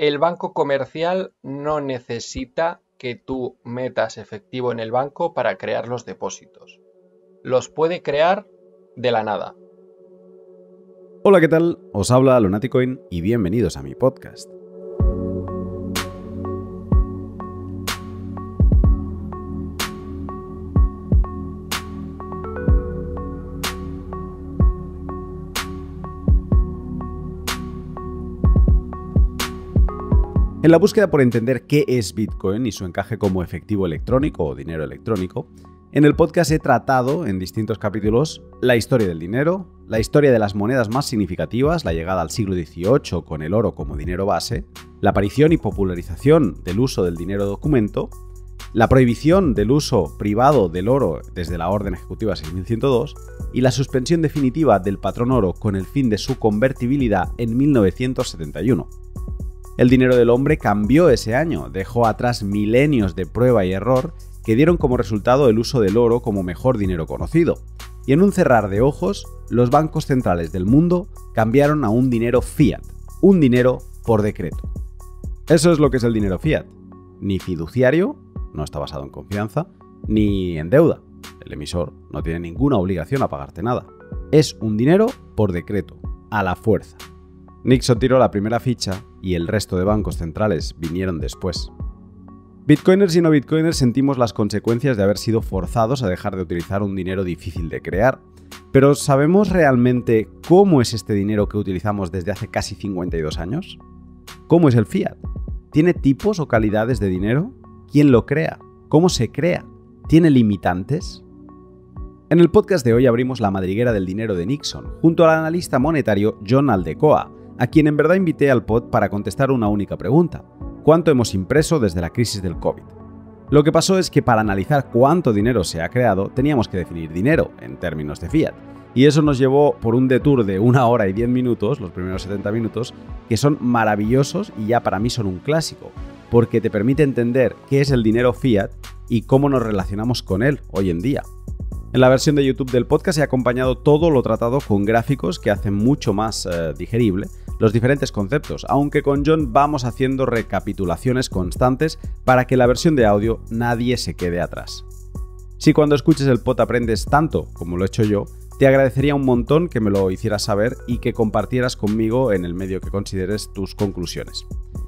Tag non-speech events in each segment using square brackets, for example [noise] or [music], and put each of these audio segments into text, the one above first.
El banco comercial no necesita que tú metas efectivo en el banco para crear los depósitos. Los puede crear de la nada. Hola, ¿qué tal? Os habla Lunaticoin y bienvenidos a mi podcast. En la búsqueda por entender qué es Bitcoin y su encaje como efectivo electrónico o dinero electrónico, en el podcast he tratado en distintos capítulos la historia del dinero, la historia de las monedas más significativas, la llegada al siglo XVIII con el oro como dinero base, la aparición y popularización del uso del dinero documento, la prohibición del uso privado del oro desde la Orden Ejecutiva 6102 y la suspensión definitiva del patrón oro con el fin de su convertibilidad en 1971. El dinero del hombre cambió ese año, dejó atrás milenios de prueba y error que dieron como resultado el uso del oro como mejor dinero conocido. Y en un cerrar de ojos, los bancos centrales del mundo cambiaron a un dinero fiat, un dinero por decreto. Eso es lo que es el dinero fiat. Ni fiduciario, no está basado en confianza, ni en deuda. El emisor no tiene ninguna obligación a pagarte nada. Es un dinero por decreto, a la fuerza. Nixon tiró la primera ficha y el resto de bancos centrales vinieron después. Bitcoiners y no Bitcoiners sentimos las consecuencias de haber sido forzados a dejar de utilizar un dinero difícil de crear, pero ¿sabemos realmente cómo es este dinero que utilizamos desde hace casi 52 años? ¿Cómo es el fiat? ¿Tiene tipos o calidades de dinero? ¿Quién lo crea? ¿Cómo se crea? ¿Tiene limitantes? En el podcast de hoy abrimos la madriguera del dinero de Nixon, junto al analista monetario John Aldecoa, a quien en verdad invité al pod para contestar una única pregunta. ¿Cuánto hemos impreso desde la crisis del COVID? Lo que pasó es que para analizar cuánto dinero se ha creado teníamos que definir dinero en términos de fiat. Y eso nos llevó por un detour de una hora y diez minutos, los primeros 70 minutos, que son maravillosos y ya para mí son un clásico, porque te permite entender qué es el dinero fiat y cómo nos relacionamos con él hoy en día. En la versión de YouTube del podcast he acompañado todo lo tratado con gráficos que hacen mucho más eh, digerible los diferentes conceptos, aunque con John vamos haciendo recapitulaciones constantes para que la versión de audio nadie se quede atrás. Si cuando escuches el pot aprendes tanto como lo he hecho yo, te agradecería un montón que me lo hicieras saber y que compartieras conmigo en el medio que consideres tus conclusiones.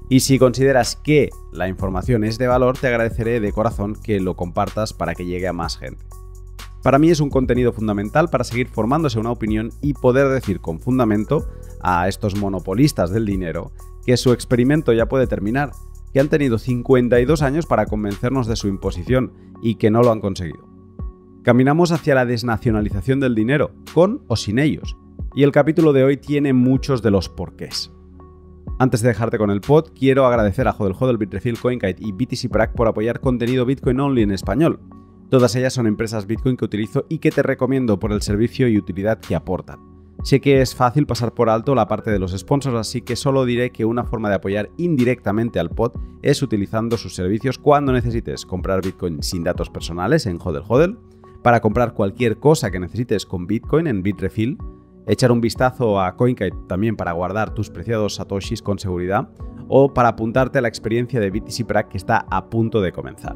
Y si consideras que la información es de valor, te agradeceré de corazón que lo compartas para que llegue a más gente. Para mí es un contenido fundamental para seguir formándose una opinión y poder decir con fundamento a estos monopolistas del dinero que su experimento ya puede terminar, que han tenido 52 años para convencernos de su imposición y que no lo han conseguido. Caminamos hacia la desnacionalización del dinero, con o sin ellos, y el capítulo de hoy tiene muchos de los porqués. Antes de dejarte con el pod, quiero agradecer a Jodel del Bitrefill, CoinKite y BTC Prac por apoyar contenido Bitcoin Only en español. Todas ellas son empresas Bitcoin que utilizo y que te recomiendo por el servicio y utilidad que aportan. Sé que es fácil pasar por alto la parte de los sponsors, así que solo diré que una forma de apoyar indirectamente al pod es utilizando sus servicios cuando necesites comprar Bitcoin sin datos personales en Hodel Hodel, para comprar cualquier cosa que necesites con Bitcoin en Bitrefill, echar un vistazo a CoinKite también para guardar tus preciados satoshis con seguridad o para apuntarte a la experiencia de BTC que está a punto de comenzar.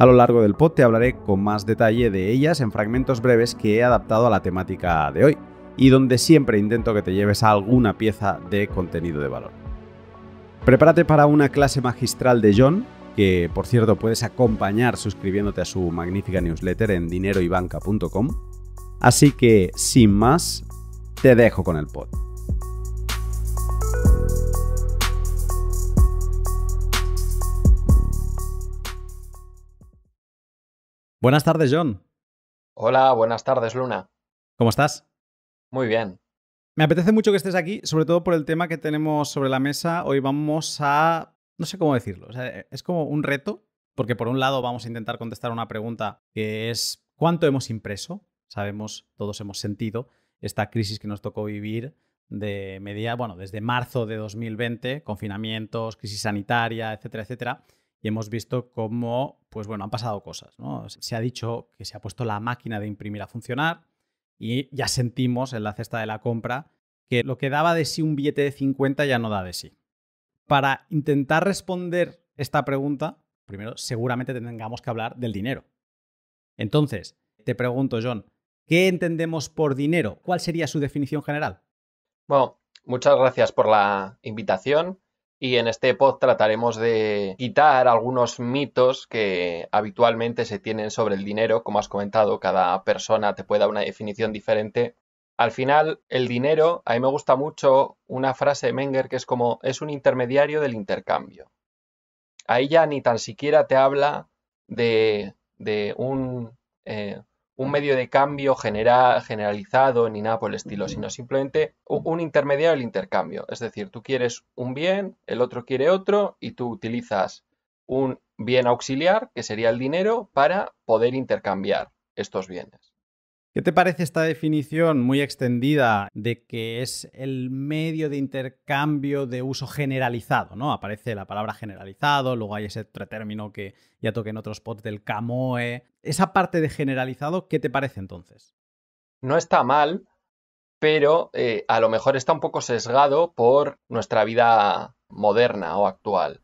A lo largo del pod te hablaré con más detalle de ellas en fragmentos breves que he adaptado a la temática de hoy y donde siempre intento que te lleves a alguna pieza de contenido de valor. Prepárate para una clase magistral de John, que por cierto puedes acompañar suscribiéndote a su magnífica newsletter en dineroybanca.com. Así que, sin más, te dejo con el pod. Buenas tardes, John. Hola, buenas tardes, Luna. ¿Cómo estás? Muy bien. Me apetece mucho que estés aquí, sobre todo por el tema que tenemos sobre la mesa. Hoy vamos a... no sé cómo decirlo, es como un reto, porque por un lado vamos a intentar contestar una pregunta que es ¿cuánto hemos impreso? Sabemos, todos hemos sentido esta crisis que nos tocó vivir de media, bueno, desde marzo de 2020, confinamientos, crisis sanitaria, etcétera, etcétera y hemos visto cómo, pues bueno, han pasado cosas, ¿no? Se ha dicho que se ha puesto la máquina de imprimir a funcionar y ya sentimos en la cesta de la compra que lo que daba de sí un billete de 50 ya no da de sí. Para intentar responder esta pregunta, primero seguramente tengamos que hablar del dinero. Entonces, te pregunto, John, ¿qué entendemos por dinero? ¿Cuál sería su definición general? Bueno, muchas gracias por la invitación y en este pod trataremos de quitar algunos mitos que habitualmente se tienen sobre el dinero. Como has comentado, cada persona te puede dar una definición diferente. Al final, el dinero, a mí me gusta mucho una frase de Menger que es como es un intermediario del intercambio. Ahí ya ni tan siquiera te habla de, de un eh, un medio de cambio generalizado ni nada por el estilo, sino simplemente un, un intermediario del intercambio. Es decir, tú quieres un bien, el otro quiere otro y tú utilizas un bien auxiliar, que sería el dinero, para poder intercambiar estos bienes. ¿Qué te parece esta definición muy extendida de que es el medio de intercambio de uso generalizado? ¿no? Aparece la palabra generalizado, luego hay ese término que ya toqué en otros spots del Camoe. Esa parte de generalizado, ¿qué te parece entonces? No está mal, pero eh, a lo mejor está un poco sesgado por nuestra vida moderna o actual.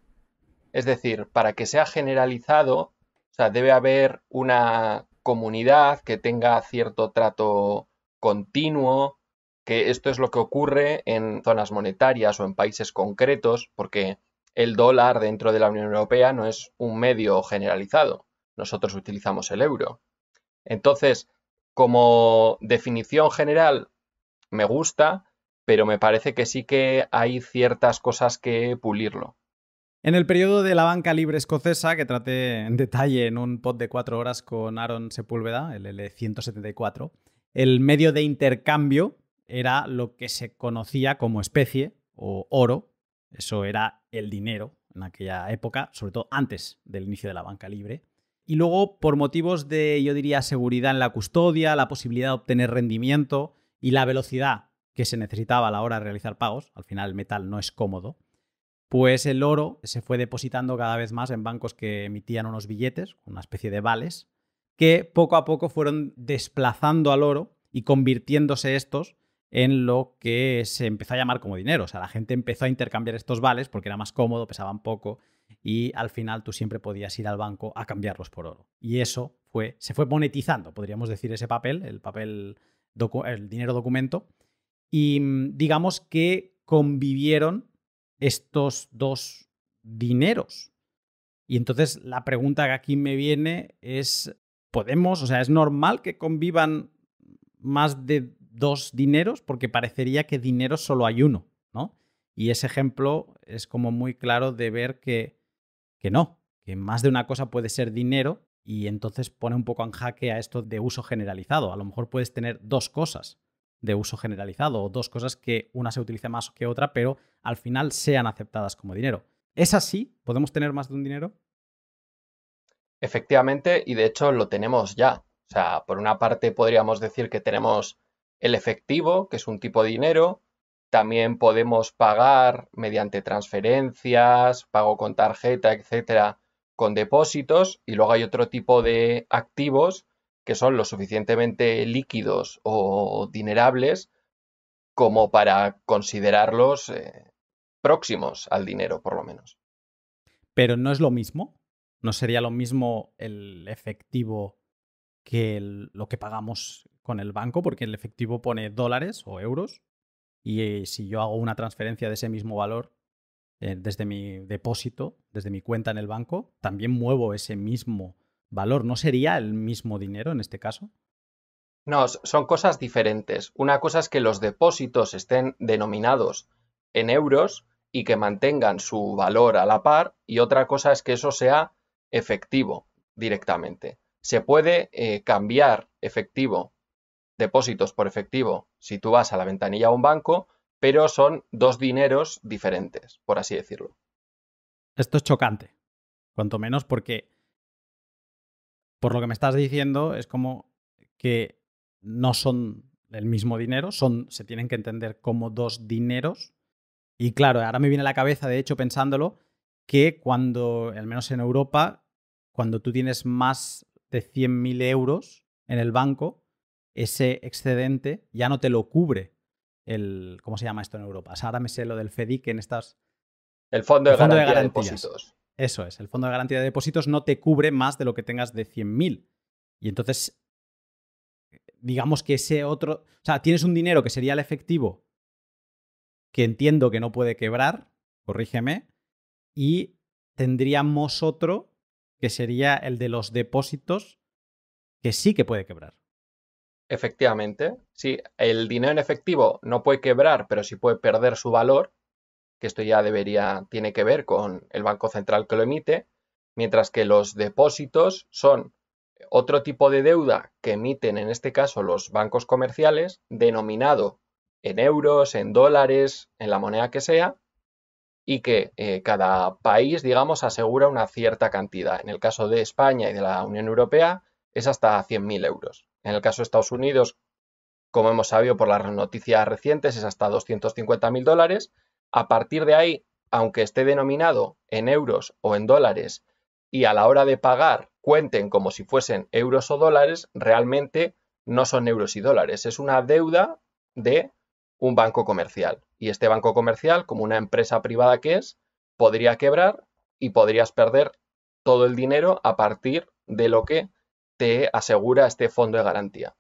Es decir, para que sea generalizado, o sea, debe haber una comunidad, que tenga cierto trato continuo, que esto es lo que ocurre en zonas monetarias o en países concretos, porque el dólar dentro de la Unión Europea no es un medio generalizado. Nosotros utilizamos el euro. Entonces, como definición general, me gusta, pero me parece que sí que hay ciertas cosas que pulirlo. En el periodo de la banca libre escocesa, que traté en detalle en un pod de cuatro horas con Aaron Sepúlveda, el L174, el medio de intercambio era lo que se conocía como especie o oro. Eso era el dinero en aquella época, sobre todo antes del inicio de la banca libre. Y luego, por motivos de, yo diría, seguridad en la custodia, la posibilidad de obtener rendimiento y la velocidad que se necesitaba a la hora de realizar pagos, al final el metal no es cómodo, pues el oro se fue depositando cada vez más en bancos que emitían unos billetes, una especie de vales, que poco a poco fueron desplazando al oro y convirtiéndose estos en lo que se empezó a llamar como dinero. O sea, la gente empezó a intercambiar estos vales porque era más cómodo, pesaban poco y al final tú siempre podías ir al banco a cambiarlos por oro. Y eso fue, se fue monetizando, podríamos decir, ese papel, el papel, el dinero documento. Y mm, digamos que convivieron estos dos dineros? Y entonces la pregunta que aquí me viene es, ¿podemos, o sea, es normal que convivan más de dos dineros? Porque parecería que dinero solo hay uno, ¿no? Y ese ejemplo es como muy claro de ver que, que no, que más de una cosa puede ser dinero y entonces pone un poco en jaque a esto de uso generalizado. A lo mejor puedes tener dos cosas de uso generalizado o dos cosas que una se utilice más que otra, pero al final sean aceptadas como dinero. ¿Es así? ¿Podemos tener más de un dinero? Efectivamente, y de hecho lo tenemos ya. O sea, por una parte podríamos decir que tenemos el efectivo, que es un tipo de dinero. También podemos pagar mediante transferencias, pago con tarjeta, etcétera, con depósitos. Y luego hay otro tipo de activos que son lo suficientemente líquidos o dinerables como para considerarlos eh, próximos al dinero, por lo menos. Pero no es lo mismo. No sería lo mismo el efectivo que lo que pagamos con el banco, porque el efectivo pone dólares o euros. Y eh, si yo hago una transferencia de ese mismo valor eh, desde mi depósito, desde mi cuenta en el banco, también muevo ese mismo valor. ¿No sería el mismo dinero en este caso? No, son cosas diferentes. Una cosa es que los depósitos estén denominados en euros y que mantengan su valor a la par y otra cosa es que eso sea efectivo directamente. Se puede eh, cambiar efectivo, depósitos por efectivo, si tú vas a la ventanilla de un banco, pero son dos dineros diferentes, por así decirlo. Esto es chocante, cuanto menos porque por lo que me estás diciendo, es como que no son el mismo dinero, son, se tienen que entender como dos dineros. Y claro, ahora me viene a la cabeza, de hecho, pensándolo, que cuando, al menos en Europa, cuando tú tienes más de 100.000 euros en el banco, ese excedente ya no te lo cubre el... ¿Cómo se llama esto en Europa? ahora me sé lo del FEDIC en estas... El Fondo de, garantías. Eso es, el fondo de garantía de depósitos no te cubre más de lo que tengas de 100.000. Y entonces, digamos que ese otro, o sea, tienes un dinero que sería el efectivo, que entiendo que no puede quebrar, corrígeme, y tendríamos otro que sería el de los depósitos, que sí que puede quebrar. Efectivamente, sí, el dinero en efectivo no puede quebrar, pero sí puede perder su valor, que esto ya debería, tiene que ver con el Banco Central que lo emite, mientras que los depósitos son otro tipo de deuda que emiten en este caso los bancos comerciales, denominado en euros, en dólares, en la moneda que sea, y que eh, cada país, digamos, asegura una cierta cantidad. En el caso de España y de la Unión Europea es hasta 100.000 euros. En el caso de Estados Unidos, como hemos sabido por las noticias recientes, es hasta 250.000 dólares a partir de ahí, aunque esté denominado en euros o en dólares y a la hora de pagar cuenten como si fuesen euros o dólares, realmente no son euros y dólares, es una deuda de un banco comercial. Y este banco comercial, como una empresa privada que es, podría quebrar y podrías perder todo el dinero a partir de lo que te asegura este fondo de garantía.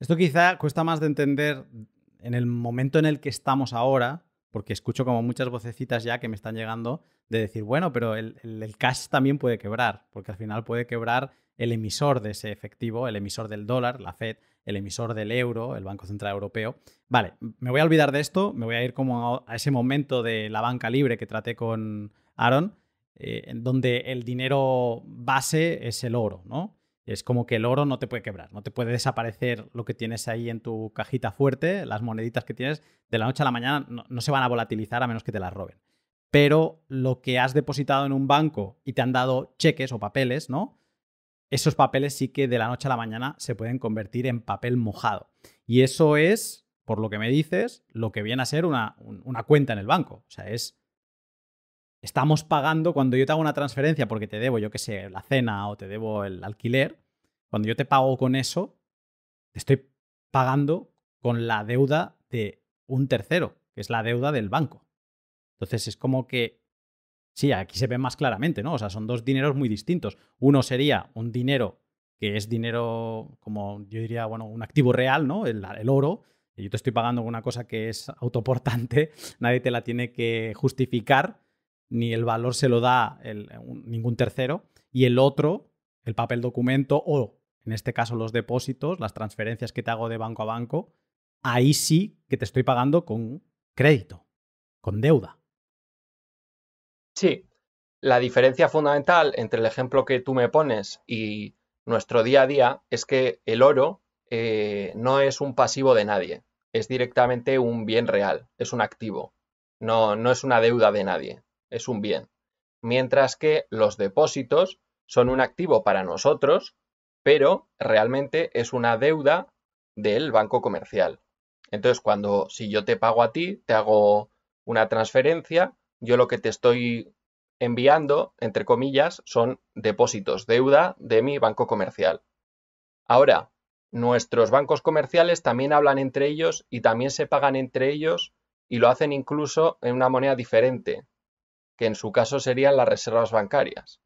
Esto quizá cuesta más de entender en el momento en el que estamos ahora, porque escucho como muchas vocecitas ya que me están llegando de decir, bueno, pero el, cash también puede quebrar, porque al final puede quebrar el emisor de ese efectivo, el emisor del dólar, la Fed, el emisor del euro, el Banco Central Europeo. Vale, me voy a olvidar de esto, me voy a ir como a ese momento de la banca libre que traté con Aaron, eh, donde el dinero base es el oro, ¿no? Es como que el oro no te puede quebrar, no te puede desaparecer lo que tienes ahí en tu cajita fuerte, las moneditas que tienes, de la noche a la mañana no, se van a volatilizar a menos que te las roben. Pero lo que has depositado en un banco y te han dado cheques o papeles, ¿no? Esos papeles sí que de la noche a la mañana se pueden convertir en papel mojado. Y eso es, por lo que me dices, lo que viene a ser una, una cuenta en el banco. O sea, es estamos pagando cuando yo te hago una transferencia porque te debo, yo qué sé, la cena o te debo el alquiler, cuando yo te pago con eso, te estoy pagando con la deuda de un tercero, que es la deuda del banco. Entonces es como que, sí, aquí se ve más claramente, ¿no? O sea, son dos dineros muy distintos. Uno sería un dinero que es dinero, como yo diría, bueno, un activo real, ¿no? El, oro. Y yo te estoy pagando una cosa que es autoportante, [laughs] nadie te la tiene que justificar ni el valor se lo da ningún tercero, y el otro, el papel documento o, en este caso, los depósitos, las transferencias que te hago de banco a banco, ahí sí que te estoy pagando con crédito, con deuda. Sí, la diferencia fundamental entre el ejemplo que tú me pones y nuestro día a día es que el oro eh, no es un pasivo de nadie, es directamente un bien real, es un activo, no, no es una deuda de nadie es un bien, mientras que los depósitos son un activo para nosotros, pero realmente es una deuda del banco comercial. Entonces, cuando si yo te pago a ti, te hago una transferencia, yo lo que te estoy enviando, entre comillas, son depósitos, deuda de mi banco comercial. Ahora, nuestros bancos comerciales también hablan entre ellos y también se pagan entre ellos y lo hacen incluso en una moneda diferente que en su caso serían las reservas bancarias.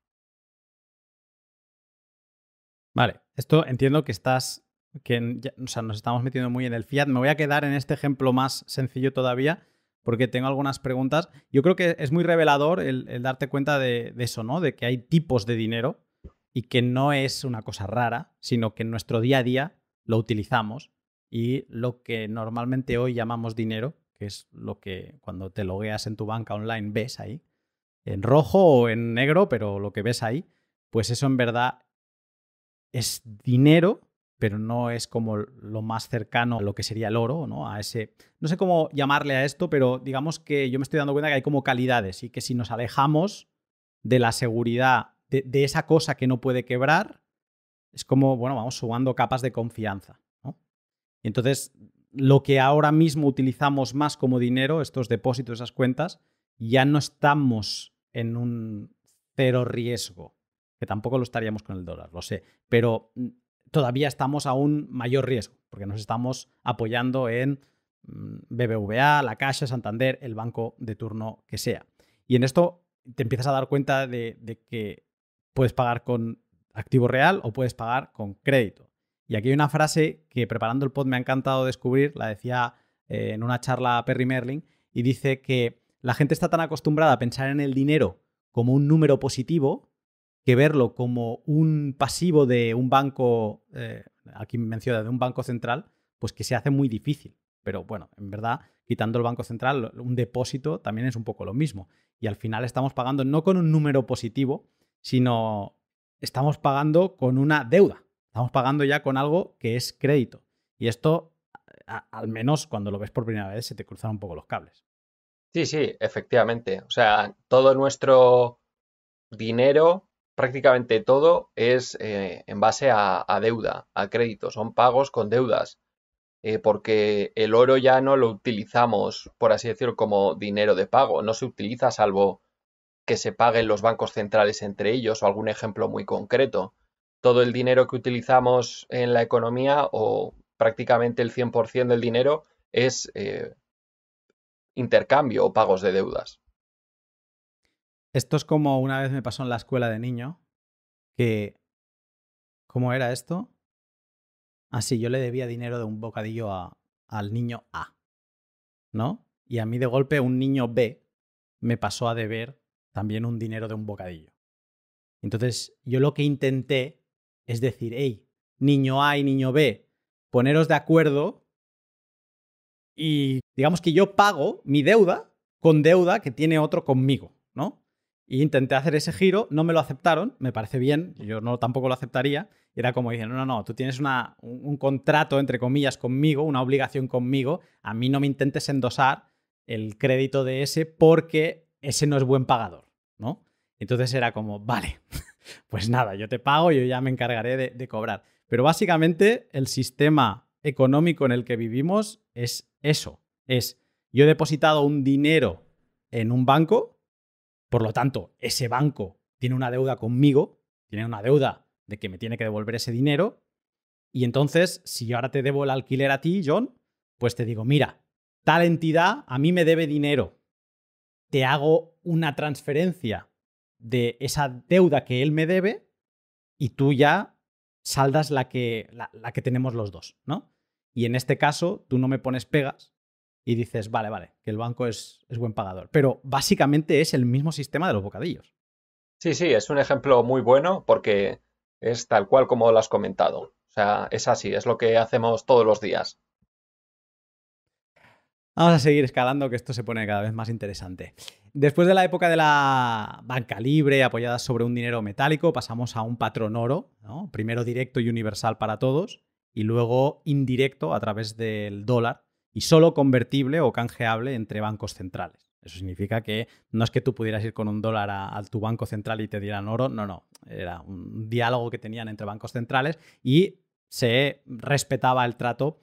Vale, esto entiendo que estás, que o sea, nos estamos metiendo muy en el fiat. Me voy a quedar en este ejemplo más sencillo todavía porque tengo algunas preguntas. Yo creo que es muy revelador el, darte cuenta de, de, eso, ¿no? De que hay tipos de dinero y que no es una cosa rara, sino que en nuestro día a día lo utilizamos y lo que normalmente hoy llamamos dinero, que es lo que cuando te logueas en tu banca online ves ahí, en rojo o en negro, pero lo que ves ahí, pues eso en verdad es dinero, pero no es como lo más cercano a lo que sería el oro, ¿no? A ese, no sé cómo llamarle a esto, pero digamos que yo me estoy dando cuenta que hay como calidades y que si nos alejamos de la seguridad, de, esa cosa que no puede quebrar, es como, bueno, vamos sumando capas de confianza, ¿no? Y entonces, lo que ahora mismo utilizamos más como dinero, estos depósitos, esas cuentas, ya no estamos en un cero riesgo, que tampoco lo estaríamos con el dólar, lo sé, pero mm, todavía estamos a un mayor riesgo, porque nos estamos apoyando en mm, BBVA, la Caixa, Santander, el banco de turno que sea. Y en esto te empiezas a dar cuenta de, que puedes pagar con activo real o puedes pagar con crédito. Y aquí hay una frase que preparando el pod me ha encantado descubrir, la decía eh, en una charla Perry Merlin, y dice que la gente está tan acostumbrada a pensar en el dinero como un número positivo que verlo como un pasivo de un banco, eh, aquí menciona, de un banco central, pues que se hace muy difícil. Pero bueno, en verdad, quitando el Banco Central, un depósito también es un poco lo mismo. Y al final estamos pagando no con un número positivo, sino estamos pagando con una deuda. Estamos pagando ya con algo que es crédito. Y esto, al menos cuando lo ves por primera vez, se te cruzan un poco los cables. Sí, sí, efectivamente. O sea, todo nuestro dinero, prácticamente todo, es eh, en base a, deuda, a crédito, son pagos con deudas. Eh, porque el oro ya no lo utilizamos, por así decirlo, como dinero de pago. No se utiliza salvo que se paguen los bancos centrales entre ellos o algún ejemplo muy concreto. Todo el dinero que utilizamos en la economía o prácticamente el 100% del dinero es eh, intercambio o pagos de deudas. Esto es como una vez me pasó en la escuela de niño, que... ¿Cómo era esto? Así, yo le debía dinero de un bocadillo al niño A, ¿no? Y a mí de golpe un niño B me pasó a deber también un dinero de un bocadillo. Entonces, yo lo que intenté es decir, hey, niño A y niño B, poneros de acuerdo y digamos que yo pago mi deuda con deuda que tiene otro conmigo, ¿no? Y intenté hacer ese giro, no me lo aceptaron, me parece bien, yo no tampoco lo aceptaría. Era como diciendo, no, no, tú tienes un, contrato, entre comillas, conmigo, una obligación conmigo, a mí no me intentes endosar el crédito de ese porque ese no es buen pagador, ¿no? Entonces era como, vale, [laughs] pues nada, yo te pago, yo ya me encargaré de cobrar. Pero básicamente el sistema económico en el que vivimos es eso. Es, yo he depositado un dinero en un banco, por lo tanto, ese banco tiene una deuda conmigo, tiene una deuda de que me tiene que devolver ese dinero, y entonces, si yo ahora te debo el alquiler a ti, John, pues te digo, mira, tal entidad a mí me debe dinero, te hago una transferencia de esa deuda que él me debe y tú ya saldas la que, la que tenemos los dos, ¿no? Y en este caso, tú no me pones pegas y dices, vale, vale, que el banco es, buen pagador. Pero básicamente es el mismo sistema de los bocadillos. Sí, sí, es un ejemplo muy bueno porque es tal cual como lo has comentado. O sea, es así, es lo que hacemos todos los días. Vamos a seguir escalando, que esto se pone cada vez más interesante. Después de la época de la banca libre, apoyada sobre un dinero metálico, pasamos a un patrón oro, primero directo y universal para todos, y luego indirecto a través del dólar y solo convertible o canjeable entre bancos centrales. Eso significa que no es que tú pudieras ir con un dólar a, tu banco central y te dieran oro, no, no, era un diálogo que tenían entre bancos centrales y se respetaba el trato.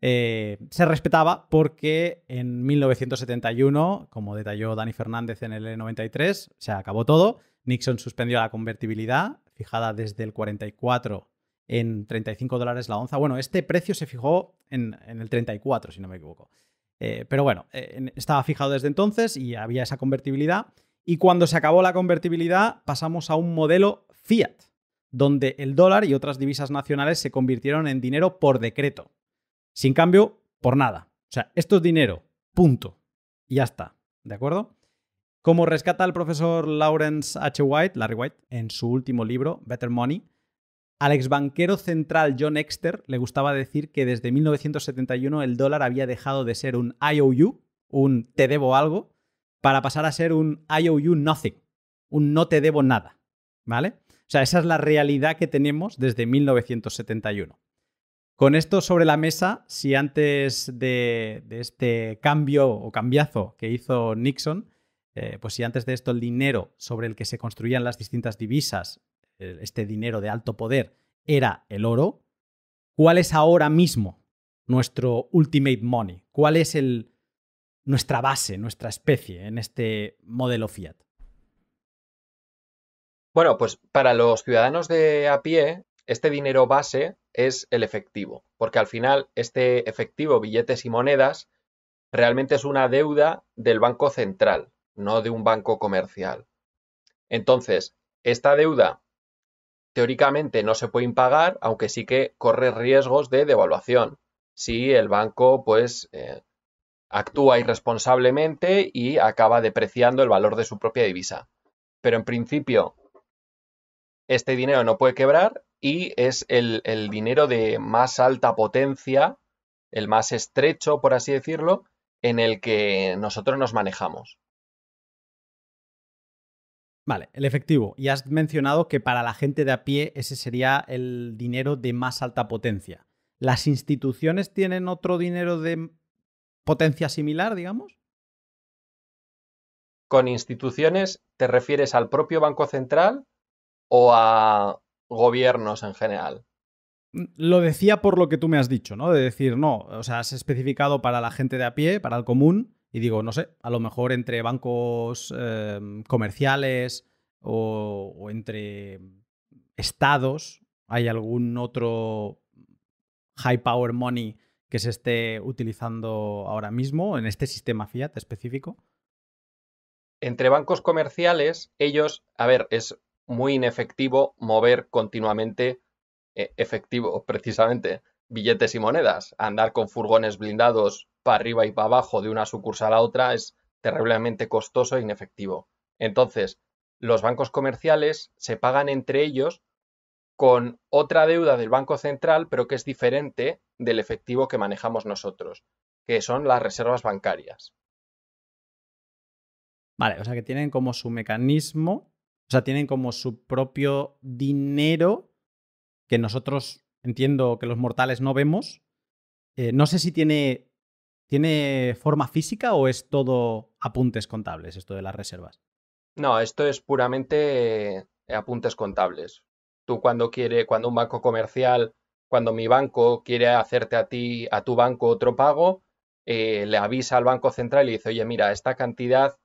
Eh, se respetaba porque en 1971, como detalló Dani Fernández en el 93 se acabó todo. Nixon suspendió la convertibilidad, fijada desde el 44 en 35 dólares la onza. Bueno, este precio se fijó en, el 34, si no me equivoco. Eh, pero bueno, eh, estaba fijado desde entonces y había esa convertibilidad. Y cuando se acabó la convertibilidad, pasamos a un modelo fiat, donde el dólar y otras divisas nacionales se convirtieron en dinero por decreto, sin cambio por nada. O sea, esto es dinero, punto. Y ya está, ¿de acuerdo? Como rescata el profesor Lawrence H. White, Larry White, en su último libro, Better Money, al exbanquero central John Exter le gustaba decir que desde 1971 el dólar había dejado de ser un IOU, un te debo algo, para pasar a ser un IOU nothing, un no te debo nada. ¿Vale? O sea, esa es la realidad que tenemos desde 1971. Con esto sobre la mesa, si antes de, este cambio o cambiazo que hizo Nixon, eh, pues si antes de esto el dinero sobre el que se construían las distintas divisas este dinero de alto poder era el oro, ¿cuál es ahora mismo nuestro ultimate money? ¿Cuál es nuestra base, nuestra especie en este modelo fiat? Bueno, pues para los ciudadanos de a pie, este dinero base es el efectivo, porque al final este efectivo, billetes y monedas, realmente es una deuda del Banco Central, no de un banco comercial. Entonces, esta deuda teóricamente no se puede impagar, aunque sí que corre riesgos de devaluación si el banco pues eh, actúa irresponsablemente y acaba depreciando el valor de su propia divisa. Pero en principio, este dinero no puede quebrar y es el dinero de más alta potencia, el más estrecho, por así decirlo, en el que nosotros nos manejamos. Vale, el efectivo. Y has mencionado que para la gente de a pie ese sería el dinero de más alta potencia. ¿Las instituciones tienen otro dinero de potencia similar, digamos? Con instituciones te refieres al propio Banco Central o a gobiernos en general. Mm, lo decía por lo que tú me has dicho, ¿no? De decir, no, o sea, has especificado para la gente de a pie, para el común, y digo, no sé, a lo mejor entre bancos em, comerciales o, entre estados hay algún otro high power money que se esté utilizando ahora mismo en este sistema fiat específico. Entre bancos comerciales, ellos, a ver, es muy inefectivo mover continuamente e, efectivo, precisamente billetes y monedas. Andar con furgones blindados para arriba y para abajo de una sucursal a la otra es terriblemente costoso e inefectivo. Entonces, los bancos comerciales se pagan entre ellos con otra deuda del Banco Central, pero que es diferente del efectivo que manejamos nosotros, que son las reservas bancarias. Vale, o sea que tienen como su mecanismo, o sea, tienen como su propio dinero que nosotros entiendo que los mortales no vemos. Eh, no sé si tiene, tiene forma física o es todo apuntes contables, esto de las reservas. No, esto es puramente apuntes contables. Tú cuando quiere, cuando un banco comercial, cuando mi banco quiere hacerte a ti, a tu banco otro pago, eh, le avisa al banco central y dice, oye, mira, esta cantidad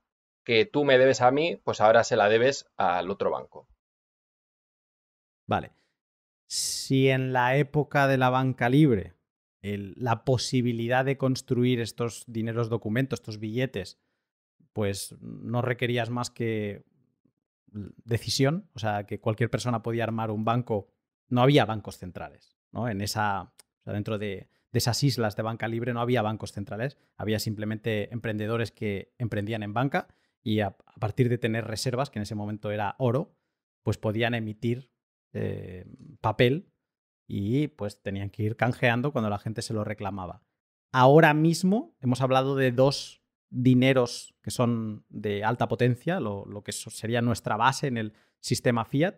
que tú me debes a mí, pues ahora se la debes al otro banco. Vale si en la época de la banca libre la posibilidad de construir estos dineros documentos, estos billetes, pues no requerías más que decisión, o sea, que cualquier persona podía armar un banco, no había bancos centrales, ¿no? En esa, dentro de, esas islas de banca libre no había bancos centrales, había simplemente emprendedores que emprendían en banca y a, partir de tener reservas, que en ese momento era oro, pues podían emitir eh, papel y pues tenían que ir canjeando cuando la gente se lo reclamaba. Ahora mismo hemos hablado de dos dineros que son de alta potencia, lo, que sería nuestra base en el sistema fiat.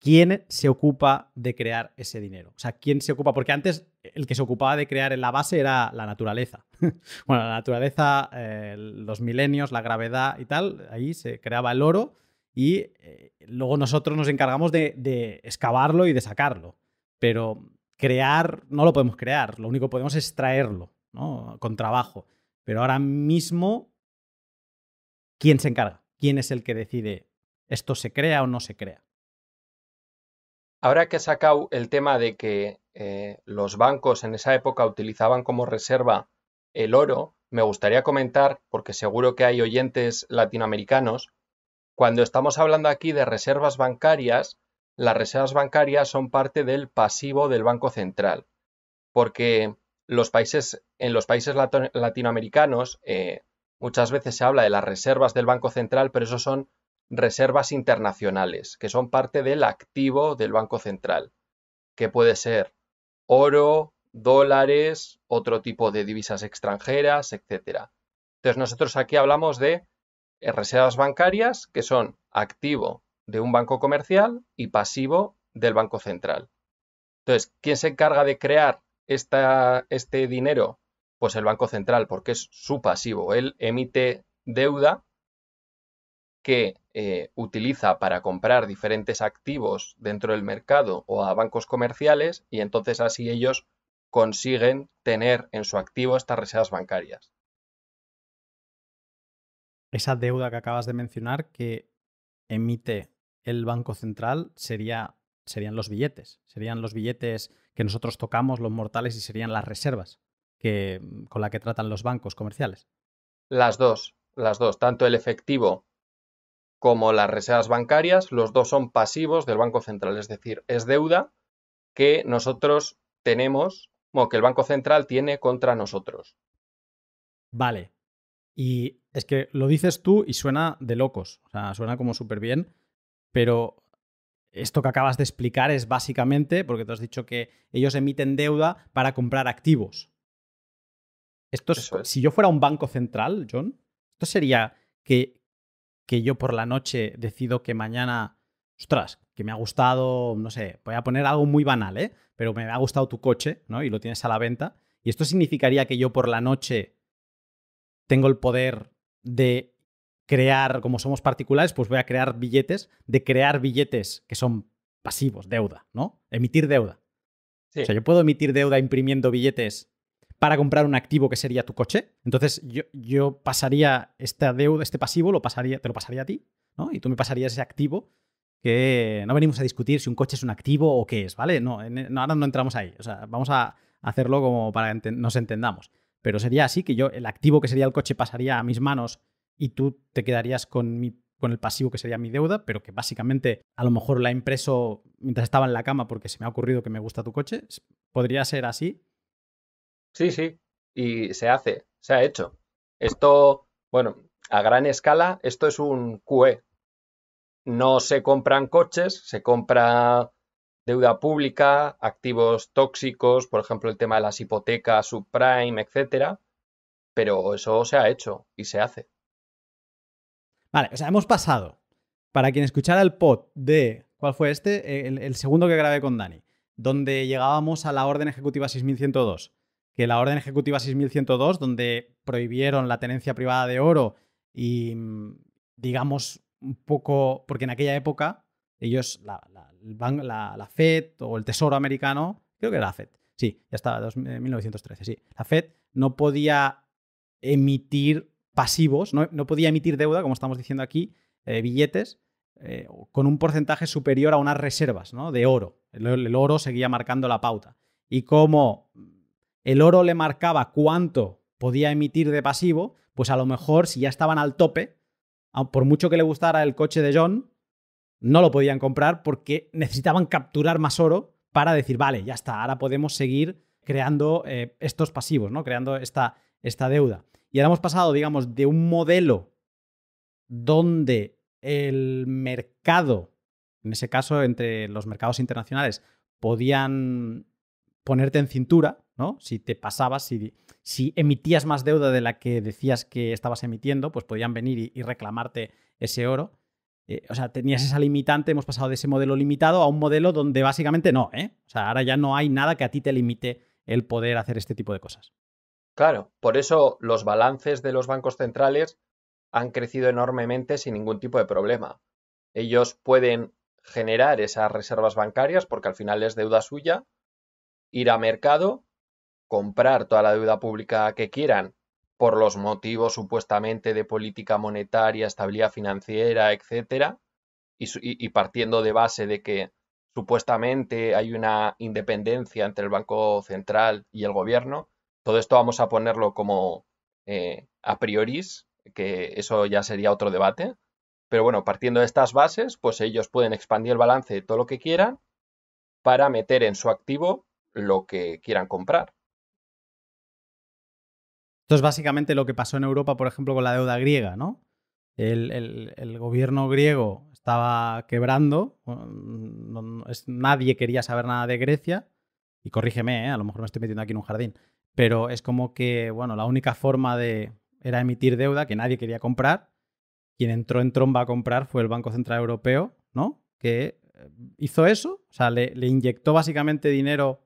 ¿Quién se ocupa de crear ese dinero? O sea, ¿quién se ocupa? Porque antes el que se ocupaba de crear en la base era la naturaleza. [laughs] bueno, la naturaleza, eh, los milenios, la gravedad y tal, ahí se creaba el oro y eh, luego nosotros nos encargamos de, excavarlo y de sacarlo. Pero crear no lo podemos crear, lo único que podemos es extraerlo, ¿no? con trabajo. Pero ahora mismo, ¿quién se encarga? ¿Quién es el que decide esto se crea o no se crea? Ahora que he sacado el tema de que eh, los bancos en esa época utilizaban como reserva el oro, me gustaría comentar, porque seguro que hay oyentes latinoamericanos, cuando estamos hablando aquí de reservas bancarias, las reservas bancarias son parte del pasivo del Banco Central, porque los países, en los países latinoamericanos eh, muchas veces se habla de las reservas del Banco Central, pero eso son reservas internacionales, que son parte del activo del Banco Central, que puede ser oro, dólares, otro tipo de divisas extranjeras, etc. Entonces nosotros aquí hablamos de eh, reservas bancarias que son activo de un banco comercial y pasivo del Banco Central. Entonces, ¿quién se encarga de crear esta, este dinero? Pues el Banco Central, porque es su pasivo. Él emite deuda que eh, utiliza para comprar diferentes activos dentro del mercado o a bancos comerciales y entonces así ellos consiguen tener en su activo estas reservas bancarias esa deuda que acabas de mencionar que emite el Banco Central sería, serían los billetes, serían los billetes que nosotros tocamos los mortales y serían las reservas que, mm, con la que tratan los bancos comerciales. Las dos, las dos, tanto el efectivo como las reservas bancarias, los dos son pasivos del Banco Central, es decir, es deuda que nosotros tenemos, o que el Banco Central tiene contra nosotros. Vale, y es que lo dices tú y suena de locos, o sea, suena como súper bien, pero esto que acabas de explicar es básicamente, porque te has dicho que ellos emiten deuda para comprar activos. Esto si yo fuera un banco central, John, esto sería que, que yo por la noche decido que mañana, ostras, que me ha gustado, no sé, voy a poner algo muy banal, ¿eh? pero me ha gustado tu coche, ¿no? Y lo tienes a la venta. Y esto significaría que yo por la noche tengo el poder de crear, como somos particulares, pues voy a crear billetes, de crear billetes que son pasivos, deuda, ¿no? Emitir deuda. O sea, yo puedo emitir deuda imprimiendo billetes para comprar un activo que sería tu coche. Entonces yo, yo pasaría esta deuda, este pasivo, lo pasaría, te lo pasaría a ti, ¿no? Y tú me pasarías ese activo que no venimos a discutir si un coche es un activo o qué es, ¿vale? No, no ahora no entramos ahí. O sea, vamos a hacerlo como para que nos entendamos pero sería así que yo, el activo que sería el coche pasaría a mis manos y tú te quedarías con, mi, con el pasivo que sería mi deuda, pero que básicamente a lo mejor la he impreso mientras estaba en la cama porque se me ha ocurrido que me gusta tu coche. ¿Podría ser así? Sí, sí. Y se hace, se ha hecho. Esto, bueno, a gran escala, esto es un QE. No se compran coches, se compra deuda pública, activos tóxicos, por ejemplo, el tema de las hipotecas subprime, etcétera, pero eso se ha hecho y se hace. Vale, o sea, hemos pasado, para quien escuchara el pod de, ¿cuál fue este? Eh, el, segundo que grabé con Dani, donde llegábamos a la Orden Ejecutiva 6102, que la Orden Ejecutiva 6102, donde prohibieron la tenencia privada de oro y, mm, digamos, un poco, porque en aquella época ellos, la la, Fed o el Tesoro americano, creo que era la Fed, sí, ya estaba, 1913, eh, sí, la Fed no podía emitir pasivos, no, podía emitir deuda, como estamos diciendo aquí, eh, billetes, eh, con un porcentaje superior a unas reservas ¿no? de oro. el, oro seguía marcando la pauta. Y como el oro le marcaba cuánto podía emitir de pasivo, pues a lo mejor si ya estaban al tope, por mucho que le gustara el coche de John, no lo podían comprar porque necesitaban capturar más oro para decir, vale, ya está, ahora podemos seguir creando eh, estos pasivos, ¿no? creando esta, esta deuda. Y ahora hemos pasado, digamos, de un modelo donde el mercado, en ese caso entre los mercados internacionales, podían ponerte en cintura, ¿no? Si te pasabas, si, si, emitías más deuda de la que decías que estabas emitiendo, pues podían venir y reclamarte ese oro. Eh, o sea, tenías esa limitante, hemos pasado de ese modelo limitado a un modelo donde básicamente no, ¿eh? O sea, ahora ya no hay nada que a ti te limite el poder hacer este tipo de cosas. Claro, por eso los balances de los bancos centrales han crecido enormemente sin ningún tipo de problema. Ellos pueden generar esas reservas bancarias porque al final es deuda suya, ir a mercado, comprar toda la deuda pública que quieran por los motivos supuestamente de política monetaria, estabilidad financiera, etcétera, y, partiendo de base de que supuestamente hay una independencia entre el Banco Central y el gobierno, todo esto vamos a ponerlo como eh, a priori, que eso ya sería otro debate. Pero bueno, partiendo de estas bases, pues ellos pueden expandir el balance de todo lo que quieran para meter en su activo lo que quieran comprar. Esto es básicamente lo que pasó en Europa, por ejemplo, con la deuda griega, ¿no? El, gobierno griego estaba quebrando, nadie quería saber nada de Grecia, y corrígeme, ¿eh? a lo mejor me estoy metiendo aquí en un jardín, pero es como que, bueno, la única forma de era emitir deuda que nadie quería comprar. Quien entró en tromba a comprar fue el Banco Central Europeo, ¿no? Que eh, hizo eso, o sea, le, inyectó básicamente dinero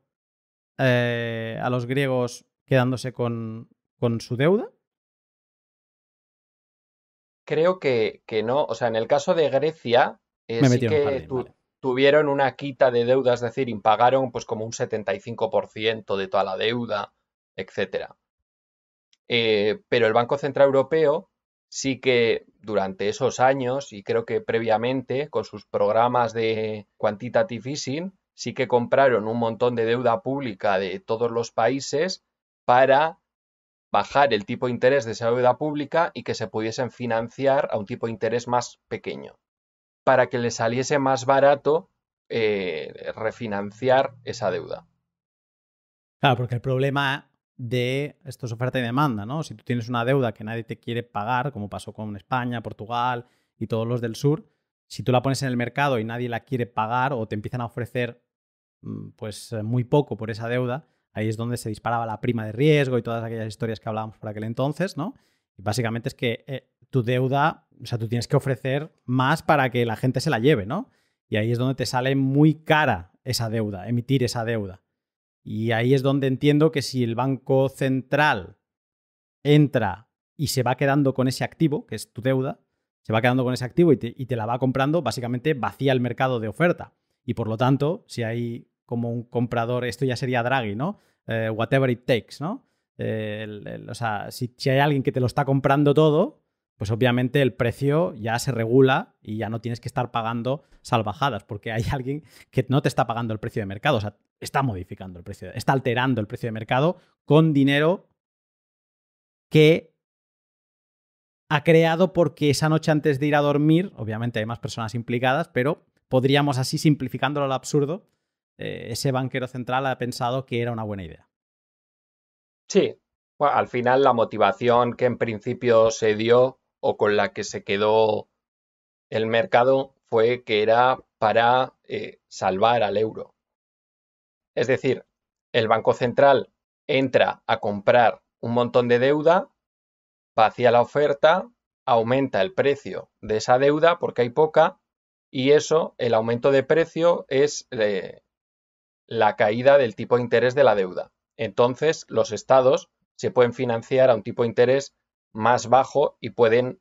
eh, a los griegos quedándose con con su deuda? Creo que, no. O sea, en el caso de Grecia, eh, que tuvieron una quita de deuda, es decir, impagaron pues como un 75% de toda la deuda, etcétera. Eh, pero el Banco Central Europeo sí que durante esos años y creo que previamente con sus programas de quantitative easing, sí que compraron un montón de deuda pública de todos los países para bajar el tipo de interés de esa deuda pública y que se pudiesen financiar a un tipo de interés más pequeño, para que le saliese más barato eh, refinanciar esa deuda. Claro, porque el problema de esto es oferta y demanda, ¿no? Si tú tienes una deuda que nadie te quiere pagar, como pasó con España, Portugal y todos los del sur, si tú la pones en el mercado y nadie la quiere pagar o te empiezan a ofrecer mm, pues eh, muy poco por esa deuda, Ahí es donde se disparaba la prima de riesgo y todas aquellas historias que hablábamos por aquel entonces, ¿no? Y básicamente es que eh, tu deuda, o sea, tú tienes que ofrecer más para que la gente se la lleve, ¿no? Y ahí es donde te sale muy cara esa deuda, emitir esa deuda. Y ahí es donde entiendo que si el Banco Central entra y se va quedando con ese activo, que es tu deuda, se va quedando con ese activo y te la va comprando, básicamente vacía el mercado de oferta. Y por lo tanto, si hay como un comprador, esto ya sería Draghi, ¿no? Eh, whatever it takes, ¿no? Eh, o sea, si, si, hay alguien que te lo está comprando todo, pues obviamente el precio ya se regula y ya no tienes que estar pagando salvajadas, porque hay [laughs] alguien que no te está pagando el precio de mercado, o sea, está modificando el precio, está alterando el precio de mercado con dinero que ha creado porque esa noche antes de ir a dormir, obviamente hay más personas implicadas, pero podríamos así, simplificándolo al absurdo, eh, ese banquero central ha pensado que era una buena idea. Sí, al final la motivación que en principio se dio o con la que se quedó el mercado fue que era para eh, salvar al euro. Es decir, el Banco Central entra a comprar un montón de deuda, vacía la oferta, aumenta el precio de esa deuda porque hay poca y eso, el aumento de precio es la caída del tipo de interés de la deuda. Entonces, los estados se pueden financiar a un tipo de interés más bajo y pueden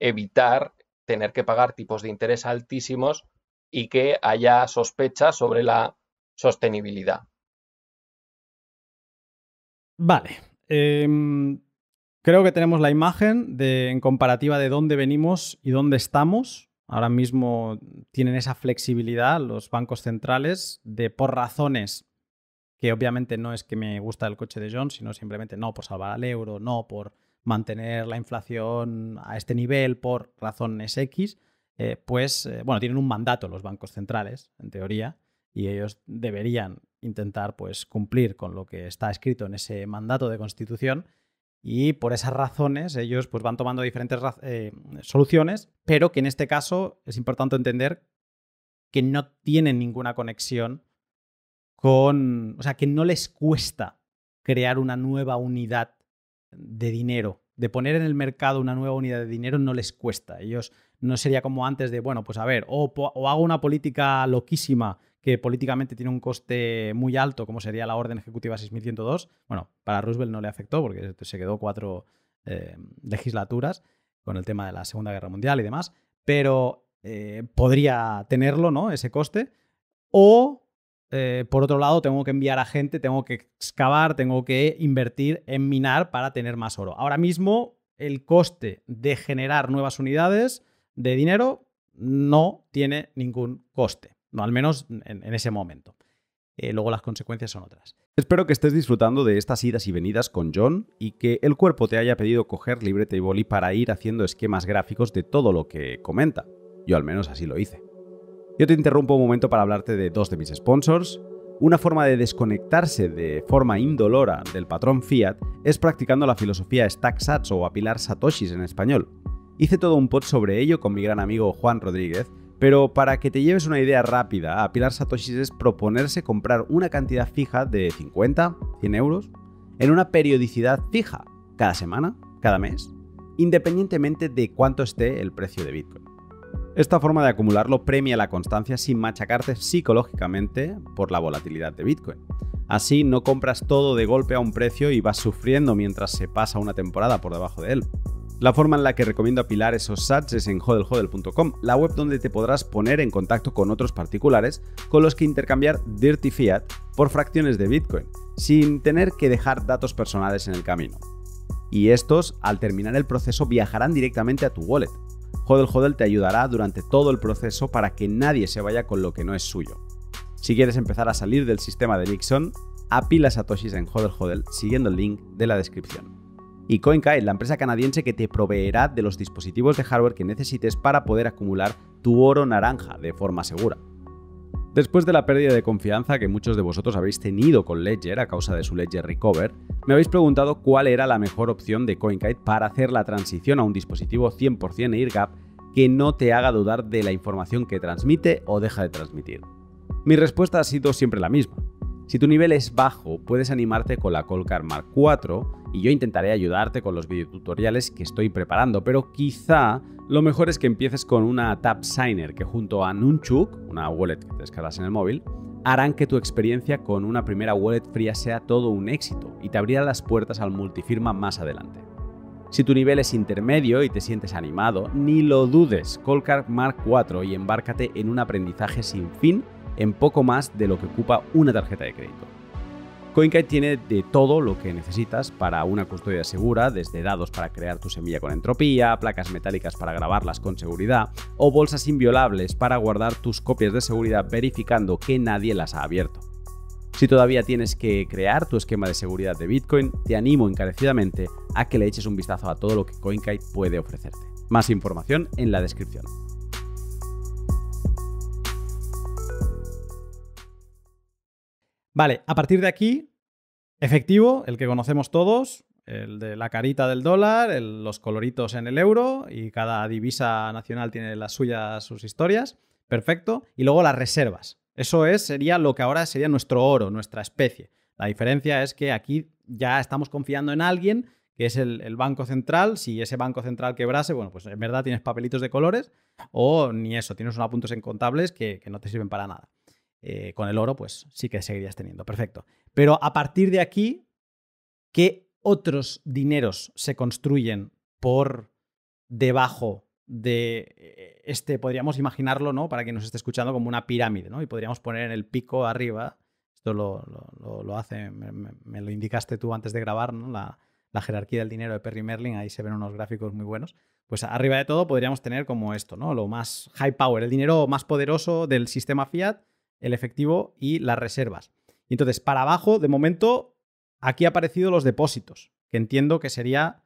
evitar tener que pagar tipos de interés altísimos y que haya sospecha sobre la sostenibilidad. Vale. Em, creo que tenemos la imagen de, en comparativa de dónde venimos y dónde estamos Ahora mismo tienen esa flexibilidad los bancos centrales de por razones que obviamente no es que me gusta el coche de John, sino simplemente no por salvar al euro, no por mantener la inflación a este nivel por razones X, eh, pues eh, bueno, tienen un mandato los bancos centrales, en teoría, y ellos deberían intentar pues cumplir con lo que está escrito en ese mandato de constitución y por esas razones ellos pues, van tomando diferentes eh, soluciones, pero que en este caso es importante entender que no tienen ninguna conexión con, o sea, que no les cuesta crear una nueva unidad de dinero, de poner en el mercado una nueva unidad de dinero no les cuesta. Ellos no sería como antes de, bueno, pues a ver, o, o hago una política loquísima que políticamente tiene un coste muy alto, como sería la Orden Ejecutiva 6102. Bueno, para Roosevelt no le afectó porque se quedó cuatro eh, legislaturas con el tema de la Segunda Guerra Mundial y demás, pero eh, podría tenerlo, ¿no? Ese coste. O, eh, por otro lado, tengo que enviar a gente, tengo que excavar, tengo que invertir en minar para tener más oro. Ahora mismo, el coste de generar nuevas unidades de dinero no tiene ningún coste. No, al menos en, ese momento. Eh, luego las consecuencias son otras. Espero que estés disfrutando de estas idas y venidas con John y que el cuerpo te haya pedido coger libreta y boli para ir haciendo esquemas gráficos de todo lo que comenta. Yo al menos así lo hice. Yo te interrumpo un momento para hablarte de dos de mis sponsors. Una forma de desconectarse de forma indolora del patrón fiat es practicando la filosofía Stack Sats o apilar satoshis en español. Hice todo un pod sobre ello con mi gran amigo Juan Rodríguez, pero para que te lleves una idea rápida, a Pilar Satoshi es proponerse comprar una cantidad fija de 50, 100 euros en una periodicidad fija, cada semana, cada mes, independientemente de cuánto esté el precio de Bitcoin. Esta forma de acumularlo premia la constancia sin machacarte psicológicamente por la volatilidad de Bitcoin. Así no compras todo de golpe a un precio y vas sufriendo mientras se pasa una temporada por debajo de él. La forma en la que recomiendo apilar esos sats es en hodlhodl.com, la web donde te podrás poner en contacto con otros particulares con los que intercambiar Dirty Fiat por fracciones de Bitcoin, sin tener que dejar datos personales en el camino. Y estos, al terminar el proceso, viajarán directamente a tu wallet. Hodl te ayudará durante todo el proceso para que nadie se vaya con lo que no es suyo. Si quieres empezar a salir del sistema de Nixon, apila satoshis en Hodl siguiendo el link de la descripción y CoinKite, la empresa canadiense que te proveerá de los dispositivos de hardware que necesites para poder acumular tu oro naranja de forma segura. Después de la pérdida de confianza que muchos de vosotros habéis tenido con Ledger a causa de su Ledger Recover, me habéis preguntado cuál era la mejor opción de CoinKite para hacer la transición a un dispositivo 100% gap que no te haga dudar de la información que transmite o deja de transmitir. Mi respuesta ha sido siempre la misma. Si tu nivel es bajo, puedes animarte con la Colcar Mark IV y yo intentaré ayudarte con los videotutoriales que estoy preparando, pero quizá lo mejor es que empieces con una Tap Signer que junto a Nunchuk, una wallet que te descargas en el móvil, harán que tu experiencia con una primera wallet fría sea todo un éxito y te abrirá las puertas al multifirma más adelante. Si tu nivel es intermedio y te sientes animado, ni lo dudes, Colcar Mark IV y embárcate en un aprendizaje sin fin en poco más de lo que ocupa una tarjeta de crédito. CoinKite tiene de todo lo que necesitas para una custodia segura, desde dados para crear tu semilla con entropía, placas metálicas para grabarlas con seguridad o bolsas inviolables para guardar tus copias de seguridad verificando que nadie las ha abierto. Si todavía tienes que crear tu esquema de seguridad de Bitcoin, te animo encarecidamente a que le eches un vistazo a todo lo que CoinKite puede ofrecerte. Más información en la descripción. Vale, a partir de aquí, efectivo, el que conocemos todos, el de la carita del dólar, los coloritos en el euro y cada divisa nacional tiene las suyas, sus historias. Perfecto. Y luego las reservas. Eso es, sería lo que ahora sería nuestro oro, nuestra especie. La diferencia es que aquí ya estamos confiando en alguien que es el, Banco Central. Si ese Banco Central quebrase, bueno, pues en verdad tienes papelitos de colores o ni eso, tienes unos apuntes en contables que no te sirven para nada. Eh, con el oro, pues sí que seguirías teniendo. Perfecto. Pero a partir de aquí, ¿qué otros dineros se construyen por debajo de eh, este, podríamos imaginarlo, ¿no? Para quien nos esté escuchando, como una pirámide, ¿no? Y podríamos poner en el pico arriba, esto lo, lo, hace, me, lo indicaste tú antes de grabar, ¿no? La, la, jerarquía del dinero de Perry Merlin, ahí se ven unos gráficos muy buenos. Pues arriba de todo podríamos tener como esto, ¿no? Lo más high power, el dinero más poderoso del sistema fiat el efectivo y las reservas. Y entonces, para abajo, de momento, aquí ha aparecido los depósitos, que entiendo que sería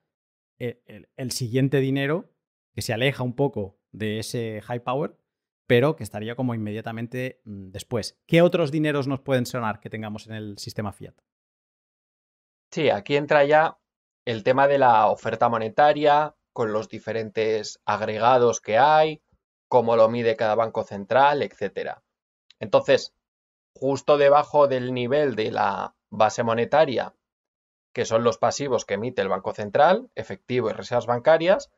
e-, el, siguiente dinero que se aleja un poco de ese high power, pero que estaría como inmediatamente mm, después. ¿Qué otros dineros nos pueden sonar que tengamos en el sistema fiat? Sí, aquí entra ya el tema de la oferta monetaria, con los diferentes agregados que hay, cómo lo mide cada banco central, etcétera. Entonces, justo debajo del nivel de la base monetaria, que son los pasivos que emite el Banco Central, efectivo y reservas bancarias,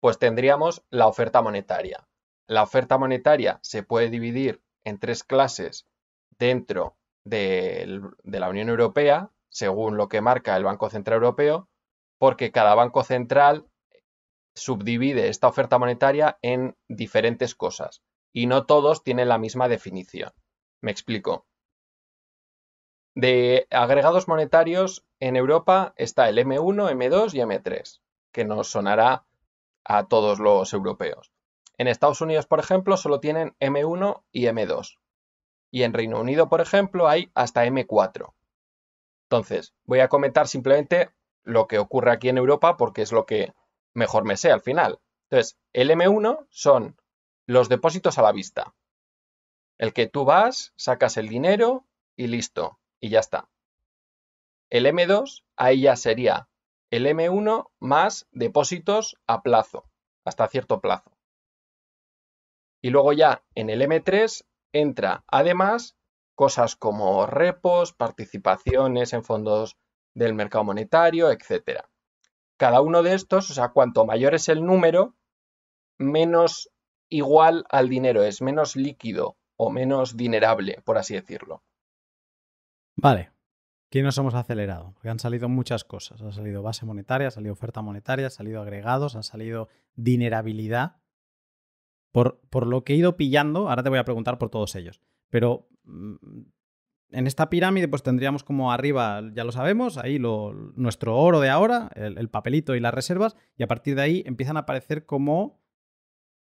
pues tendríamos la oferta monetaria. La oferta monetaria se puede dividir en tres clases dentro de, la Unión Europea, según lo que marca el Banco Central Europeo, porque cada banco central subdivide esta oferta monetaria en diferentes cosas y no todos tienen la misma definición. Me explico. De agregados monetarios en Europa está el M1, M2 y M3, que nos sonará a todos los europeos. En Estados Unidos, por ejemplo, solo tienen M1 y M2. Y en Reino Unido, por ejemplo, hay hasta M4. Entonces, voy a comentar simplemente lo que ocurre aquí en Europa porque es lo que mejor me sé al final. Entonces, el M1 son los depósitos a la vista. El que tú vas, sacas el dinero y listo, y ya está. El M2, ahí ya sería el M1 más depósitos a plazo, hasta cierto plazo. Y luego ya en el M3 entra además cosas como repos, participaciones en fondos del mercado monetario, etc. Cada uno de estos, o sea, cuanto mayor es el número, menos igual al dinero, es menos líquido o menos dinerable, por así decirlo. Vale. Aquí nos hemos acelerado, han salido muchas cosas. Ha salido base monetaria, ha salido oferta monetaria, ha salido agregados, ha salido dinerabilidad. Por, por lo que he ido pillando, ahora te voy a preguntar por todos ellos. Pero mm, en esta pirámide, pues tendríamos como arriba, ya lo sabemos, ahí lo, nuestro oro de ahora, el papelito y las reservas, y a partir de ahí empiezan a aparecer como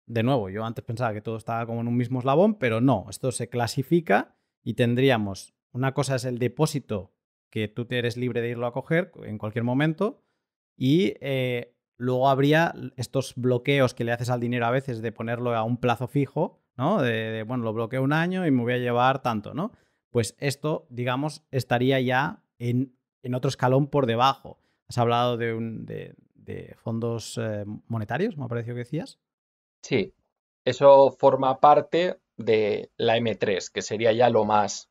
de nuevo, yo antes pensaba que todo estaba como en un mismo eslabón, pero no, esto se clasifica y tendríamos, una cosa es el depósito que tú te eres libre de irlo a coger en cualquier momento y eh, luego habría estos bloqueos que le haces al dinero a veces de ponerlo a un plazo fijo, ¿no? De, bueno, lo bloqueo un año y me voy a llevar tanto, ¿no? Pues esto, digamos, estaría ya en, otro escalón por debajo. Has hablado de, un, de, fondos eh, monetarios, me ha parecido que decías. Sí, eso forma parte de la M3, que sería ya lo más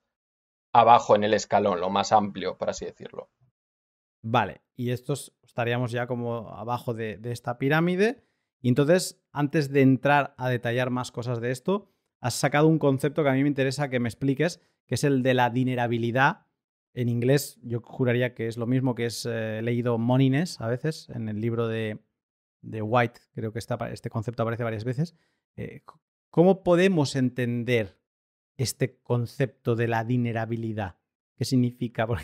abajo en el escalón, lo más amplio, por así decirlo. Vale, y estos estaríamos ya como abajo de, esta pirámide. Y entonces, antes de entrar a detallar más cosas de esto, has sacado un concepto que a mí me interesa que me expliques, que es el de la dinerabilidad. En inglés, yo juraría que es lo mismo que es eh, leído Monines a veces en el libro de, de White, creo que este concepto aparece varias veces. Eh, ¿Cómo podemos entender este concepto de la dinerabilidad? ¿Qué significa? [laughs] Porque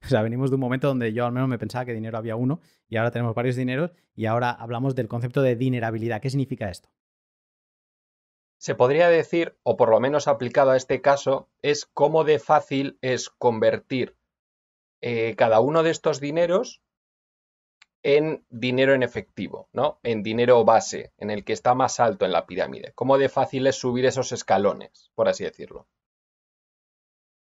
claro, venimos de un momento donde yo al menos me pensaba que dinero había uno y ahora tenemos varios dineros y ahora hablamos del concepto de dinerabilidad. ¿Qué significa esto? Se podría decir, o por lo menos aplicado a este caso, es cómo de fácil es convertir eh, cada uno de estos dineros en dinero en efectivo, ¿no? En dinero base, en el que está más alto en la pirámide. ¿Cómo de fácil es subir esos escalones, por así decirlo?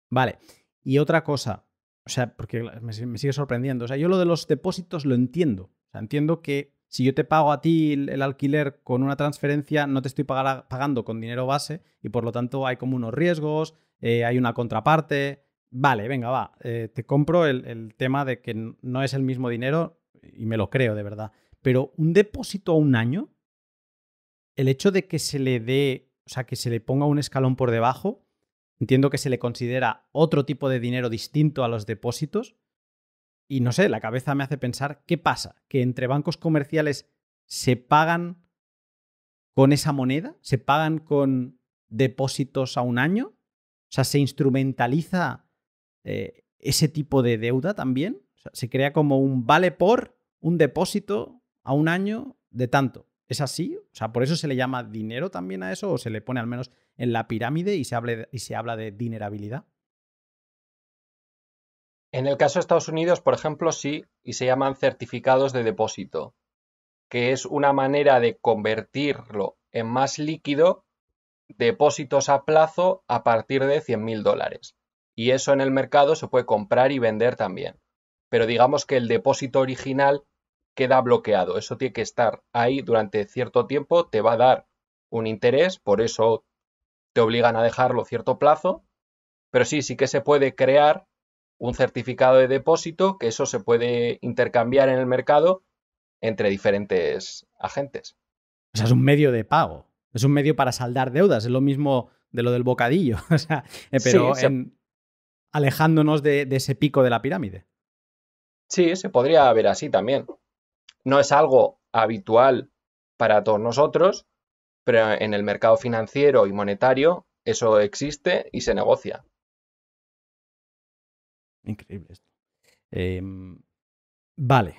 Vale. Y otra cosa, o sea, porque me, sigue sorprendiendo. O sea, yo lo de los depósitos lo entiendo. O sea, entiendo que si yo te pago a ti el, alquiler con una transferencia, no te estoy pagando con dinero base y por lo tanto hay como unos riesgos, eh, hay una contraparte. Vale, venga, va. Eh, te compro el tema de que no es el mismo dinero, y me lo creo de verdad, pero un depósito a un año, el hecho de que se le dé, o sea, que se le ponga un escalón por debajo, entiendo que se le considera otro tipo de dinero distinto a los depósitos. Y no sé, la cabeza me hace pensar, ¿qué pasa? ¿Que entre bancos comerciales se pagan con esa moneda? ¿Se pagan con depósitos a un año? O sea, ¿se instrumentaliza eh, ese tipo de deuda también? O sea, ¿Se crea como un vale por un depósito a un año de tanto. ¿Es así? O sea, ¿por eso se le llama dinero también a eso? ¿O se le pone al menos en la pirámide y se, y se habla de dinerabilidad? En el caso de Estados Unidos, por ejemplo, sí, y se llaman certificados de depósito, que es una manera de convertirlo en más líquido, depósitos a plazo a partir de 100 mil dólares. Y eso en el mercado se puede comprar y vender también pero digamos que el depósito original queda bloqueado. Eso tiene que estar ahí durante cierto tiempo, te va a dar un interés, por eso te obligan a dejarlo cierto plazo, pero sí, sí que se puede crear un certificado de depósito, que eso se puede intercambiar en el mercado entre diferentes agentes. O sea, es un medio de pago, es un medio para saldar deudas, es lo mismo de lo del bocadillo, [laughs] o sea, eh, pero alejándonos de ese pico de la pirámide. Sí, se podría ver así también. No es algo habitual para todos nosotros, pero en el mercado financiero y monetario eso existe y se negocia. Increíble esto. Em, vale.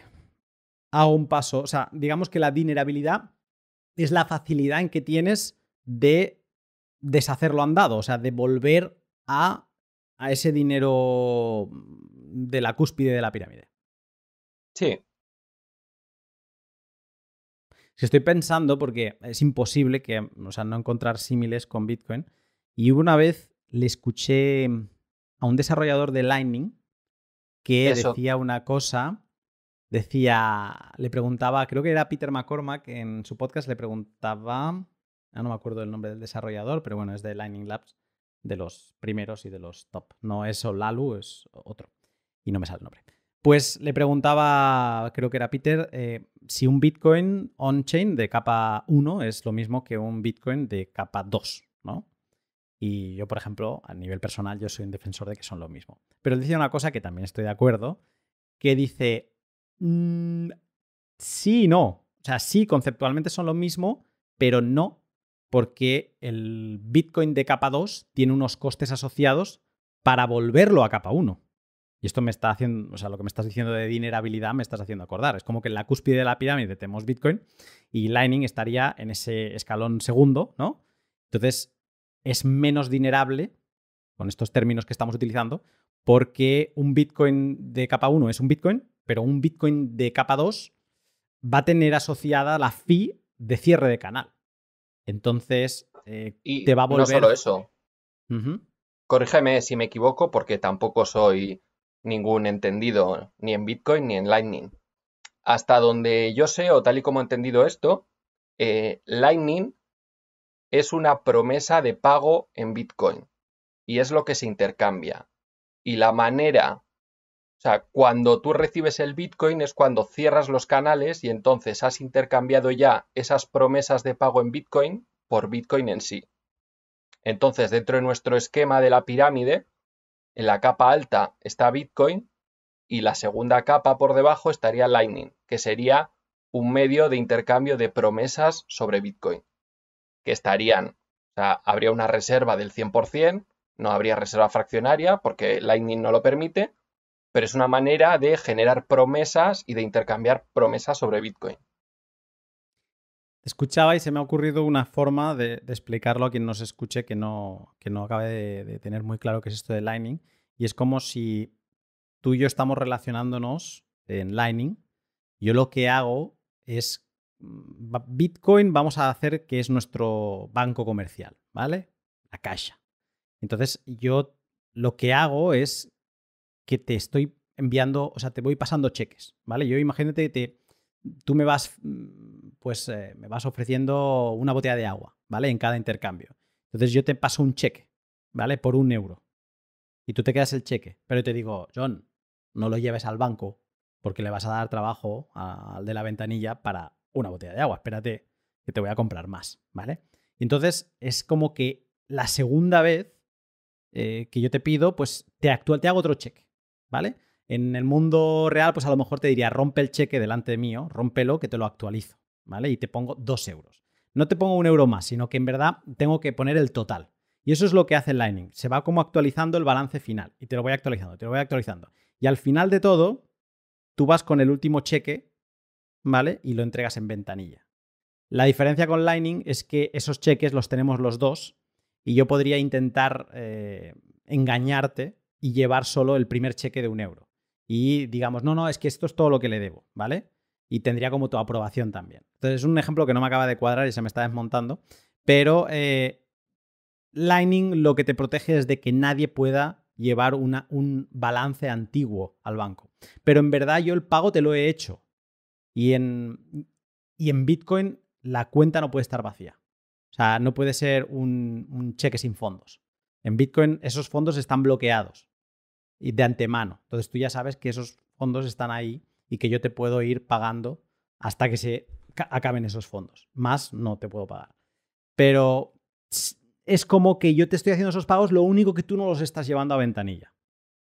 Hago un paso. O sea, digamos que la dinerabilidad es la facilidad en que tienes de deshacer lo andado, o sea, de volver a ese dinero de la cúspide de la pirámide. Sí. Si estoy pensando, porque es imposible que, o sea, no encontrar símiles con Bitcoin. Y una vez le escuché a un desarrollador de Lightning que decía una cosa. Decía, le preguntaba, creo que era Peter McCormack, en su podcast le preguntaba, ah, no me acuerdo el nombre del desarrollador, pero bueno, es de Lightning Labs, de los primeros y de los top. No es Olalu, es otro. Y no me sale el nombre. Pues le preguntaba, creo que era Peter, eh, si un Bitcoin on-chain de capa 1 es lo mismo que un Bitcoin de capa 2, ¿no? Y yo, por ejemplo, a nivel personal, yo soy un defensor de que son lo mismo. Pero él decía una cosa que también estoy de acuerdo, que dice, mm, sí y no. O sea, sí, conceptualmente son lo mismo, pero no porque el Bitcoin de capa 2 tiene unos costes asociados para volverlo a capa 1. Y esto me está haciendo, o sea, lo que me estás diciendo de dinerabilidad me estás haciendo acordar. Es como que en la cúspide de la pirámide tenemos Bitcoin y Lightning estaría en ese escalón segundo, ¿no? Entonces, es menos dinerable, con estos términos que estamos utilizando, porque un Bitcoin de capa 1 es un Bitcoin, pero un Bitcoin de capa 2 va a tener asociada la fee de cierre de canal. Entonces, eh, y te va a volver. No solo eso. Corrígeme si me equivoco, porque tampoco soy ningún entendido ni en Bitcoin ni en Lightning. Hasta donde yo sé, o tal y como he entendido esto, eh, Lightning es una promesa de pago en Bitcoin y es lo que se intercambia. Y la manera, o sea, cuando tú recibes el Bitcoin es cuando cierras los canales y entonces has intercambiado ya esas promesas de pago en Bitcoin por Bitcoin en sí. Entonces, dentro de nuestro esquema de la pirámide, en la capa alta está Bitcoin y la segunda capa por debajo estaría Lightning, que sería un medio de intercambio de promesas sobre Bitcoin, que estarían, o sea, habría una reserva del 100%, no habría reserva fraccionaria porque Lightning no lo permite, pero es una manera de generar promesas y de intercambiar promesas sobre Bitcoin escuchaba y se me ha ocurrido una forma de, explicarlo a quien nos escuche que no, no acabe de, tener muy claro qué es esto de Lightning. Y es como si tú y yo estamos relacionándonos en Lightning. Yo lo que hago es mm, Bitcoin, vamos a hacer que es nuestro banco comercial, ¿vale? La caja. Entonces, yo lo que hago es que te estoy enviando, o sea, te voy pasando cheques, ¿vale? Yo imagínate, te, tú me vas mm, pues eh, me vas ofreciendo una botella de agua, ¿vale? En cada intercambio. Entonces yo te paso un cheque, ¿vale? Por un euro. Y tú te quedas el cheque. Pero yo te digo, John, no lo lleves al banco porque le vas a dar trabajo al de la ventanilla para una botella de agua. Espérate, que te voy a comprar más, ¿vale? entonces es como que la segunda vez eh, que yo te pido, pues te, actual te hago otro cheque, ¿vale? En el mundo real, pues a lo mejor te diría, rompe el cheque delante de mío, rompelo, que te lo actualizo, ¿vale? Y te pongo 2 euros. No te pongo un euro más, sino que en verdad tengo que poner el total. Y eso es lo que hace Lightning. Se va como actualizando el balance final. Y te lo voy actualizando, te lo voy actualizando. Y al final de todo, tú vas con el último cheque, ¿vale? Y lo entregas en ventanilla. La diferencia con Lightning es que esos cheques los tenemos los dos y yo podría intentar eh, engañarte y llevar solo el primer cheque de un euro. Y digamos, no, no, es que esto es todo lo que le debo, ¿vale? y tendría como tu aprobación también. Entonces es un ejemplo que no me acaba de cuadrar y se me está desmontando, pero eh, Lightning lo que te protege es de que nadie pueda llevar una, un balance antiguo al banco. Pero en verdad yo el pago te lo he hecho y en, y en Bitcoin la cuenta no puede estar vacía. O sea, no puede ser un, un cheque sin fondos. En Bitcoin esos fondos están bloqueados y de antemano. Entonces tú ya sabes que esos fondos están ahí y que yo te puedo ir pagando hasta que se acaben esos fondos. Más no te puedo pagar. Pero es como que yo te estoy haciendo esos pagos, lo único que tú no los estás llevando a ventanilla.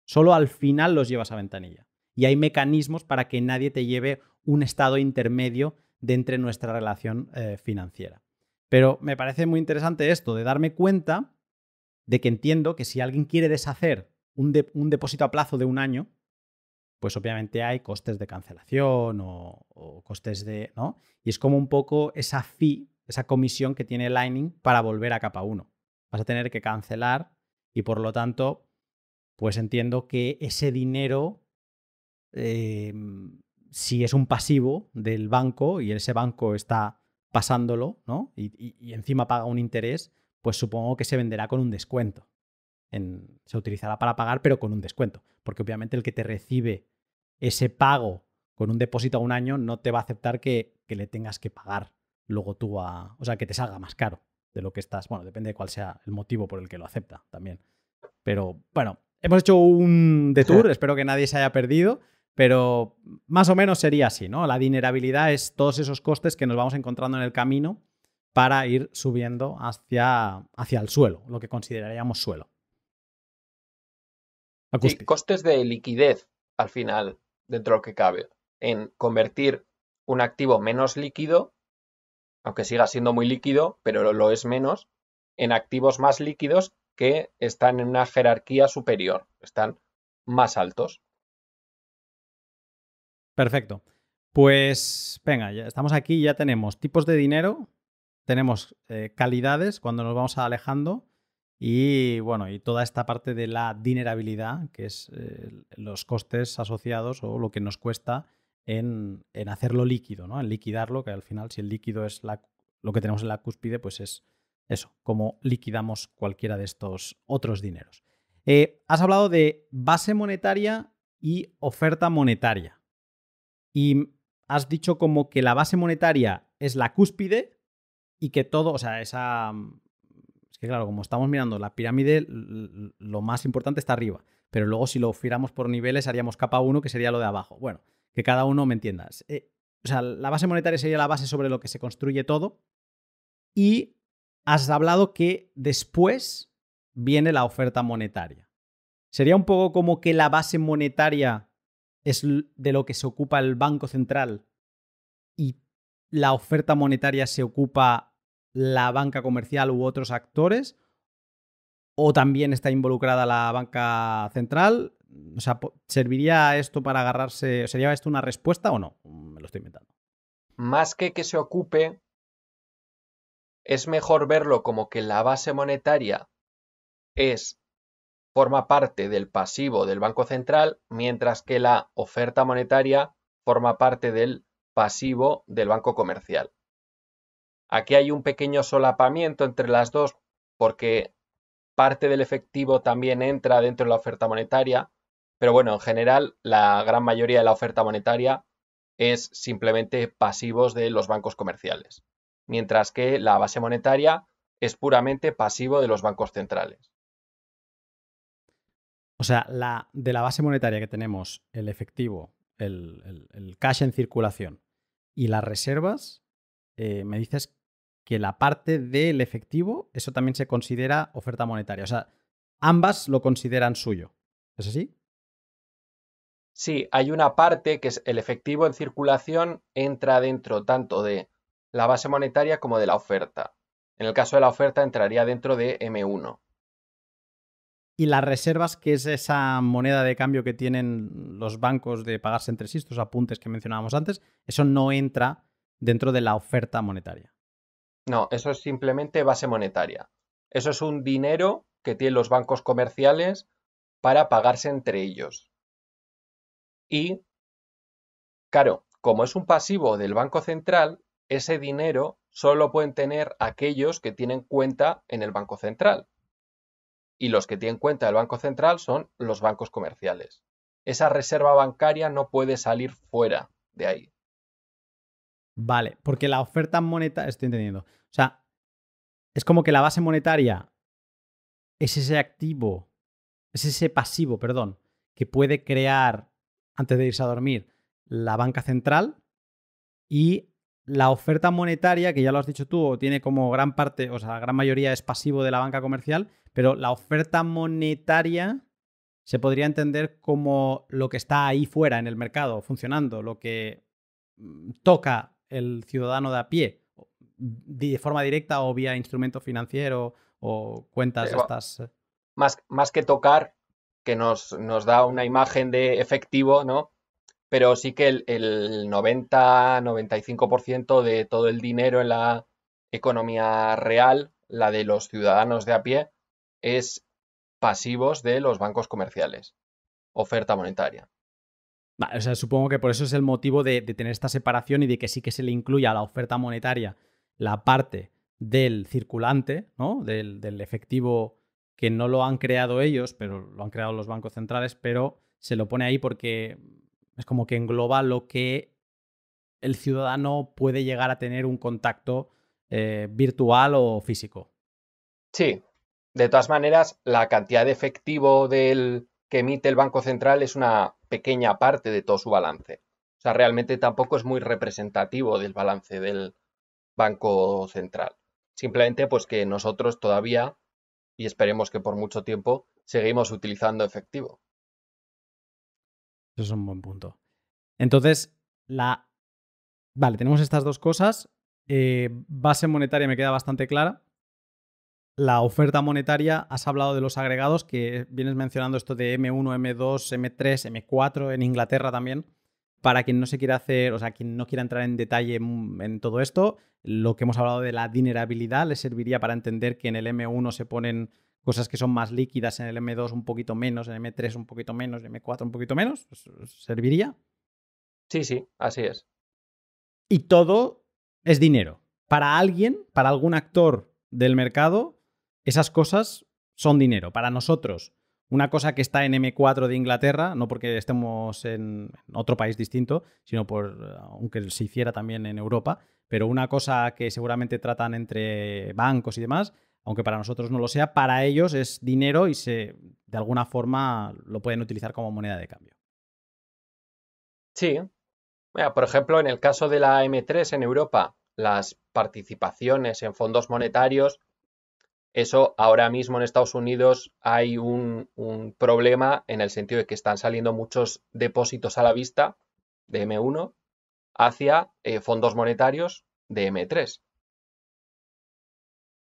Solo al final los llevas a ventanilla. Y hay mecanismos para que nadie te lleve un estado intermedio de entre nuestra relación eh, financiera. Pero me parece muy interesante esto, de darme cuenta de que entiendo que si alguien quiere deshacer un depósito a plazo de un año, pues obviamente hay costes de cancelación o, costes de, ¿no? Y es como un poco esa fee, esa comisión que tiene Lightning para volver a capa 1. Vas a tener que cancelar y por lo tanto, pues entiendo que ese dinero, eh, si es un pasivo del banco y ese banco está pasándolo, ¿no? y encima paga un interés, pues supongo que se venderá con un descuento se utilizará para pagar, pero con un descuento. Porque obviamente el que te recibe ese pago con un depósito a un año no te va a aceptar que, le tengas que pagar luego tú a. O sea, que te salga más caro de lo que estás. Bueno, depende de cuál sea el motivo por el que lo acepta también. Pero bueno, hemos hecho un detour, [laughs] espero que nadie se haya perdido, pero más o menos sería así, ¿no? La dinerabilidad es todos esos costes que nos vamos encontrando en el camino para ir subiendo hacia, hacia el suelo, lo que consideraríamos suelo. Sí, costes de liquidez al final, dentro de lo que cabe, en convertir un activo menos líquido, aunque siga siendo muy líquido, pero lo es menos, en activos más líquidos que están en una jerarquía superior, están más altos. Perfecto. Pues venga, ya estamos aquí, ya tenemos tipos de dinero, tenemos eh, calidades cuando nos vamos alejando y bueno, y toda esta parte de la dinerabilidad, que es eh, los costes asociados o lo que nos cuesta en, hacerlo líquido, ¿no? En liquidarlo, que al final, si el líquido es la, lo que tenemos en la cúspide, pues es eso, como liquidamos cualquiera de estos otros dineros. Eh, has hablado de base monetaria y oferta monetaria. Y has dicho como que la base monetaria es la cúspide y que todo, o sea, esa es que claro, como estamos mirando la pirámide, lo más importante está arriba, pero luego si lo fuéramos por niveles haríamos capa 1, que sería lo de abajo. Bueno, que cada uno me entiendas. Eh, o sea, la base monetaria sería la base sobre lo que se construye todo y has hablado que después viene la oferta monetaria. Sería un poco como que la base monetaria es de lo que se ocupa el Banco Central y la oferta monetaria se ocupa la banca comercial u otros actores? ¿O también está involucrada la banca central? O sea, ¿serviría esto para agarrarse? ¿Sería esto una respuesta o no? Mm, me lo estoy inventando. Más que que se ocupe, es mejor verlo como que la base monetaria es forma parte del pasivo del Banco Central, mientras que la oferta monetaria forma parte del pasivo del Banco Comercial. Aquí hay un pequeño solapamiento entre las dos porque parte del efectivo también entra dentro de la oferta monetaria, pero bueno, en general la gran mayoría de la oferta monetaria es simplemente pasivos de los bancos comerciales, mientras que la base monetaria es puramente pasivo de los bancos centrales. O sea, la, de la base monetaria que tenemos, el efectivo, el, cash en circulación y las reservas, eh, me dices que la parte del efectivo, eso también se considera oferta monetaria. O sea, ambas lo consideran suyo. ¿Es así? Sí, hay una parte que es el efectivo en circulación entra dentro tanto de la base monetaria como de la oferta. En el caso de la oferta entraría dentro de M1. ¿Y las reservas, que es esa moneda de cambio que tienen los bancos de pagarse entre sí, estos apuntes que mencionábamos antes, eso no entra dentro de la oferta monetaria? No, eso es simplemente base monetaria. Eso es un dinero que tienen los bancos comerciales para pagarse entre ellos. Y, claro, como es un pasivo del Banco Central, ese dinero solo pueden tener aquellos que tienen cuenta en el Banco Central. Y los que tienen cuenta del Banco Central son los bancos comerciales. Esa reserva bancaria no puede salir fuera de ahí. Vale, porque la oferta monetaria, estoy entendiendo, o sea, es como que la base monetaria es ese activo, es ese pasivo, perdón, que puede crear antes de irse a dormir la banca central y la oferta monetaria, que ya lo has dicho tú, tiene como gran parte, o sea, la gran mayoría es pasivo de la banca comercial, pero la oferta monetaria se podría entender como lo que está ahí fuera en el mercado funcionando, lo que mm, toca el ciudadano de a pie, de forma directa o vía instrumento financiero o cuentas eh, eh. Más, más, que tocar, que nos, nos, da una imagen de efectivo, ¿no? Pero sí que el, el 90-95% de todo el dinero en la economía real, la de los ciudadanos de a pie, es pasivos de los bancos comerciales, oferta monetaria o sea, supongo que por eso es el motivo de, tener esta separación y de que sí que se le incluya a la oferta monetaria la parte del circulante, ¿no? Del, efectivo que no lo han creado ellos, pero lo han creado los bancos centrales, pero se lo pone ahí porque es como que engloba lo que el ciudadano puede llegar a tener un contacto eh, virtual o físico. Sí, de todas maneras, la cantidad de efectivo del, que emite el Banco Central es una pequeña parte de todo su balance. O sea, realmente tampoco es muy representativo del balance del Banco Central. Simplemente pues que nosotros todavía, y esperemos que por mucho tiempo, seguimos utilizando efectivo. Eso es un buen punto. Entonces, la... Vale, tenemos estas dos cosas. Eh, base monetaria me queda bastante clara la oferta monetaria, has hablado de los agregados, que vienes mencionando esto de M1, M2, M3, M4 en Inglaterra también. Para quien no se quiera hacer, o sea, quien no quiera entrar en detalle en todo esto, lo que hemos hablado de la dinerabilidad le serviría para entender que en el M1 se ponen cosas que son más líquidas, en el M2 un poquito menos, en el M3 un poquito menos, en el M4 un poquito menos. Pues, pues, ¿Serviría? Sí, sí, así es. Y todo es dinero. Para alguien, para algún actor del mercado, esas cosas son dinero. Para nosotros, una cosa que está en M4 de Inglaterra, no porque estemos en otro país distinto, sino por, aunque se hiciera también en Europa, pero una cosa que seguramente tratan entre bancos y demás, aunque para nosotros no lo sea, para ellos es dinero y se, de alguna forma lo pueden utilizar como moneda de cambio. Sí. por ejemplo, en el caso de la M3 en Europa, las participaciones en fondos monetarios eso ahora mismo en Estados Unidos hay un, problema en el sentido de que están saliendo muchos depósitos a la vista de M1 hacia eh, fondos monetarios de M3.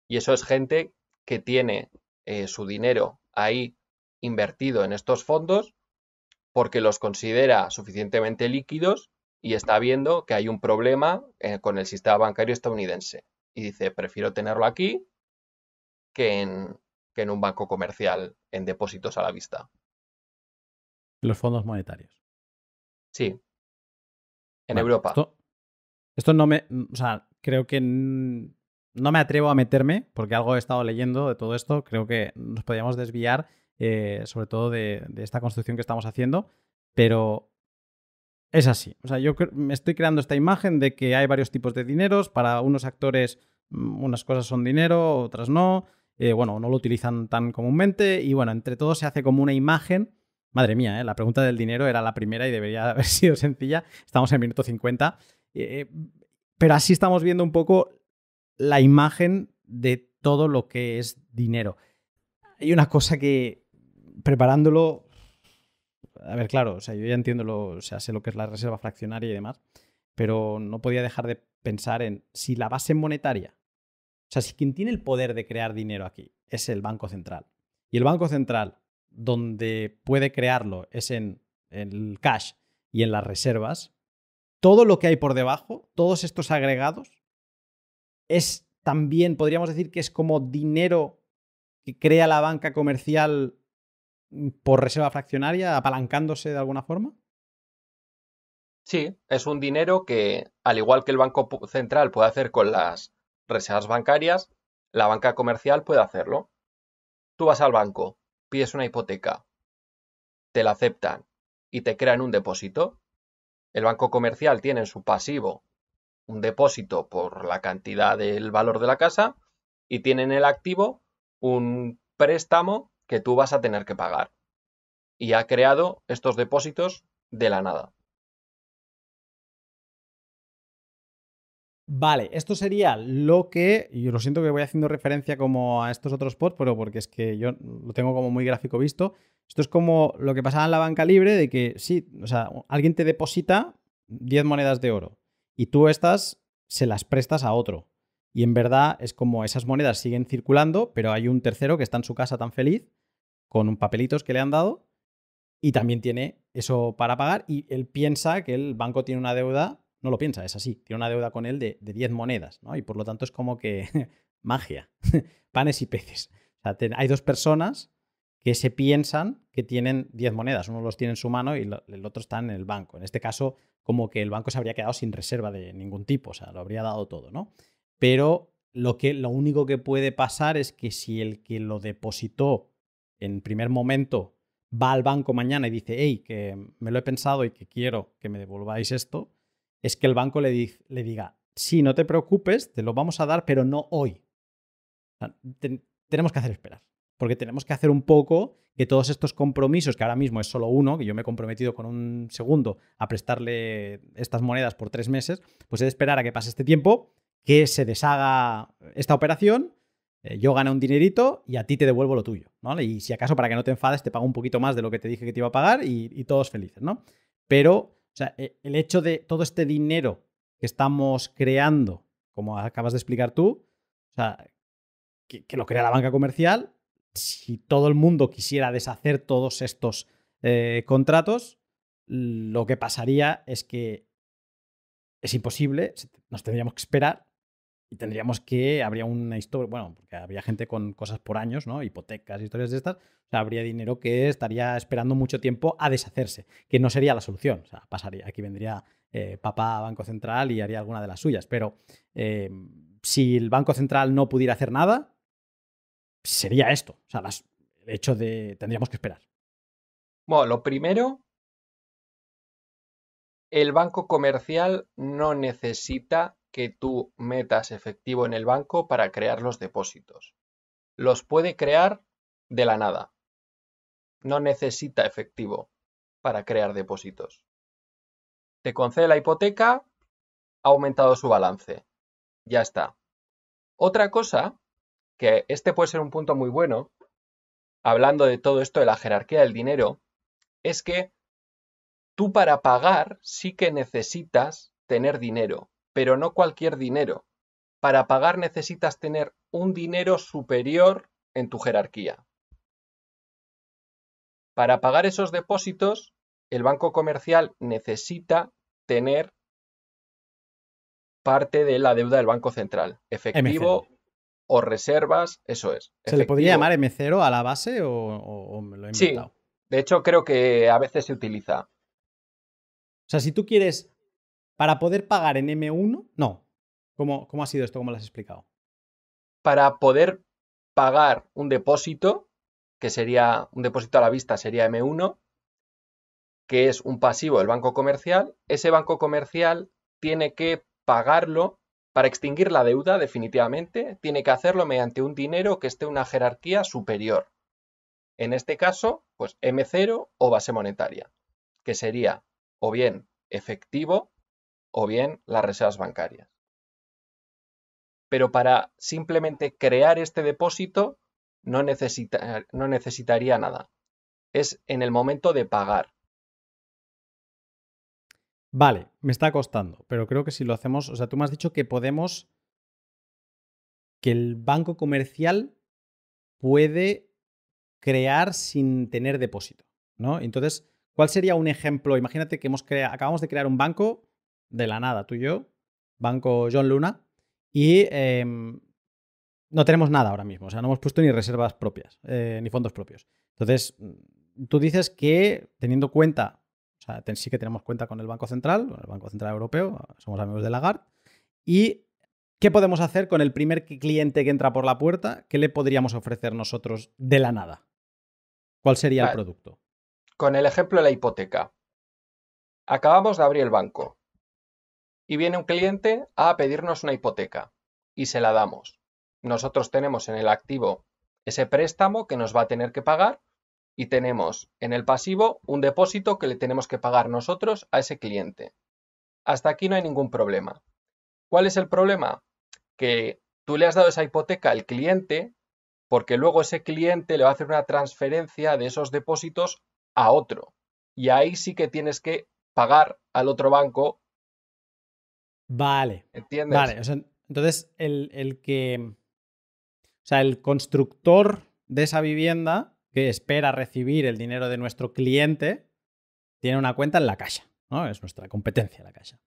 Y eso es gente que tiene eh, su dinero ahí invertido en estos fondos porque los considera suficientemente líquidos y está viendo que hay un problema eh, con el sistema bancario estadounidense. Y dice, prefiero tenerlo aquí que en, en un banco comercial en depósitos a la vista. Los fondos monetarios. Sí. En Europa. Esto, no me. O sea, creo que no me atrevo a meterme, porque algo he estado leyendo de todo esto. Creo que nos podríamos desviar, eh, sobre todo de, de esta construcción que estamos haciendo. Pero es así. O sea, yo me estoy creando esta imagen de que hay varios tipos de dineros. Para unos actores, mm, unas cosas son dinero, otras no. Eh, bueno, no lo utilizan tan comúnmente y bueno, entre todos se hace como una imagen. Madre mía, eh, la pregunta del dinero era la primera y debería [laughs] haber sido sencilla. Estamos en el minuto 50. Eh, pero así estamos viendo un poco la imagen de todo lo que es dinero. Hay una cosa que preparándolo... A ver, claro, o sea, yo ya entiendo lo, sea, sé lo que es la reserva fraccionaria y demás, pero no podía dejar de pensar en si la base monetaria o sea, si quien tiene el poder de crear dinero aquí es el Banco Central, y el Banco Central donde puede crearlo es en el cash y en las reservas, todo lo que hay por debajo, todos estos agregados, es también, podríamos decir que es como dinero que crea la banca comercial mm, por reserva fraccionaria, apalancándose de alguna forma? Sí, es un dinero que, al igual que el Banco Central puede hacer con las reservas bancarias, la banca comercial puede hacerlo. Tú vas al banco, pides una hipoteca, te la aceptan y te crean un depósito. El banco comercial tiene en su pasivo un depósito por la cantidad del valor de la casa y tiene en el activo un préstamo que tú vas a tener que pagar. Y ha creado estos depósitos de la nada. Vale, esto sería lo que, y lo siento que voy haciendo referencia como a estos otros pods, pero porque es que yo lo tengo como muy gráfico visto. Esto es como lo que pasaba en la banca libre, de que sí, o sea, alguien te deposita 10 monedas de oro y tú estas se las prestas a otro. Y en verdad es como esas monedas siguen circulando, pero hay un tercero que está en su casa tan feliz, con un papelitos que le han dado, y también tiene eso para pagar, y él piensa que el banco tiene una deuda no lo piensa, es así. Tiene una deuda con él de 10 monedas, ¿no? Y por lo tanto es como que [laughs] magia, [laughs] panes y peces. hay dos personas que se piensan que tienen 10 monedas. Uno los tiene en su mano y el otro está en el banco. En este caso, como que el banco se habría quedado sin reserva de ningún tipo, o sea, lo habría dado todo, ¿no? Pero lo, que, lo único que puede pasar es que si el que lo depositó en primer momento va al banco mañana y dice, hey, que me lo he pensado y que quiero que me devolváis esto, es que el banco le, diga, sí, no te preocupes, te lo vamos a dar, pero no hoy. tenemos que hacer esperar, porque tenemos que hacer un poco que todos estos compromisos, que ahora mismo es solo uno, que yo me he comprometido con un segundo a prestarle estas monedas por tres meses, pues he de esperar a que pase este tiempo, que se deshaga esta operación, eh, yo gano un dinerito y a ti te devuelvo lo tuyo, Y si acaso para que no te enfades, te pago un poquito más de lo que te dije que te iba a pagar y, y todos felices, ¿no? Pero o sea, e, el hecho de todo este dinero que estamos creando, como acabas de explicar tú, o sea, que, lo crea la banca comercial, si todo el mundo quisiera deshacer todos estos eh, contratos, lo que pasaría es que es imposible, nos tendríamos que esperar y tendríamos que, habría una historia, bueno, porque habría gente con cosas por años, ¿no? Hipotecas, historias de estas. O sea, habría dinero que estaría esperando mucho tiempo a deshacerse, que no sería la solución. O sea, pasaría, aquí vendría eh, papá Banco Central y haría alguna de las suyas. Pero eh, si el Banco Central no pudiera hacer nada, sería esto. O sea, el hecho de, tendríamos que esperar. Bueno, lo primero, el banco comercial no necesita que tú metas efectivo en el banco para crear los depósitos. Los puede crear de la nada. No necesita efectivo para crear depósitos. Te concede la hipoteca, ha aumentado su balance. Ya está. Otra cosa, que este puede ser un punto muy bueno, hablando de todo esto de la jerarquía del dinero, es que tú para pagar sí que necesitas tener dinero pero no cualquier dinero. Para pagar necesitas tener un dinero superior en tu jerarquía. Para pagar esos depósitos, el banco comercial necesita tener parte de la deuda del Banco Central, efectivo o reservas, eso es. ¿Se le podría llamar M0 a la base o, me lo he inventado? Sí, de hecho creo que a veces se utiliza. O sea, si tú quieres para poder pagar en M1, no. ¿Cómo, ha sido esto? ¿Cómo lo has explicado? Para poder pagar un depósito, que sería un depósito a la vista, sería M1, que es un pasivo del banco comercial, ese banco comercial tiene que pagarlo para extinguir la deuda definitivamente, tiene que hacerlo mediante un dinero que esté en una jerarquía superior. En este caso, pues M0 o base monetaria, que sería o bien efectivo o bien las reservas bancarias. Pero para simplemente crear este depósito no, necesitaría nada. Es en el momento de pagar. Vale, me está costando, pero creo que si lo hacemos, o sea, tú me has dicho que podemos, que el banco comercial puede crear sin tener depósito, ¿no? Entonces, ¿cuál sería un ejemplo? Imagínate que hemos acabamos de crear un banco de la nada, tú y yo, banco John Luna, y em, no tenemos nada ahora mismo, o sea, no hemos puesto ni reservas propias, eh, ni fondos propios. Entonces, mm, tú dices que teniendo cuenta, o sea, sí que tenemos cuenta con el Banco Central, con el Banco Central Europeo, ah, somos amigos de Lagarde, y ¿qué podemos hacer con el primer cliente que entra por la puerta? ¿Qué le podríamos ofrecer nosotros de la nada? ¿Cuál sería el producto? Con el ejemplo de la hipoteca. Acabamos de abrir el banco y viene un cliente a pedirnos una hipoteca y se la damos. Nosotros tenemos en el activo ese préstamo que nos va a tener que pagar y tenemos en el pasivo un depósito que le tenemos que pagar nosotros a ese cliente. Hasta aquí no hay ningún problema. ¿Cuál es el problema? Que tú le has dado esa hipoteca al cliente porque luego ese cliente le va a hacer una transferencia de esos depósitos a otro. Y ahí sí que tienes que pagar al otro banco Vale. ¿Entiendes? Vale, entonces el, que... O sea, el constructor de esa vivienda que espera recibir el dinero de nuestro cliente tiene una cuenta en la caja, ¿no? Es nuestra competencia la caja.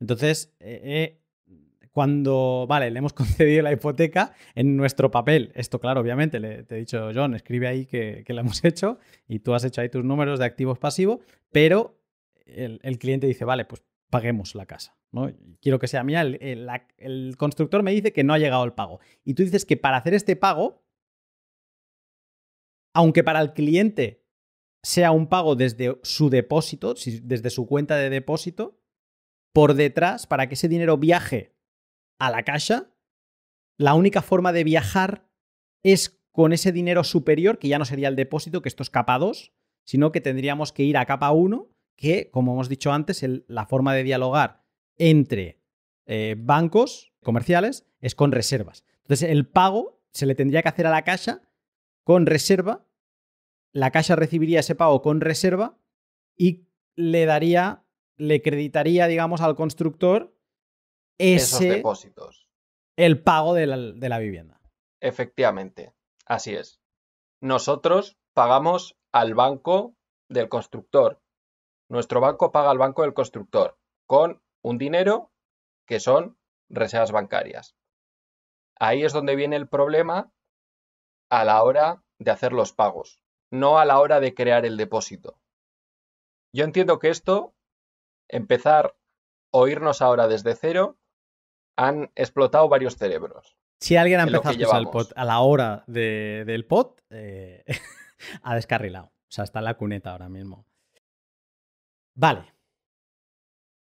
Entonces, eh, eh, cuando, vale, le hemos [laughs] concedido la hipoteca en nuestro papel, esto claro, obviamente, le, te he dicho, John, escribe ahí que, que hemos [laughs] hecho y tú has hecho ahí tus números de activos pasivos, pero el, el cliente dice, vale, pues paguemos la casa. ¿no? Quiero que sea mía. El, el, constructor me dice que no ha llegado el pago. Y tú dices que para hacer este pago, aunque para el cliente sea un pago desde su depósito, desde su cuenta de depósito, por detrás, para que ese dinero viaje a la casa la única forma de viajar es con ese dinero superior, que ya no sería el depósito, que esto es capa 2 sino que tendríamos que ir a capa 1 que, como hemos dicho antes, la forma de dialogar entre eh, bancos comerciales es con reservas. Entonces, el pago se le tendría que hacer a la casa con reserva, la casa recibiría ese pago con reserva y le daría, le creditaría, digamos, al constructor ese, depósitos. El pago de la vivienda. Efectivamente, así es. Nosotros pagamos al banco del constructor nuestro banco paga al banco del constructor con un dinero que son reservas bancarias. Ahí es donde viene el problema a la hora de hacer los pagos, no a la hora de crear el depósito. Yo entiendo que esto, empezar o irnos ahora desde cero, han explotado varios cerebros. Si alguien ha empezado a, pot, a la hora del pot, eh, [laughs] ha descarrilado. O sea, está en la cuneta ahora mismo. Vale.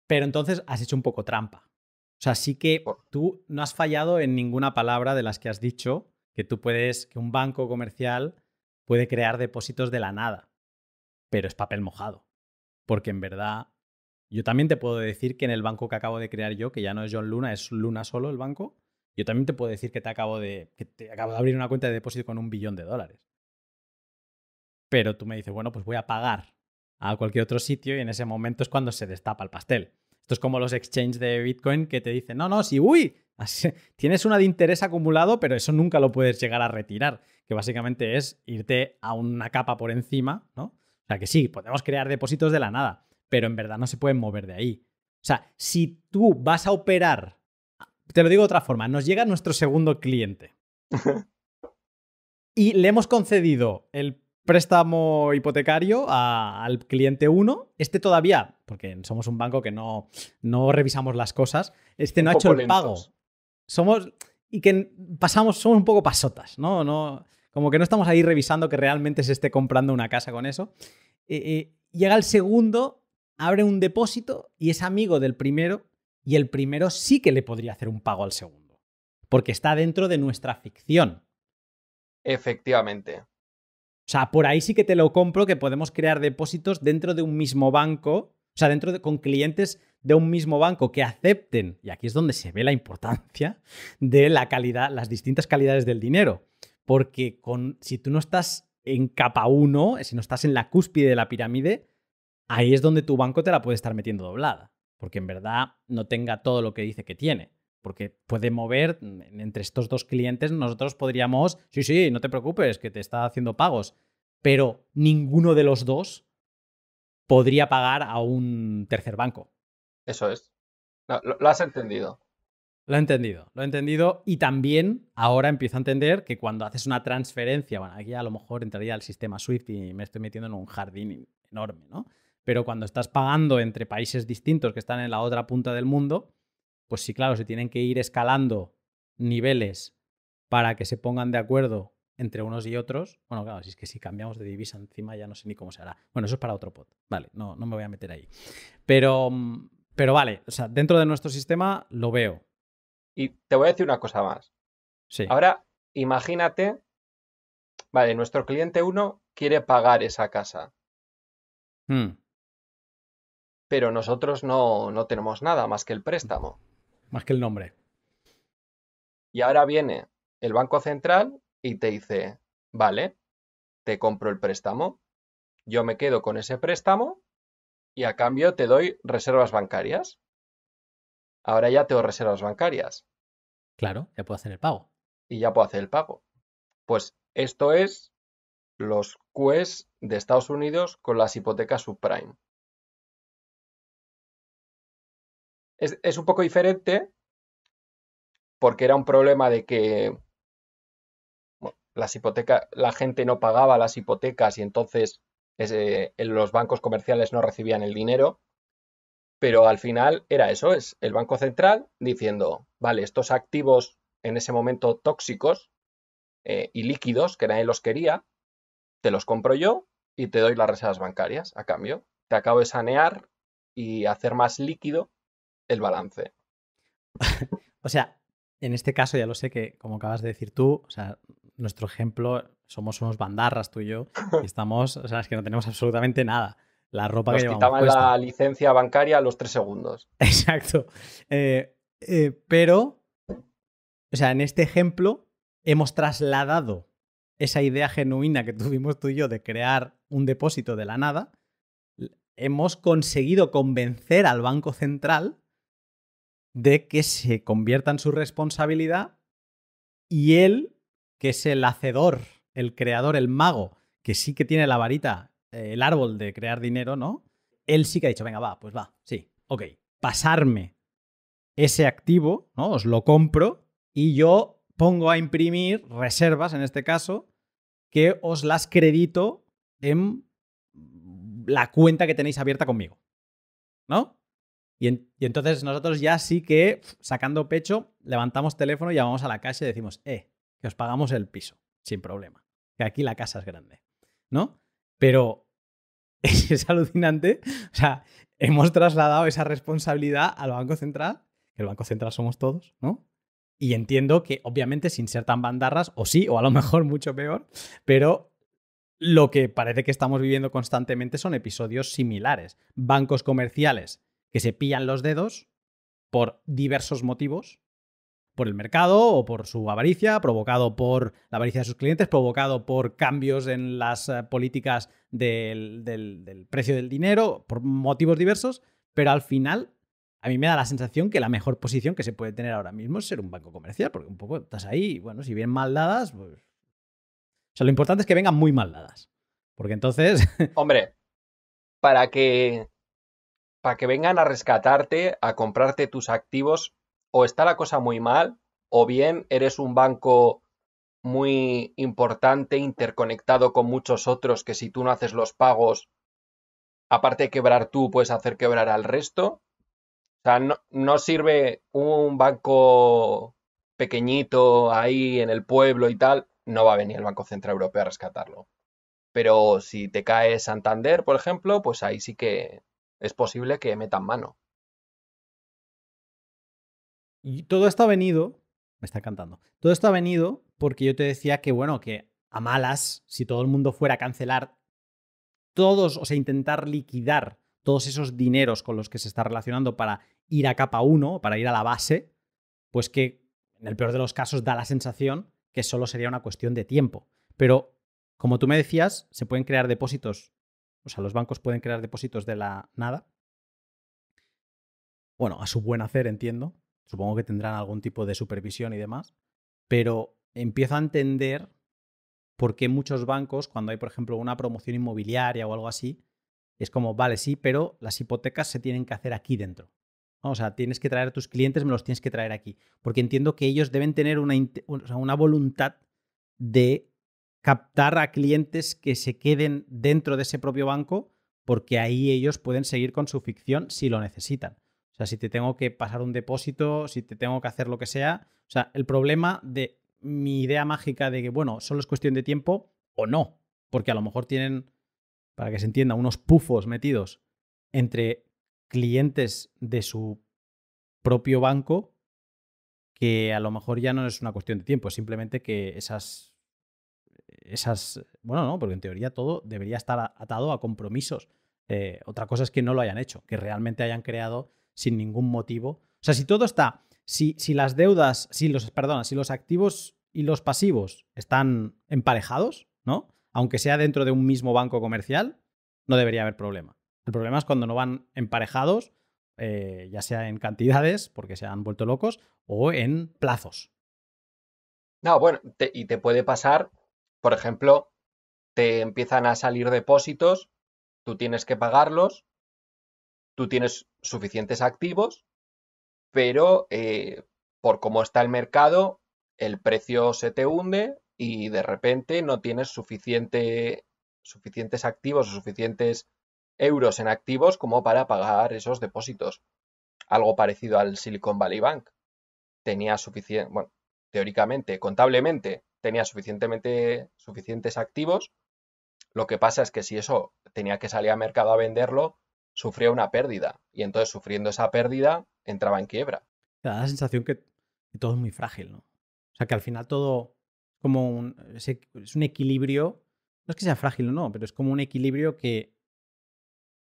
Pero entonces has hecho un poco trampa. O sea, sí que tú no has fallado en ninguna palabra de las que has dicho que tú puedes, que un banco comercial puede crear depósitos de la nada. Pero es papel mojado. Porque en verdad, yo también te puedo decir que en el banco que acabo de crear yo, que ya no es John Luna, es Luna solo el banco, yo también te puedo decir que te acabo de, que te acabo de abrir una cuenta de depósito con un billón de dólares. Pero tú me dices, bueno, pues voy a pagar a cualquier otro sitio y en ese momento es cuando se destapa el pastel. Esto es como los exchanges de Bitcoin que te dicen, no, no, si, uy, tienes una de interés acumulado, pero eso nunca lo puedes llegar a retirar, que básicamente es irte a una capa por encima, ¿no? O sea que sí, podemos crear depósitos de la nada, pero en verdad no se pueden mover de ahí. O sea, si tú vas a operar, te lo digo de otra forma, nos llega nuestro segundo cliente [laughs] y le hemos concedido el préstamo hipotecario al cliente 1. Este todavía, porque somos un banco que no, no revisamos las cosas, este no ha hecho el pago. Somos. Y que pasamos, somos un poco pasotas, ¿no? no como que no estamos ahí revisando que realmente se esté comprando una casa con eso. Eh, eh, llega el segundo, abre un depósito y es amigo del primero, y el primero sí que le podría hacer un pago al segundo, porque está dentro de nuestra ficción. Efectivamente. O sea, por ahí sí que te lo compro que podemos crear depósitos dentro de un mismo banco, o sea, dentro de, con clientes de un mismo banco que acepten, y aquí es donde se ve la importancia [laughs] de la calidad, las distintas calidades del dinero, porque con, si tú no estás en capa 1, si no estás en la cúspide de la pirámide, ahí es donde tu banco te la puede estar metiendo doblada, porque en verdad no tenga todo lo que dice que tiene porque puede mover entre estos dos clientes, nosotros podríamos, sí, sí, no te preocupes, que te está haciendo pagos, pero ninguno de los dos podría pagar a un tercer banco. Eso es. Lo, has entendido. Lo he entendido, lo he entendido y también ahora empiezo a entender que cuando haces una transferencia, bueno, aquí a lo mejor entraría al sistema SWIFT y me estoy metiendo en un jardín enorme, ¿no? Pero cuando estás pagando entre países distintos que están en la otra punta del mundo, pues sí, claro, se tienen que ir escalando niveles para que se pongan de acuerdo entre unos y otros. Bueno, claro, si es que si cambiamos de divisa encima ya no sé ni cómo se hará. Bueno, eso es para otro pot, Vale, no, no me voy a meter ahí. Pero, mm, pero vale, o sea, dentro de nuestro sistema lo veo. Y te voy a decir una cosa más. Sí. Ahora, imagínate, vale, nuestro cliente 1 quiere pagar esa casa. Hmm. Pero nosotros no, no tenemos nada más que el préstamo más que el nombre. Y ahora viene el Banco Central y te dice, vale, te compro el préstamo, yo me quedo con ese préstamo y a cambio te doy reservas bancarias. Ahora ya tengo reservas bancarias. Claro, ya puedo hacer el pago. Y ya puedo hacer el pago. Pues esto es los QEs de Estados Unidos con las hipotecas subprime. es, un poco diferente porque era un problema de que las la gente no pagaba las hipotecas y entonces los bancos comerciales no recibían el dinero. Pero al final era eso, es el Banco Central diciendo, vale, estos activos en ese momento tóxicos eh, y líquidos que nadie los quería, te los compro yo y te doy las reservas bancarias a cambio. Te acabo de sanear y hacer más líquido el balance. [laughs] o sea, en este caso ya lo sé que, como acabas de decir tú, o sea, nuestro ejemplo, somos unos bandarras tú y yo, y estamos, o sea, es que no tenemos absolutamente nada. La ropa que quitaban la licencia bancaria a los tres segundos. [laughs] Exacto. Eh, eh, pero, o sea, en este ejemplo hemos trasladado esa idea genuina que tuvimos tú y yo de crear un depósito de la nada, hemos conseguido convencer al Banco Central de que se convierta en su responsabilidad y él, que es el hacedor, el creador, el mago, que sí que tiene la varita, eh, el árbol de crear dinero, ¿no? Él sí que ha dicho, venga, va, pues va, sí, ok, pasarme ese activo, ¿no? Os lo compro y yo pongo a imprimir reservas, en este caso, que os las credito en la cuenta que tenéis abierta conmigo, ¿no? Y, entonces nosotros ya sí que, sacando pecho, levantamos teléfono, llamamos a la casa y decimos, eh, que os pagamos el piso, sin problema. Que aquí la casa es grande, ¿no? Pero [laughs] es alucinante. O sea, hemos trasladado esa responsabilidad al Banco Central, que el Banco Central somos todos, ¿no? Y entiendo que, obviamente, sin ser tan bandarras, o sí, o a lo mejor mucho peor, pero lo que parece que estamos viviendo constantemente son episodios similares. Bancos comerciales que se pillan los dedos por diversos motivos, por el mercado o por su avaricia, provocado por la avaricia de sus clientes, provocado por cambios en las eh, políticas del, precio del dinero, por motivos diversos, pero al final a mí me da la sensación que la mejor posición que se puede tener ahora mismo es ser un banco comercial, porque un poco estás ahí, bueno, si bien mal dadas, pues... O sea, lo importante es que vengan muy mal dadas, porque entonces... Hombre, para que para que vengan a rescatarte, a comprarte tus activos, o está la cosa muy mal, o bien eres un banco muy importante, interconectado con muchos otros, que si tú no haces los pagos, aparte de quebrar tú, puedes hacer quebrar al resto. O sea, no, sirve un banco pequeñito ahí en el pueblo y tal, no va a venir el Banco Central Europeo a rescatarlo. Pero si te cae Santander, por ejemplo, pues ahí sí que es posible que metan mano. Y todo esto ha venido, me está cantando, todo esto ha venido porque yo te decía que, bueno, que a malas, si todo el mundo fuera a cancelar todos, o sea, intentar liquidar todos esos dineros con los que se está relacionando para ir a capa 1, para ir a la base, pues que en el peor de los casos da la sensación que solo sería una cuestión de tiempo. Pero, como tú me decías, se pueden crear depósitos o sea, los bancos pueden crear depósitos de la nada. Bueno, a su buen hacer, entiendo. Supongo que tendrán algún tipo de supervisión y demás. Pero empiezo a entender por qué muchos bancos, cuando hay, por ejemplo, una promoción inmobiliaria o algo así, es como, vale, sí, pero las hipotecas se tienen que hacer aquí dentro. O sea, tienes que traer a tus clientes, me los tienes que traer aquí. Porque entiendo que ellos deben tener una, una voluntad de captar a clientes que se queden dentro de ese propio banco porque ahí ellos pueden seguir con su ficción si lo necesitan. O sea, si te tengo que pasar un depósito, si te tengo que hacer lo que sea. O sea, el problema de mi idea mágica de que, bueno, solo es cuestión de tiempo o no, porque a lo mejor tienen, para que se entienda, unos pufos metidos entre clientes de su propio banco que a lo mejor ya no es una cuestión de tiempo, es simplemente que esas esas, bueno, no, porque en teoría todo debería estar atado a compromisos. Eh, otra cosa es que no lo hayan hecho, que realmente hayan creado sin ningún motivo. O sea, si todo está, si, las deudas, si los, perdona, si los activos y los pasivos están emparejados, ¿no? Aunque sea dentro de un mismo banco comercial, no debería haber problema. El problema es cuando no van emparejados, eh, ya sea en cantidades, porque se han vuelto locos, o en plazos. No, bueno, y te puede pasar por ejemplo, te empiezan a salir depósitos, tú tienes que pagarlos, tú tienes suficientes activos, pero eh, por cómo está el mercado, el precio se te hunde y de repente no tienes suficiente, suficientes activos o suficientes euros en activos como para pagar esos depósitos. Algo parecido al Silicon Valley Bank. Tenía suficiente, bueno, teóricamente, contablemente, tenía suficientemente, suficientes activos. Lo que pasa es que si eso tenía que salir a mercado a venderlo, sufría una pérdida. Y entonces, sufriendo esa pérdida, entraba en quiebra. da la sensación que, todo es muy frágil, ¿no? O sea, que al final todo como un, es un equilibrio. No es que sea frágil o no, pero es como un equilibrio que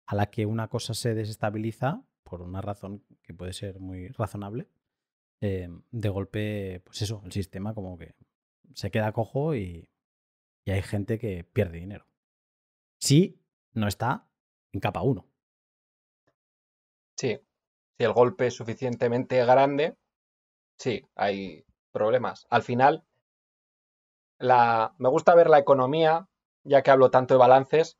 a la que una cosa se desestabiliza por una razón que puede ser muy razonable, eh, de golpe, pues eso, el sistema como que se queda cojo y, hay gente que pierde dinero. Si no está en capa 1. Sí, si el golpe es suficientemente grande, sí, hay problemas. Al final, la... me gusta ver la economía, ya que hablo tanto de balances,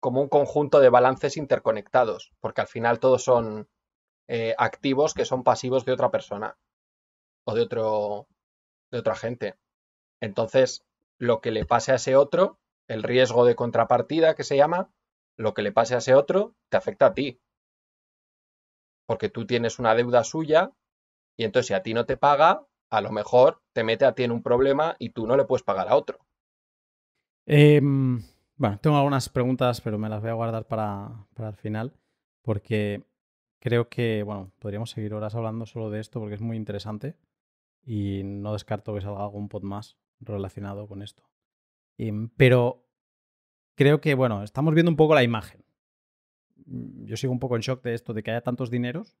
como un conjunto de balances interconectados, porque al final todos son eh, activos que son pasivos de otra persona o de otro de otra gente. Entonces, lo que le pase a ese otro, el riesgo de contrapartida que se llama, lo que le pase a ese otro, te afecta a ti. Porque tú tienes una deuda suya y entonces si a ti no te paga, a lo mejor te mete a ti en un problema y tú no le puedes pagar a otro. Em, bueno, tengo algunas preguntas, pero me las voy a guardar para, para el final, porque creo que, bueno, podríamos seguir horas hablando solo de esto porque es muy interesante y no descarto que salga algún pod más relacionado con esto. Em, pero creo que, bueno, estamos viendo un poco la imagen. Mm, yo sigo un poco en shock de esto, de que haya tantos dineros,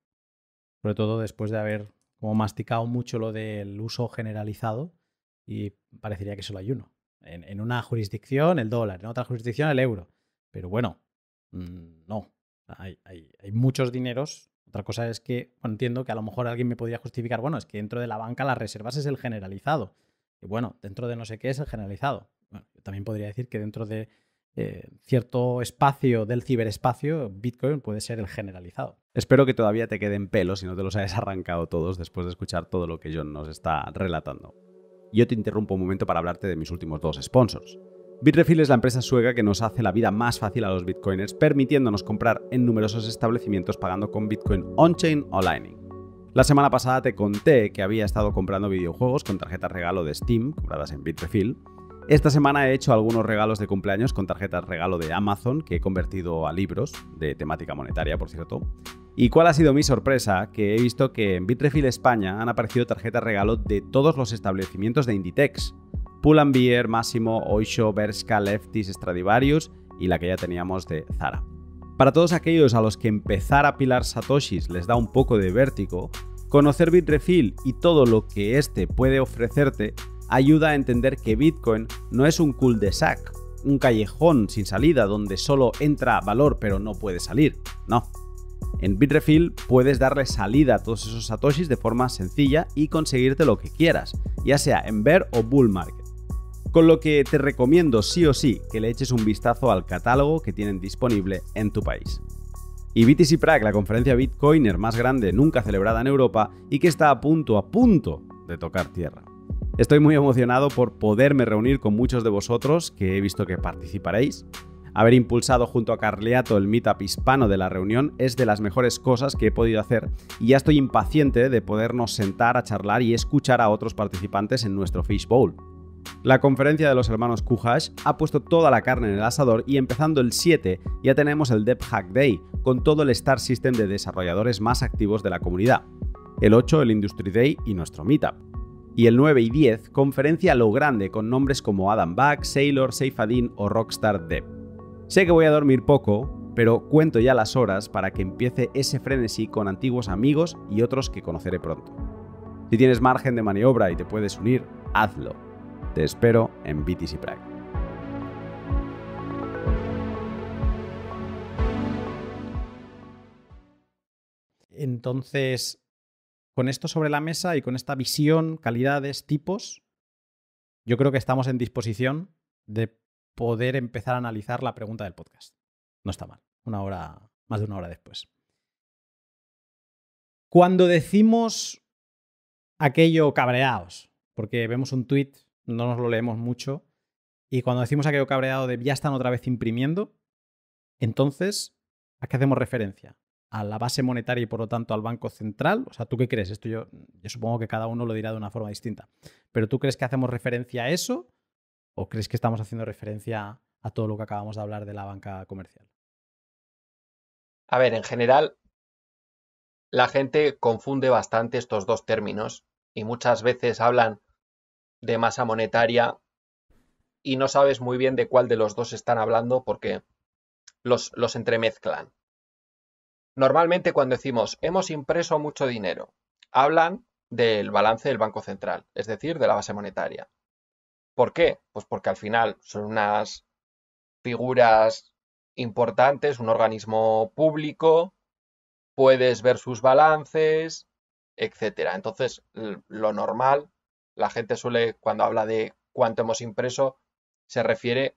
sobre todo después de haber como masticado mucho lo del uso generalizado y parecería que solo hay uno. En, una jurisdicción el dólar, en otra jurisdicción el euro. Pero bueno, mm, no, hay, muchos dineros. Otra cosa es que entiendo que a lo mejor alguien me podría justificar, bueno, es que dentro de la banca las reservas es el generalizado. Y bueno, dentro de no sé qué es el generalizado. yo también podría decir que dentro de eh, cierto espacio del ciberespacio, Bitcoin puede ser el generalizado. Espero que todavía te queden pelos y no te los hayas arrancado todos después de escuchar todo lo que John nos está relatando. Yo te interrumpo un momento para hablarte de mis últimos dos sponsors. Bitrefill es la empresa sueca que nos hace la vida más fácil a los bitcoiners, permitiéndonos comprar en numerosos establecimientos pagando con Bitcoin on-chain o Lightning. La semana pasada te conté que había estado comprando videojuegos con tarjetas regalo de Steam, compradas en Bitrefill. Esta semana he hecho algunos regalos de cumpleaños con tarjetas regalo de Amazon que he convertido a libros, de temática monetaria, por cierto. ¿Y cuál ha sido mi sorpresa? Que he visto que en Bitrefill España han aparecido tarjetas regalo de todos los establecimientos de Inditex. Beer, Máximo, Oisho, Berska, Leftis, Stradivarius y la que ya teníamos de Zara. Para todos aquellos a los que empezar a pilar satoshis les da un poco de vértigo, Conocer Bitrefill y todo lo que éste puede ofrecerte ayuda a entender que Bitcoin no es un cul-de-sac, un callejón sin salida donde solo entra valor pero no puede salir. No. En Bitrefill puedes darle salida a todos esos satoshis de forma sencilla y conseguirte lo que quieras, ya sea en bear o bull market. Con lo que te recomiendo sí o sí que le eches un vistazo al catálogo que tienen disponible en tu país y BTC Prague, la conferencia Bitcoiner más grande nunca celebrada en Europa y que está a punto, a punto de tocar tierra. Estoy muy emocionado por poderme reunir con muchos de vosotros que he visto que participaréis. Haber impulsado junto a Carleato el meetup hispano de la reunión es de las mejores cosas que he podido hacer y ya estoy impaciente de podernos sentar a charlar y escuchar a otros participantes en nuestro Fishbowl. La conferencia de los hermanos Kuhash ha puesto toda la carne en el asador y empezando el 7 ya tenemos el Dev Hack Day, con todo el Star System de desarrolladores más activos de la comunidad. El 8, el Industry Day y nuestro Meetup. Y el 9 y 10, conferencia a lo grande con nombres como Adam Back, Sailor, Seifadin o Rockstar Dev. Sé que voy a dormir poco, pero cuento ya las horas para que empiece ese frenesí con antiguos amigos y otros que conoceré pronto. Si tienes margen de maniobra y te puedes unir, hazlo. Te espero en BTC Prague. Entonces, con esto sobre la mesa y con esta visión, calidades, tipos, yo creo que estamos en disposición de poder empezar a analizar la pregunta del podcast. No está mal, una hora, más de una hora después. Cuando decimos aquello cabreados, porque vemos un tweet, no nos lo leemos mucho, y cuando decimos aquello cabreado de ya están otra vez imprimiendo, entonces, ¿a qué hacemos referencia? a la base monetaria y por lo tanto al Banco Central? O sea, ¿tú qué crees? Esto yo, supongo que cada uno lo dirá de una forma distinta. Pero ¿tú crees que hacemos referencia a eso? ¿O crees que estamos haciendo referencia a todo lo que acabamos de hablar de la banca comercial? A ver, en general, la gente confunde bastante estos dos términos y muchas veces hablan de masa monetaria y no sabes muy bien de cuál de los dos están hablando porque los, los entremezclan. Normalmente cuando decimos hemos impreso mucho dinero, hablan del balance del Banco Central, es decir, de la base monetaria. ¿Por qué? Pues porque al final son unas figuras importantes, un organismo público, puedes ver sus balances, etcétera. Entonces, lo normal, la gente suele, cuando habla de cuánto hemos impreso, se refiere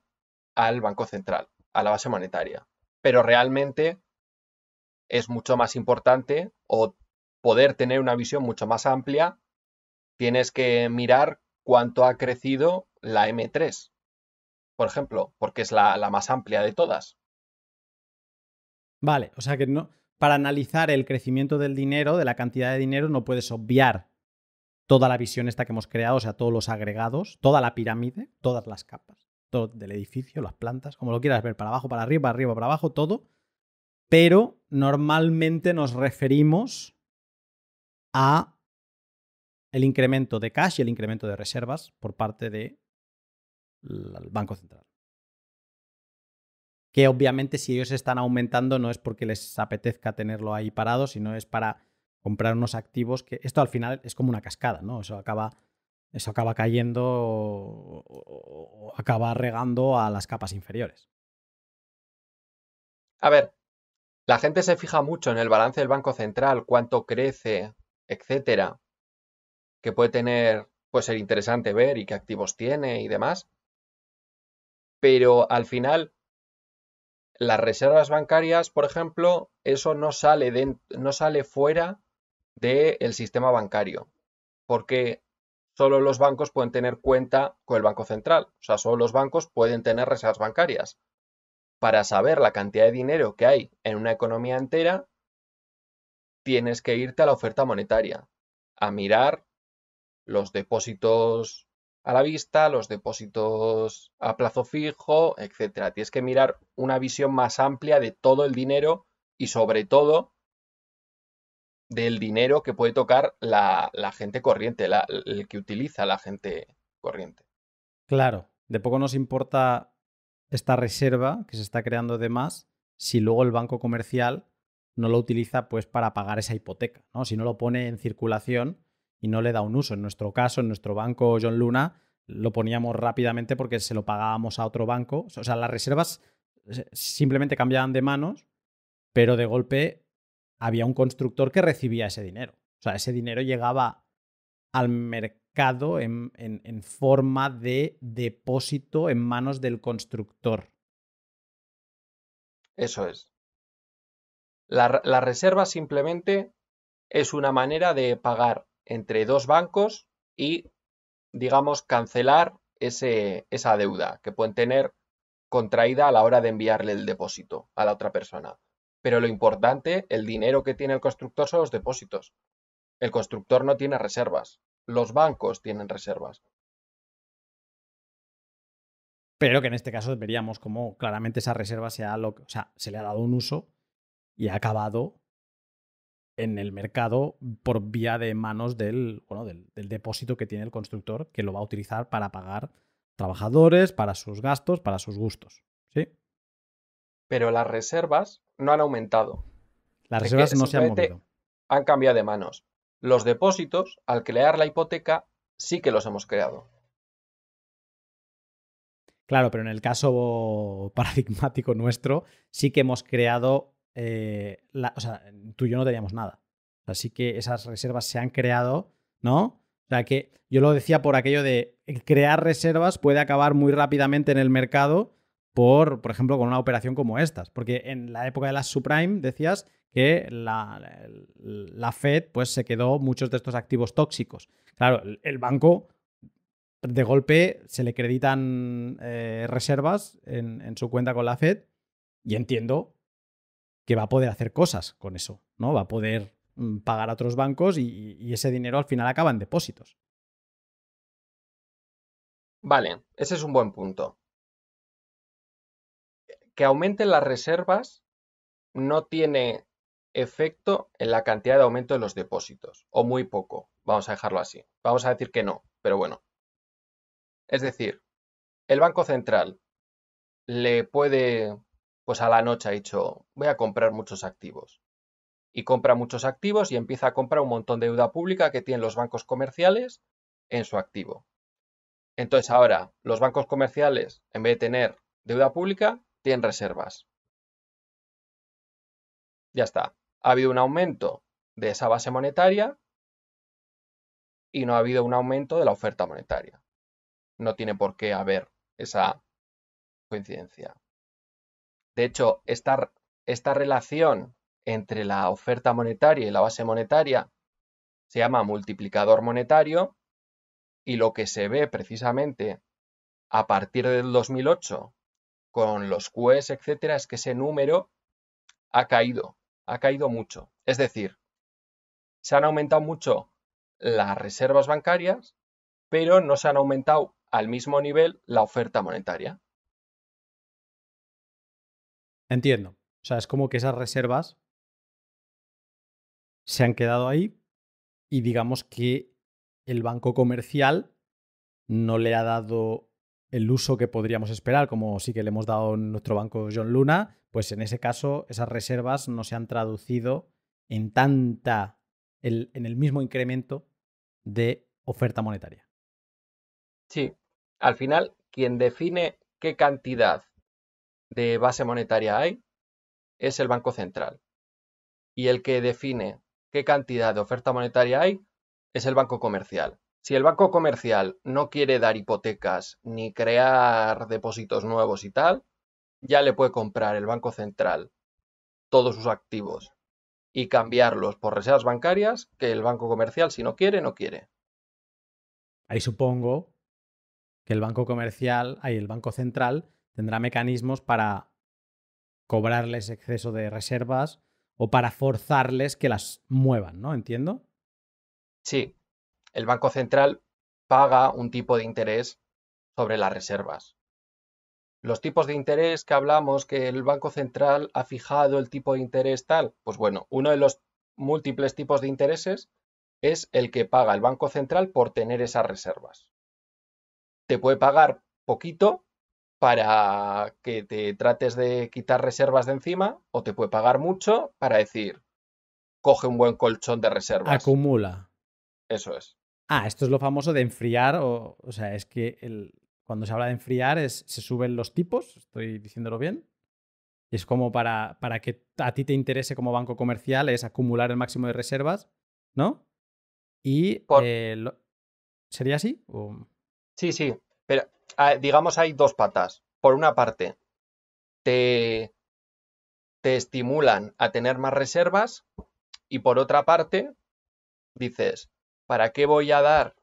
al Banco Central, a la base monetaria. Pero realmente es mucho más importante o poder tener una visión mucho más amplia, tienes que mirar cuánto ha crecido la M3, por ejemplo, porque es la, más amplia de todas. Vale, o sea que no, para analizar el crecimiento del dinero, de la cantidad de dinero, no puedes obviar toda la visión esta que hemos creado, o sea, todos los agregados, toda la pirámide, todas las capas, todo del edificio, las plantas, como lo quieras ver, para abajo, para arriba, para arriba, para abajo, todo pero normalmente nos referimos a el incremento de cash y el incremento de reservas por parte del Banco Central. Que obviamente si ellos están aumentando no es porque les apetezca tenerlo ahí parado, sino es para comprar unos activos que esto al final es como una cascada, ¿no? Eso acaba, eso acaba cayendo o acaba regando a las capas inferiores. A ver, la gente se fija mucho en el balance del Banco Central, cuánto crece, etcétera, que puede tener, pues, ser interesante ver y qué activos tiene y demás. Pero al final, las reservas bancarias, por ejemplo, eso no sale, no sale fuera del sistema bancario, porque solo los bancos pueden tener cuenta con el Banco Central, o sea, solo los bancos pueden tener reservas bancarias para saber la cantidad de dinero que hay en una economía entera, tienes que irte a la oferta monetaria, a mirar los depósitos a la vista, los depósitos a plazo fijo, etcétera. Tienes que mirar una visión más amplia de todo el dinero y sobre todo del dinero que puede tocar la, gente corriente, el que utiliza la gente corriente. Claro, de poco nos importa esta reserva que se está creando de más si luego el banco comercial no lo utiliza pues para pagar esa hipoteca, ¿no? Si no lo pone en circulación y no le da un uso. En nuestro caso, en nuestro banco John Luna, lo poníamos rápidamente porque se lo pagábamos a otro banco. O sea, las reservas eh, simplemente cambiaban de manos, pero de golpe había un constructor que recibía ese dinero. O sea, ese dinero llegaba al mercado en, forma de depósito en manos del constructor. Eso es. La, reserva simplemente es una manera de pagar entre dos bancos y, digamos, cancelar esa deuda que pueden tener contraída a la hora de enviarle el depósito a la otra persona. Pero lo importante, el dinero que tiene el constructor son los depósitos. El constructor no tiene reservas los bancos tienen reservas. Pero que en este caso veríamos como claramente esa reserva se, se le ha dado un uso y ha acabado en el mercado por vía de manos del, bueno, del, del, depósito que tiene el constructor que lo va a utilizar para pagar trabajadores, para sus gastos, para sus gustos. ¿sí? Pero las reservas no han aumentado. Las reservas no se han movido. Han cambiado de manos. Los depósitos, al crear la hipoteca, sí que los hemos creado. Claro, pero en el caso [laughs] paradigmático nuestro, sí que hemos creado, eh, o sea, tú y yo no teníamos nada. Así que esas reservas se han creado, ¿no? O sea, que yo lo decía por aquello de crear reservas puede acabar muy rápidamente en el mercado por, por ejemplo, con una operación como estas. Porque en la época de las subprime, decías, que la, Fed pues, se quedó muchos de estos activos tóxicos. Claro, el banco de golpe se le creditan eh, reservas en, su cuenta con la Fed y entiendo que va a poder hacer cosas con eso, ¿no? Va a poder mm, pagar a otros bancos y, y ese dinero al final acaba en depósitos. Vale, ese es un buen punto. Que aumenten las reservas no tiene efecto en la cantidad de aumento de los depósitos, o muy poco, vamos a dejarlo así. Vamos a decir que no, pero bueno. Es decir, el Banco Central le puede, pues a la noche ha dicho, voy a comprar muchos activos. Y compra muchos activos y empieza a comprar un montón de deuda pública que tienen los bancos comerciales en su activo. Entonces ahora los bancos comerciales, en vez de tener deuda pública, tienen reservas. Ya está ha habido un aumento de esa base monetaria y no ha habido un aumento de la oferta monetaria. No tiene por qué haber esa coincidencia. De hecho, esta, relación entre la oferta monetaria y la base monetaria se llama multiplicador monetario y lo que se ve precisamente a partir del 2008 con los QEs, etcétera, es que ese número ha caído ha caído mucho. Es decir, se han aumentado mucho las reservas bancarias, pero no se han aumentado al mismo nivel la oferta monetaria. Entiendo. O sea, es como que esas reservas se han quedado ahí y digamos que el banco comercial no le ha dado el uso que podríamos esperar, como sí que le hemos dado en nuestro banco John Luna, pues en ese caso esas reservas no se han traducido en tanta, en el mismo incremento de oferta monetaria. Sí, al final quien define qué cantidad de base monetaria hay es el Banco Central. Y el que define qué cantidad de oferta monetaria hay es el Banco Comercial. Si el Banco Comercial no quiere dar hipotecas ni crear depósitos nuevos y tal, ya le puede comprar el Banco Central todos sus activos y cambiarlos por reservas bancarias que el banco comercial, si no quiere, no quiere. Ahí supongo que el banco comercial, ahí el banco central, tendrá mecanismos para cobrarles exceso de reservas o para forzarles que las muevan, ¿no? ¿Entiendo? Sí, el banco central paga un tipo de interés sobre las reservas los tipos de interés que hablamos, que el Banco Central ha fijado el tipo de interés tal, pues bueno, uno de los múltiples tipos de intereses es el que paga el Banco Central por tener esas reservas. Te puede pagar poquito para que te trates de quitar reservas de encima o te puede pagar mucho para decir, coge un buen colchón de reservas. Acumula. Eso es. Ah, esto es lo famoso de enfriar, o, o sea, es que el, cuando se habla de enfriar, se suben los tipos, estoy diciéndolo bien. es como para, para que a ti te interese como banco comercial, es acumular el máximo de reservas, ¿no? Y eh, ¿sería así? Sí, sí. Pero ah, digamos hay dos patas. Por una parte, te, te estimulan a tener más reservas y por otra parte, dices, ¿para qué voy a dar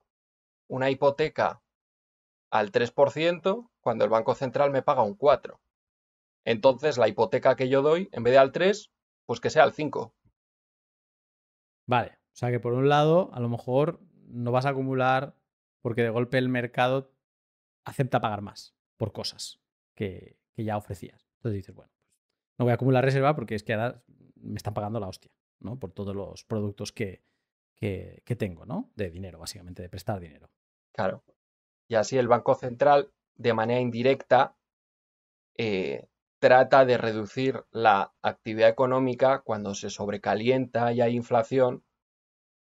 una hipoteca al 3% cuando el Banco Central me paga un 4%. Entonces la hipoteca que yo doy, en vez de al 3, pues que sea al 5. Vale, o sea que por un lado, a lo mejor no vas a acumular porque de golpe el mercado acepta pagar más por cosas que, ya ofrecías. Entonces dices, bueno, no voy a acumular reserva porque es que ahora me están pagando la hostia, ¿no? Por todos los productos que, que, que tengo, ¿no? De dinero, básicamente, de prestar dinero. Claro. Y así el Banco Central, de manera indirecta, eh, trata de reducir la actividad económica cuando se sobrecalienta y hay inflación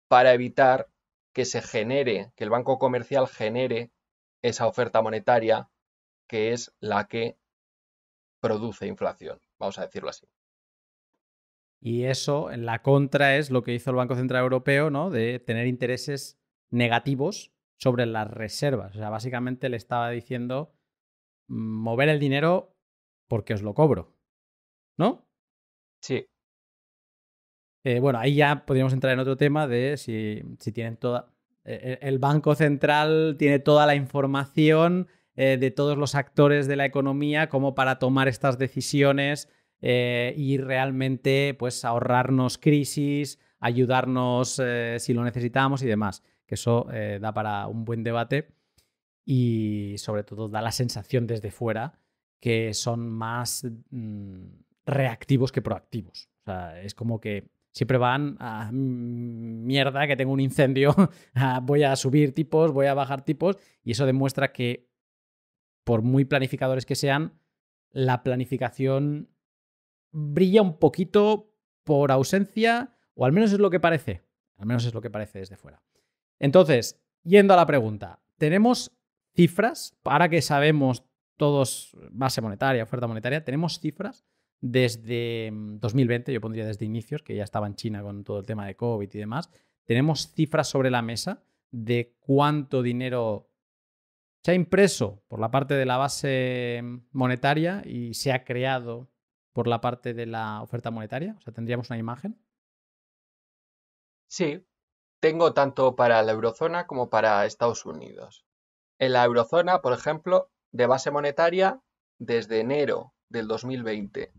para evitar que se genere, que el banco comercial genere esa oferta monetaria que es la que produce inflación, vamos a decirlo así. Y eso, en la contra, es lo que hizo el Banco Central Europeo, ¿no? De tener intereses negativos sobre las reservas. O sea, básicamente le estaba diciendo mm, mover el dinero porque os lo cobro. ¿No? Sí. Eh, bueno, ahí ya podríamos entrar en otro tema de si, si tienen toda. E, e, el Banco Central tiene toda la información eh, de todos los actores de la economía como para tomar estas decisiones eh, y realmente pues ahorrarnos crisis, ayudarnos si lo necesitamos y demás que eso eh, da para un buen debate y sobre todo da la sensación desde fuera que son más mm, reactivos que proactivos. O sea, es como que siempre van a mm, mierda, que tengo un incendio, [laughs] ah, voy a subir tipos, voy a bajar tipos, y eso demuestra que por muy planificadores que sean, la planificación brilla un poquito por ausencia, o al menos es lo que parece, al menos es lo que parece desde fuera. Entonces, yendo a la pregunta, ¿tenemos cifras para que sabemos todos, base monetaria, oferta monetaria, tenemos cifras desde 2020, mm, yo pondría desde inicios, que ya estaba en China con todo el tema de COVID y demás, tenemos cifras sobre la mesa de cuánto dinero se ha impreso por la parte de la base mm, monetaria y se ha creado por la parte de la oferta monetaria? O sea, ¿tendríamos una imagen? Sí, tengo tanto para la eurozona como para Estados Unidos. En la eurozona, por ejemplo, de base monetaria, desde enero del 2020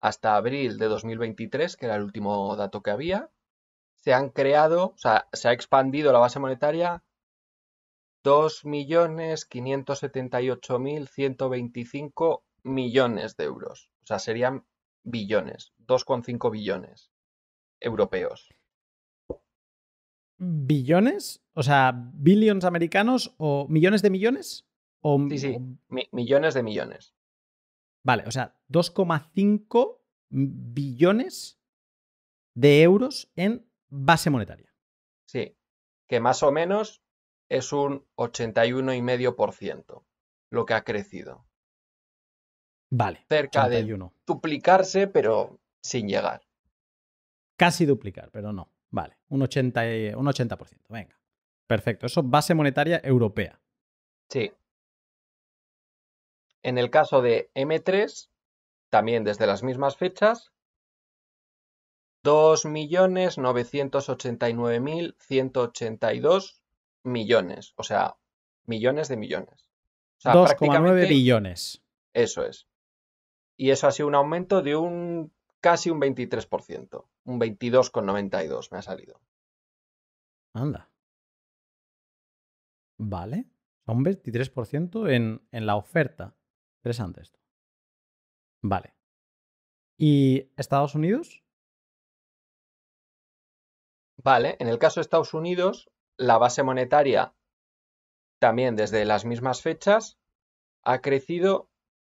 hasta abril de 2023, que era el último dato que había, se han creado, o sea, se ha expandido la base monetaria 2.578.125 millones de euros. O sea, serían billones, 2,5 billones europeos billones, o sea, billions americanos o millones de millones. O, sí, sí, millones de millones. Vale, o sea, 2,5 billones de euros en base monetaria. Sí, que más o menos es un 81,5% lo que ha crecido. Vale. Cerca de de duplicarse, pero sin llegar. Casi duplicar, pero no. Vale, un 80%, un venga. Perfecto, eso base monetaria europea. Sí. En el caso de M3, también desde las mismas fechas, 2.989.182 millones, o sea, millones de millones. O sea, 2,9 billones. Eso es. Y eso ha sido un aumento de un casi un 23%, un 22,92 me ha salido. Anda. Vale, un 23% en, en la oferta. Interesante esto. Vale. ¿Y Estados Unidos? Vale, en el caso de Estados Unidos, la base monetaria, también desde las mismas fechas, ha crecido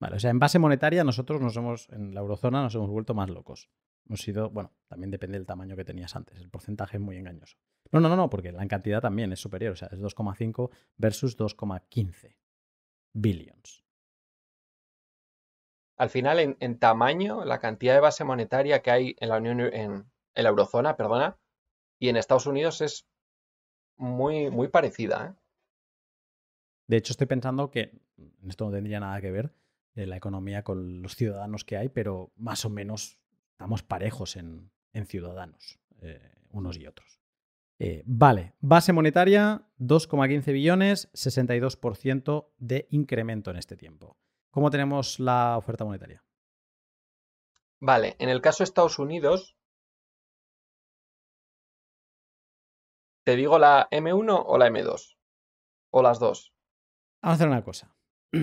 Vale, o sea, en base monetaria nosotros nos hemos, en la eurozona nos hemos vuelto más locos. Hemos sido, bueno, también depende del tamaño que tenías antes, el porcentaje es muy engañoso. No, no, no, porque la cantidad también es superior, o sea, es 2,5 versus 2,15 billions. Al final, en, tamaño, la cantidad de base monetaria que hay en la Unión, en, eurozona, perdona, y en Estados Unidos es muy, muy parecida. ¿eh? De hecho, estoy pensando que, esto no tendría nada que ver, la economía con los ciudadanos que hay, pero más o menos estamos parejos en, ciudadanos, eh, unos y otros. Eh, vale, base monetaria, 2,15 billones, 62% de incremento en este tiempo. ¿Cómo tenemos la oferta monetaria? Vale, en el caso de Estados Unidos, ¿te digo la M1 o la M2? ¿O las dos? Vamos a hacer una cosa. [clears throat]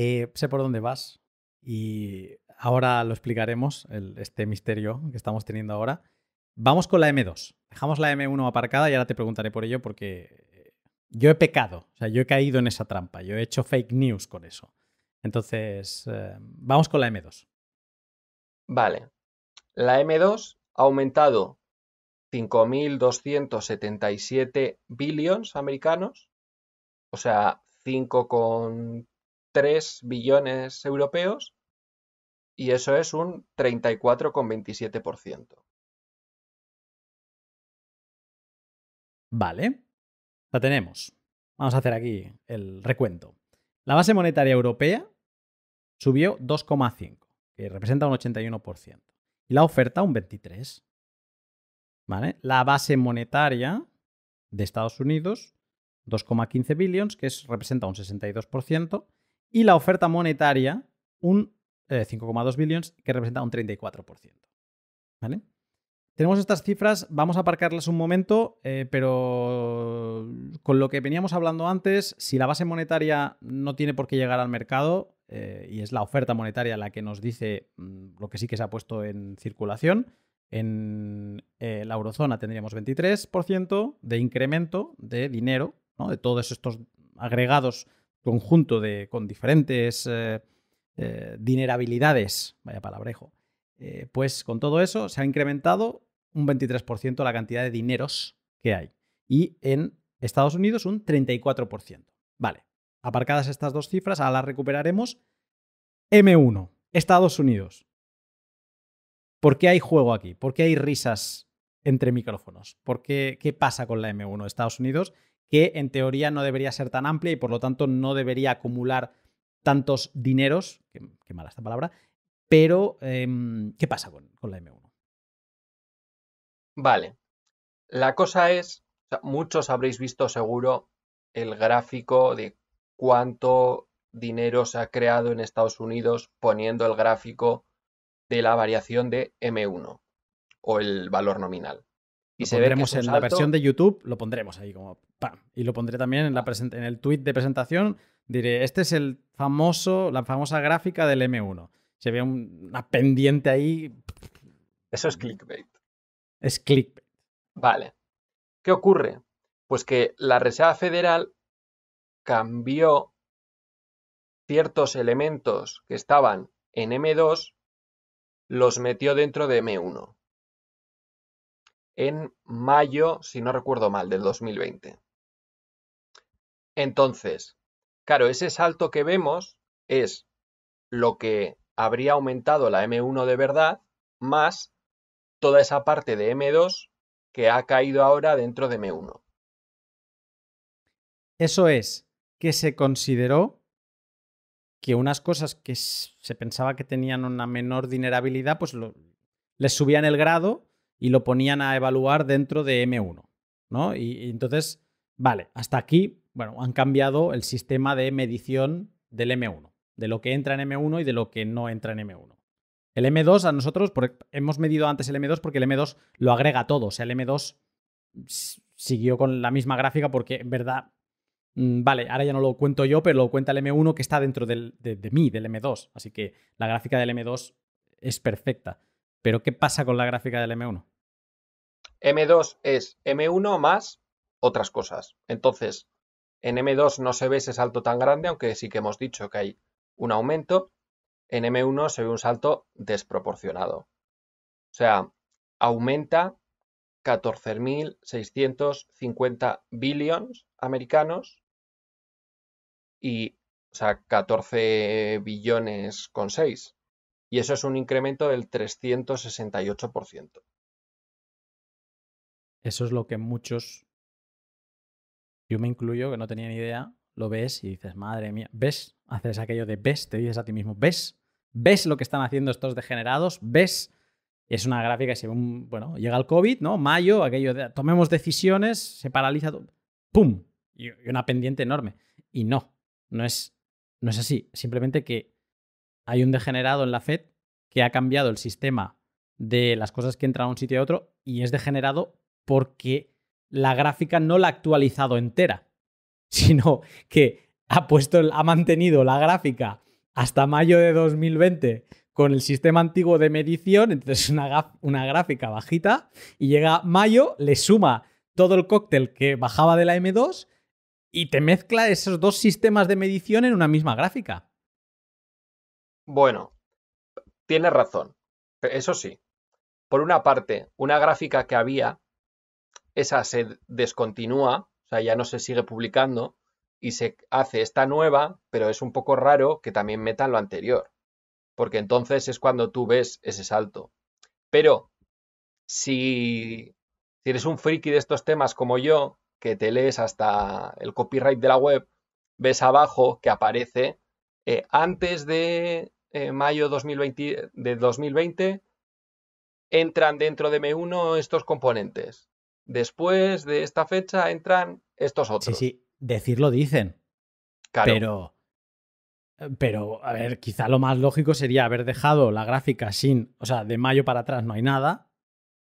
Eh, sé por dónde vas y ahora lo explicaremos, este misterio que estamos teniendo ahora. Vamos con la M2. Dejamos la M1 aparcada y ahora te preguntaré por ello porque yo he pecado, o sea, yo he caído en esa trampa, yo he hecho fake news con eso. Entonces, eh, vamos con la M2. Vale. La M2 ha aumentado 5.277 billions americanos, o sea, con 3 billones europeos y eso es un 34,27%. Vale, la tenemos. Vamos a hacer aquí el recuento. La base monetaria europea subió 2,5, que representa un 81%, y la oferta un 23%. ¿Vale? La base monetaria de Estados Unidos, 2,15 billions, que representa un 62%, y la oferta monetaria un 5,2 eh, billones, que representa un 34%. ¿Vale? Tenemos estas cifras, vamos a aparcarlas un momento, eh, pero con lo que veníamos hablando antes, si la base monetaria no tiene por qué llegar al mercado, eh, y es la oferta monetaria la que nos dice mm, lo que sí que se ha puesto en circulación, en la eurozona tendríamos 23% de incremento de dinero, ¿no? de todos estos agregados conjunto de, con diferentes eh, eh, dinerabilidades, vaya palabrejo, eh, pues con todo eso se ha incrementado un 23% la cantidad de dineros que hay. Y en Estados Unidos un 34%. Vale, aparcadas estas dos cifras, ahora las recuperaremos. M1, Estados Unidos. ¿Por qué hay juego aquí? ¿Por qué hay risas entre micrófonos? ¿Por qué, ¿Qué pasa con la M1 Estados Unidos? que en teoría no debería ser tan amplia y por lo tanto no debería acumular tantos dineros, qué, mala esta palabra, pero em, ¿qué pasa con, con, la M1? Vale, la cosa es, muchos habréis visto seguro el gráfico de cuánto dinero se ha creado en Estados Unidos poniendo el gráfico de la variación de M1 o el valor nominal. Y lo veremos en la versión de YouTube, lo pondremos ahí como pam. Y lo pondré también en, la ah. en el tweet de presentación. Diré, este es el famoso, la famosa gráfica del M1. Se ve una pendiente ahí. Eso es clickbait. Es clickbait. Vale. ¿Qué ocurre? Pues que la Reserva Federal cambió ciertos elementos que estaban en M2, los metió dentro de M1 en mayo, si no recuerdo mal, del 2020. Entonces, claro, ese salto que vemos es lo que habría aumentado la M1 de verdad más toda esa parte de M2 que ha caído ahora dentro de M1. Eso es, que se consideró que unas cosas que se pensaba que tenían una menor dinerabilidad, pues les subían el grado y lo ponían a evaluar dentro de M1, ¿no? Y, entonces, vale, hasta aquí, bueno, han cambiado el sistema de medición del M1, de lo que entra en M1 y de lo que no entra en M1. El M2 a nosotros, hemos medido antes el M2 porque el M2 lo agrega todo, o sea, el M2 siguió con la misma gráfica porque en verdad, mm, vale, ahora ya no lo cuento yo, pero lo cuenta el M1 que está dentro de, mí, del M2. Así que la gráfica del M2 es perfecta. Pero ¿qué pasa con la gráfica del M1? M2 es M1 más otras cosas. Entonces, en M2 no se ve ese salto tan grande, aunque sí que hemos dicho que hay un aumento. En M1 se ve un salto desproporcionado. O sea, aumenta 14.650 billones americanos y, o sea, 14 billones con 6 y eso es un incremento del 368%. Eso es lo que muchos, yo me incluyo, que no tenía ni idea, lo ves y dices, madre mía, ves, haces aquello de ves, te dices a ti mismo, ves, ves lo que están haciendo estos degenerados, ves. es una gráfica que bueno, llega el COVID, ¿no? Mayo, aquello de tomemos decisiones, se paraliza todo, ¡pum! Y una pendiente enorme. Y no, no es, no es así. Simplemente que hay un degenerado en la Fed que ha cambiado el sistema de las cosas que entran a un sitio y a otro y es degenerado porque la gráfica no la ha actualizado entera, [laughs] sino que ha, puesto, ha mantenido la gráfica hasta mayo de 2020 con el sistema antiguo de medición, entonces una, una gráfica bajita y llega mayo, le suma todo el cóctel que bajaba de la M2 y te mezcla esos dos sistemas de medición en una misma gráfica. Bueno, tienes razón. Eso sí. Por una parte, una gráfica que había, esa se descontinúa, o sea, ya no se sigue publicando y se hace esta nueva, pero es un poco raro que también metan lo anterior, porque entonces es cuando tú ves ese salto. Pero si, eres un friki de estos temas como yo, que te lees hasta el copyright de la web, ves abajo que aparece eh, antes de eh, mayo de 2020, entran dentro de M1 estos componentes. Después de esta fecha entran estos otros. Sí, sí, decirlo dicen. Pero, eh, pero, a ver, quizá lo más lógico sería haber dejado la gráfica sin, o sea, de mayo para atrás no hay nada,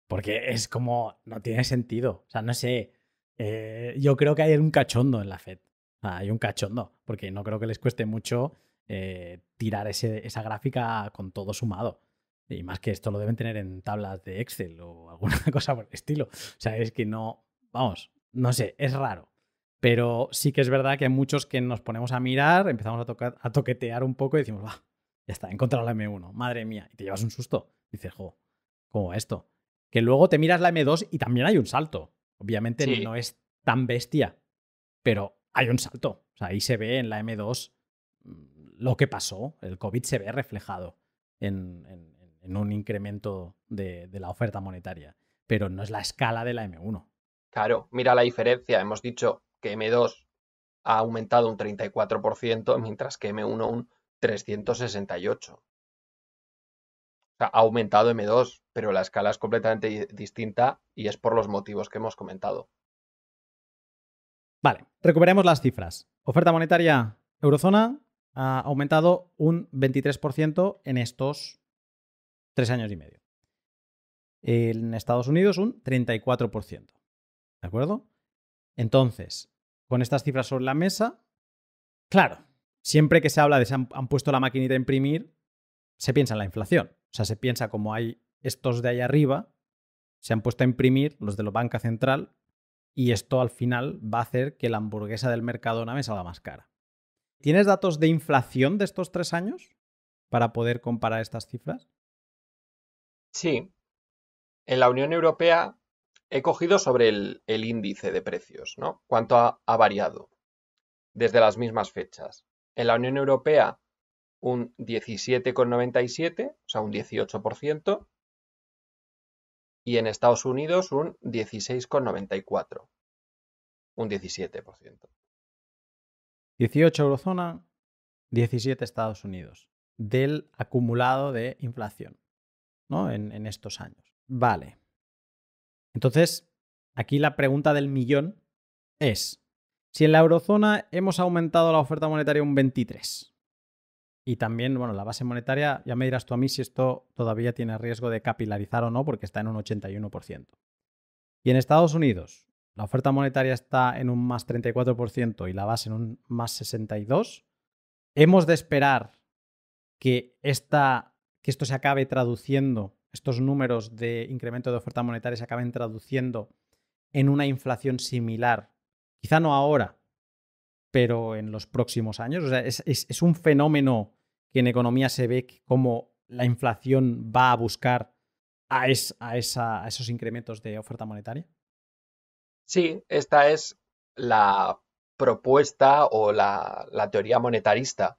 porque es como, no tiene sentido. O sea, no sé, eh, yo creo que hay un cachondo en la FED. hay un cachondo, porque no creo que les cueste mucho eh, tirar ese, esa gráfica con todo sumado. Y más que esto lo deben tener en tablas de Excel o alguna [laughs] cosa por el estilo. O sea, es que no, vamos, no sé, es raro. Pero sí que es verdad que hay muchos que nos ponemos a mirar, empezamos a, tocar, a toquetear un poco y decimos, va, ya está, he encontrado la M1, madre mía, y te llevas un susto. Dices, jo, ¿cómo va esto? Que luego te miras la M2 y también hay un salto. Obviamente no es tan bestia, pero hay un salto. O sea, ahí se ve en la M2 lo que pasó, el COVID se ve reflejado en, un incremento de, de, la oferta monetaria, pero no es la escala de la M1. Claro, mira la diferencia, hemos dicho que M2 ha aumentado un 34%, mientras que M1 un 368%. O sea, ha aumentado M2, pero la escala es completamente distinta y es por los motivos que hemos comentado. Vale, recuperemos las cifras. Oferta monetaria eurozona ha aumentado un 23% en estos tres años y medio. En Estados Unidos un 34%. ¿De acuerdo? Entonces, con estas cifras sobre la mesa, claro, siempre que se habla de se han, puesto la maquinita a imprimir, se piensa en la inflación. O sea, se piensa como hay estos de ahí arriba, se han puesto a imprimir los de la banca central y esto al final va a hacer que la hamburguesa del mercado no mesa salga más cara. ¿Tienes datos de inflación de estos tres años para poder comparar estas cifras? Sí. En la Unión Europea he cogido sobre el, índice de precios, ¿no? Cuánto ha variado desde las mismas fechas. En la Unión Europea un 17,97, o sea, un 18%, y en Estados Unidos un 16,94, un 17%. 18 eurozona, 17 Estados Unidos, del acumulado de inflación ¿no? en, estos años. Vale. Entonces, aquí la pregunta del millón es, si en la eurozona hemos aumentado la oferta monetaria un 23, y también, bueno, la base monetaria, ya me dirás tú a mí si esto todavía tiene riesgo de capilarizar o no, porque está en un 81%. Y en Estados Unidos, la oferta monetaria está en un más 34% y la base en un más 62%, hemos de esperar que, esta, que esto se acabe traduciendo, estos números de incremento de oferta monetaria se acaben traduciendo en una inflación similar, quizá no ahora, pero en los próximos años. es, es un fenómeno que en economía se ve cómo la inflación va a buscar a, a, esa, a esos incrementos de oferta monetaria. Sí, esta es la propuesta o la, teoría monetarista,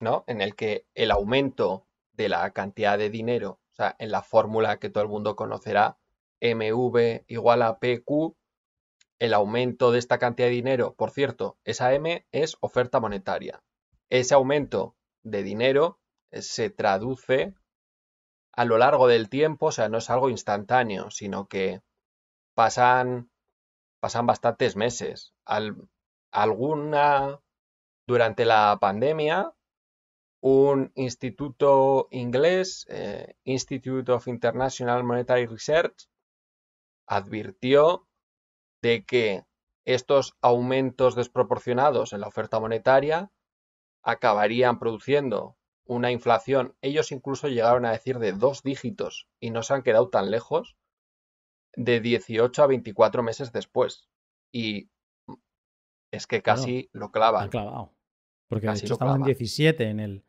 ¿no? En el que el aumento de la cantidad de dinero, o sea, en la fórmula que todo el mundo conocerá, MV igual a PQ, el aumento de esta cantidad de dinero, por cierto, esa M es oferta monetaria. Ese aumento de dinero se traduce a lo largo del tiempo, o sea, no es algo instantáneo, sino que pasan pasan bastantes meses. alguna, durante la pandemia, un instituto inglés, eh, Institute of International Monetary Research, advirtió de que estos aumentos desproporcionados en la oferta monetaria acabarían produciendo una inflación. Ellos incluso llegaron a decir de dos dígitos y no se han quedado tan lejos de 18 a 24 meses después. Y es que casi lo clavan. clavado. Porque casi de hecho estaban 17 en el,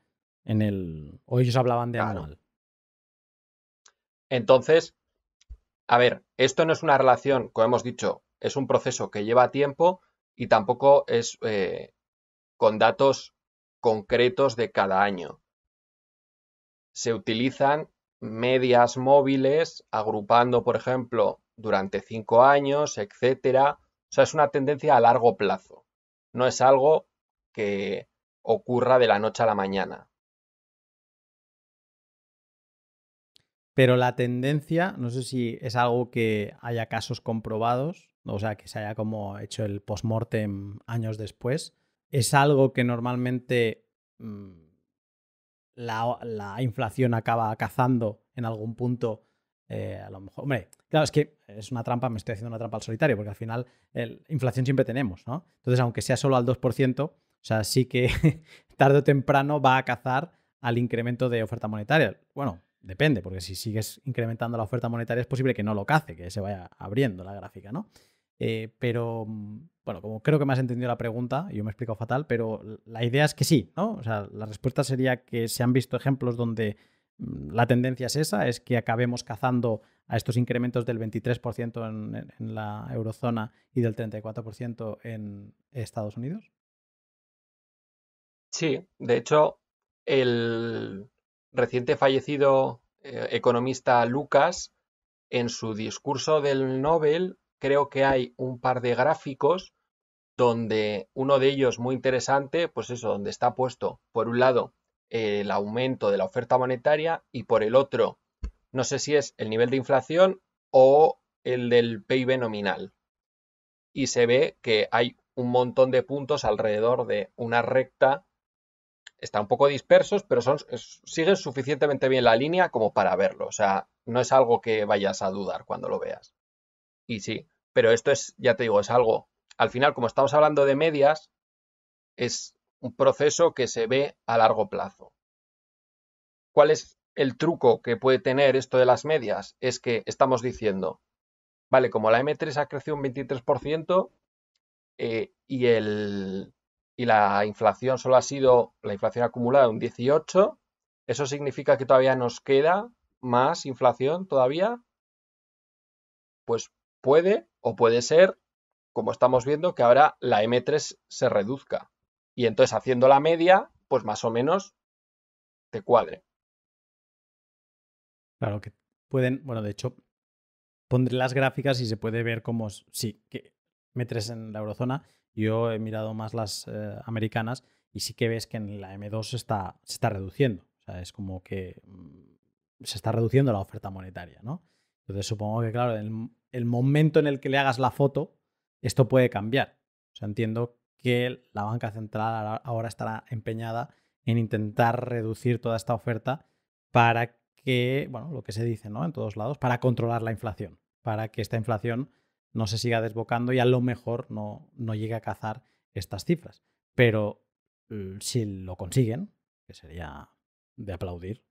en el. O ellos hablaban de anual. Entonces, a ver, esto no es una relación, como hemos dicho, es un proceso que lleva tiempo y tampoco es eh, con datos concretos de cada año. Se utilizan medias móviles, agrupando, por ejemplo, durante cinco años, etcétera. O sea, es una tendencia a largo plazo. No es algo que ocurra de la noche a la mañana. Pero la tendencia, no sé si es algo que haya casos comprobados, o sea, que se haya como hecho el post-mortem años después, es algo que normalmente mm, la, inflación acaba cazando en algún punto. Eh, a lo mejor, hombre, claro, es que es una trampa, me estoy haciendo una trampa al solitario, porque al final inflación siempre tenemos, ¿no? Entonces, aunque sea solo al 2%, o sea, sí que [laughs] tarde o temprano va a cazar al incremento de oferta monetaria. Bueno, depende, porque si sigues incrementando la oferta monetaria es posible que no lo cace, que se vaya abriendo la gráfica, ¿no? Eh, pero, mm, bueno, como creo que me has entendido la pregunta, yo me he explicado fatal, pero la idea es que sí, ¿no? O sea, la respuesta sería que se han visto ejemplos donde mm, la tendencia es esa, es que acabemos cazando a estos incrementos del 23% en, la eurozona y del 34% en Estados Unidos. Sí, de hecho, el reciente fallecido eh, economista Lucas, en su discurso del Nobel, creo que hay un par de gráficos donde uno de ellos muy interesante, pues eso, donde está puesto por un lado el aumento de la oferta monetaria y por el otro, no sé si es el nivel de inflación o el del PIB nominal. Y se ve que hay un montón de puntos alrededor de una recta. está un poco dispersos, pero siguen suficientemente bien la línea como para verlo. O sea, no es algo que vayas a dudar cuando lo veas y sí, pero esto es, ya te digo, es algo. Al final, como estamos hablando de medias, es un proceso que se ve a largo plazo. ¿Cuál es el truco que puede tener esto de las medias? Es que estamos diciendo, vale, como la M3 ha crecido un 23% eh, y, el, y la inflación solo ha sido, la inflación acumulada un 18%, eso significa que todavía nos queda más inflación todavía. Pues Puede o puede ser, como estamos viendo, que ahora la M3 se reduzca. Y entonces haciendo la media, pues más o menos te cuadre. Claro que pueden, bueno, de hecho, pondré las gráficas y se puede ver cómo, sí, que M3 en la eurozona, yo he mirado más las eh, americanas y sí que ves que en la M2 está, se está reduciendo. O sea, es como que mm, se está reduciendo la oferta monetaria, ¿no? Entonces supongo que, claro, en el momento en el que le hagas la foto, esto puede cambiar. O entiendo que la banca central ahora estará empeñada en intentar reducir toda esta oferta para que, bueno, lo que se dice, ¿no? En todos lados, para controlar la inflación, para que esta inflación no se siga desbocando y a lo mejor no, no llegue a cazar estas cifras. Pero mm, si lo consiguen, que sería de aplaudir,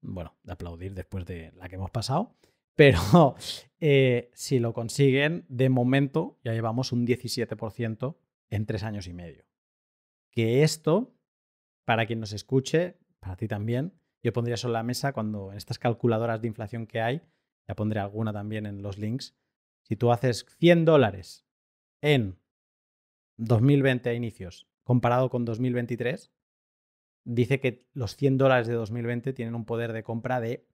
bueno, de aplaudir después de la que hemos pasado, pero [laughs] eh, si lo consiguen, de momento ya llevamos un 17% en tres años y medio. Que esto, para quien nos escuche, para ti también, yo pondría sobre la mesa cuando en estas calculadoras de inflación que hay, ya pondré alguna también en los links, si tú haces 100 dólares en 2020 a inicios comparado con 2023, dice que los 100 dólares de 2020 tienen un poder de compra de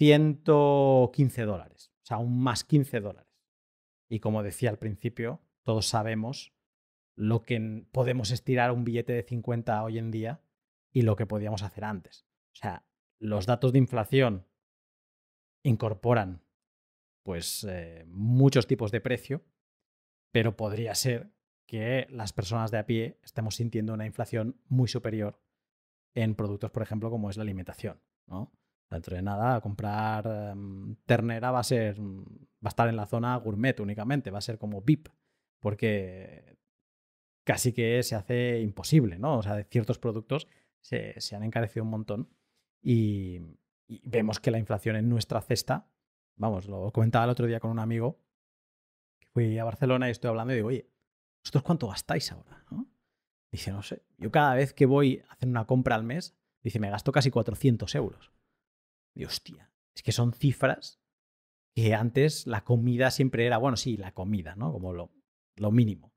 115 dólares, o sea, un más 15 dólares. Y como decía al principio, todos sabemos lo que podemos estirar un billete de 50 hoy en día y lo que podíamos hacer antes. O sea, los datos de inflación incorporan pues eh, muchos tipos de precio, pero podría ser que las personas de a pie estemos sintiendo una inflación muy superior en productos, por ejemplo, como es la alimentación. ¿no? Dentro de nada, comprar em, ternera va a ser. Mm, va a estar en la zona gourmet únicamente, va a ser como VIP. Porque casi que se hace imposible, ¿no? O sea, ciertos productos se, han encarecido un montón y, vemos que la inflación en nuestra cesta, vamos, lo comentaba el otro día con un amigo, que fui a Barcelona y estoy hablando y digo, oye, ¿vosotros cuánto gastáis ahora? Dice, no sé, yo cada vez que voy a hacer una compra al mes, dice, me gasto casi 400 euros de hostia, es que son cifras que antes la comida siempre era, bueno, sí, la comida, ¿no? Como lo, lo mínimo.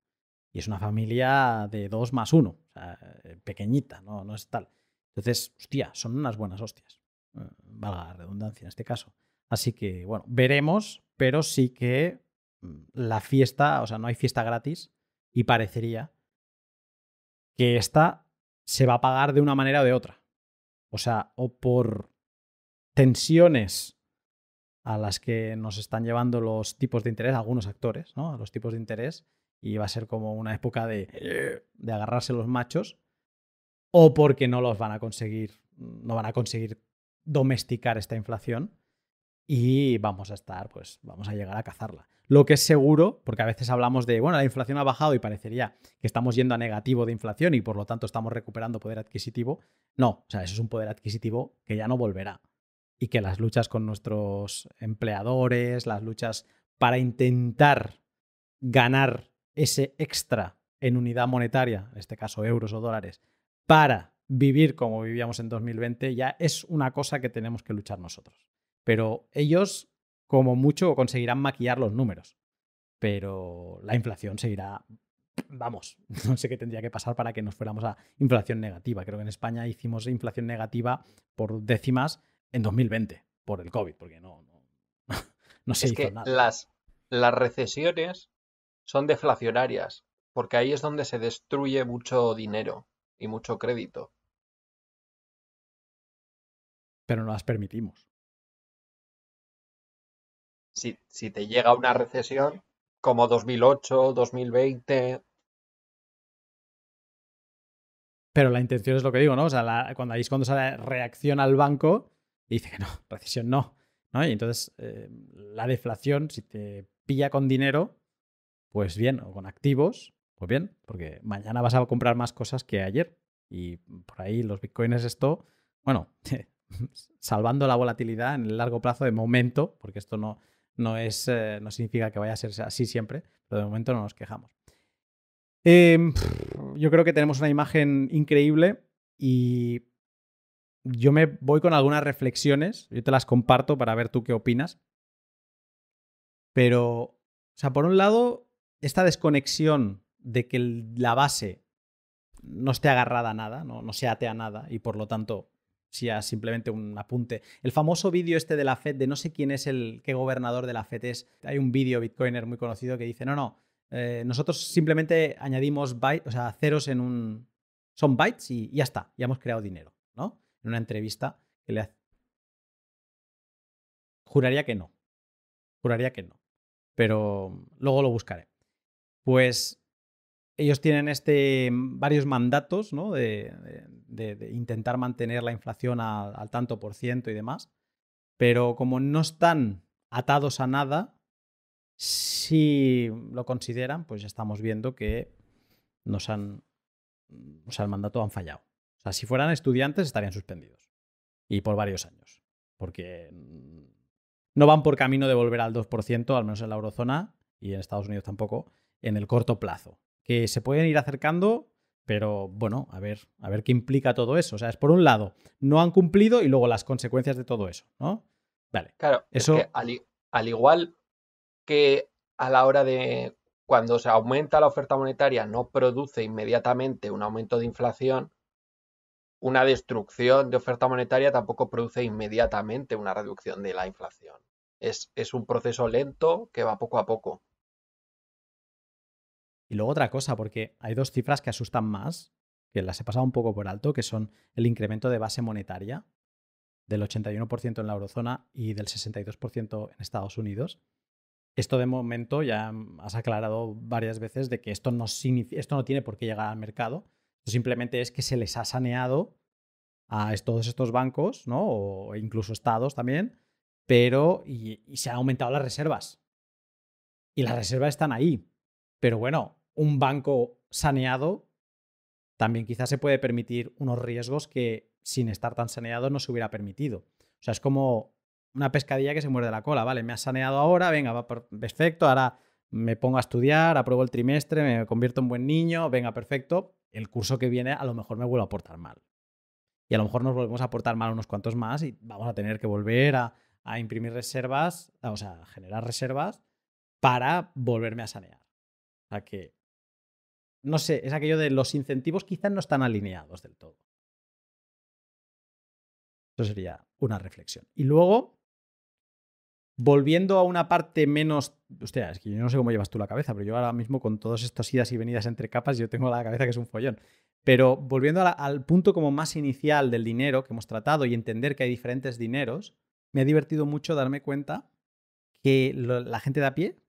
Y es una familia de dos más uno, o sea, eh, pequeñita, ¿no? no es tal. Entonces, hostia, son unas buenas hostias, eh, valga la redundancia en este caso. Así que, bueno, veremos, pero sí que mm, la fiesta, o sea, no hay fiesta gratis y parecería que esta se va a pagar de una manera o de otra. O sea, o por tensiones a las que nos están llevando los tipos de interés, algunos actores, ¿no? Los tipos de interés, y va a ser como una época de, eh, de agarrarse los machos, o porque no los van a conseguir, no van a conseguir domesticar esta inflación y vamos a estar, pues vamos a llegar a cazarla. Lo que es seguro, porque a veces hablamos de, bueno, la inflación ha bajado y parecería que estamos yendo a negativo de inflación y por lo tanto estamos recuperando poder adquisitivo. No, o sea, eso es un poder adquisitivo que ya no volverá y que las luchas con nuestros empleadores, las luchas para intentar ganar ese extra en unidad monetaria, en este caso euros o dólares, para vivir como vivíamos en 2020, ya es una cosa que tenemos que luchar nosotros. Pero ellos, como mucho, conseguirán maquillar los números. Pero la inflación seguirá, vamos, [laughs] no sé qué tendría que pasar para que nos fuéramos a inflación negativa. Creo que en España hicimos inflación negativa por décimas en 2020 por el COVID, porque no, no, [laughs] no se es Las, las recesiones son deflacionarias, porque ahí es donde se destruye mucho dinero y mucho crédito. Pero no las permitimos. Si, te llega una recesión como 2008, 2020, pero la intención es lo que digo, ¿no? O sea, cuando ahí es cuando se reacciona al banco dice que no, [laughs] recesión no. ¿no? Y entonces eh, la deflación, si te pilla con dinero, pues bien, o con activos, pues bien, porque mañana vas a comprar más cosas que ayer. Y por ahí los bitcoins esto, bueno, [laughs] salvando la volatilidad en el largo plazo de momento, porque esto no, no, es, eh, no significa que vaya a ser así siempre, pero de momento no nos quejamos. Em, yo creo que tenemos una imagen increíble y yo me voy con algunas reflexiones, yo te las comparto para ver tú qué opinas. Pero, o sea, por un lado, esta desconexión de que la base no esté agarrada a nada, no, se ate a nada y por lo tanto sea simplemente un apunte. El famoso vídeo este de la FED, de no sé quién es el qué gobernador de la FED es, hay un vídeo bitcoiner muy conocido que dice, no, no, eh, nosotros simplemente añadimos bytes, o sea, ceros en un... Son bytes y ya está, ya hemos creado dinero, ¿no? en una entrevista que le hace. Juraría que no. Juraría que no. Pero luego lo buscaré. Pues ellos tienen este, mm, varios mandatos ¿no? de, intentar mantener la inflación al tanto por ciento y demás. Pero como no están atados a nada, si lo consideran, pues ya estamos viendo que nos han, o sea, el mandato han fallado. O sea, si fueran estudiantes estarían suspendidos. Y por varios años. Porque mm, no van por camino de volver al 2%, al menos en la eurozona y en Estados Unidos tampoco, en el corto plazo. Que se pueden ir acercando, pero bueno, a ver, a ver qué implica todo eso. O sea, es por un lado, no han cumplido y luego las consecuencias de todo eso, ¿no? Vale. Claro, eso... Es que al, igual que a la hora de cuando se aumenta la oferta monetaria no produce inmediatamente un aumento de inflación, una destrucción de oferta monetaria tampoco produce inmediatamente una reducción de la inflación. Es, un proceso lento que va poco a poco. Y luego otra cosa, porque hay dos cifras que asustan más, que las he pasado un poco por alto, que son el incremento de base monetaria del 81% en la eurozona y del 62% en Estados Unidos. Esto de momento ya has aclarado varias veces de que esto no, esto no tiene por qué llegar al mercado, simplemente es que se les ha saneado a todos estos bancos, ¿no? O incluso estados también, pero y, se han aumentado las reservas. Y las reservas están ahí. Pero bueno, un banco saneado también quizás se puede permitir unos riesgos que sin estar tan saneado no se hubiera permitido. O sea, es como una pescadilla que se muerde la cola, ¿vale? Me ha saneado ahora, venga, va perfecto, ahora me pongo a estudiar, apruebo el trimestre, me convierto en buen niño, venga, perfecto el curso que viene a lo mejor me vuelvo a aportar mal. Y a lo mejor nos volvemos a aportar mal unos cuantos más y vamos a tener que volver a, imprimir reservas, o sea, a generar reservas para volverme a sanear. O sea que, no sé, es aquello de los incentivos quizás no están alineados del todo. Eso sería una reflexión. Y luego, Volviendo a una parte menos. Hostia, es que yo no sé cómo llevas tú la cabeza, pero yo ahora mismo con todas estas idas y venidas entre capas, yo tengo la cabeza que es un follón. Pero volviendo al punto como más inicial del dinero que hemos tratado y entender que hay diferentes dineros, me ha divertido mucho darme cuenta que la gente de a pie,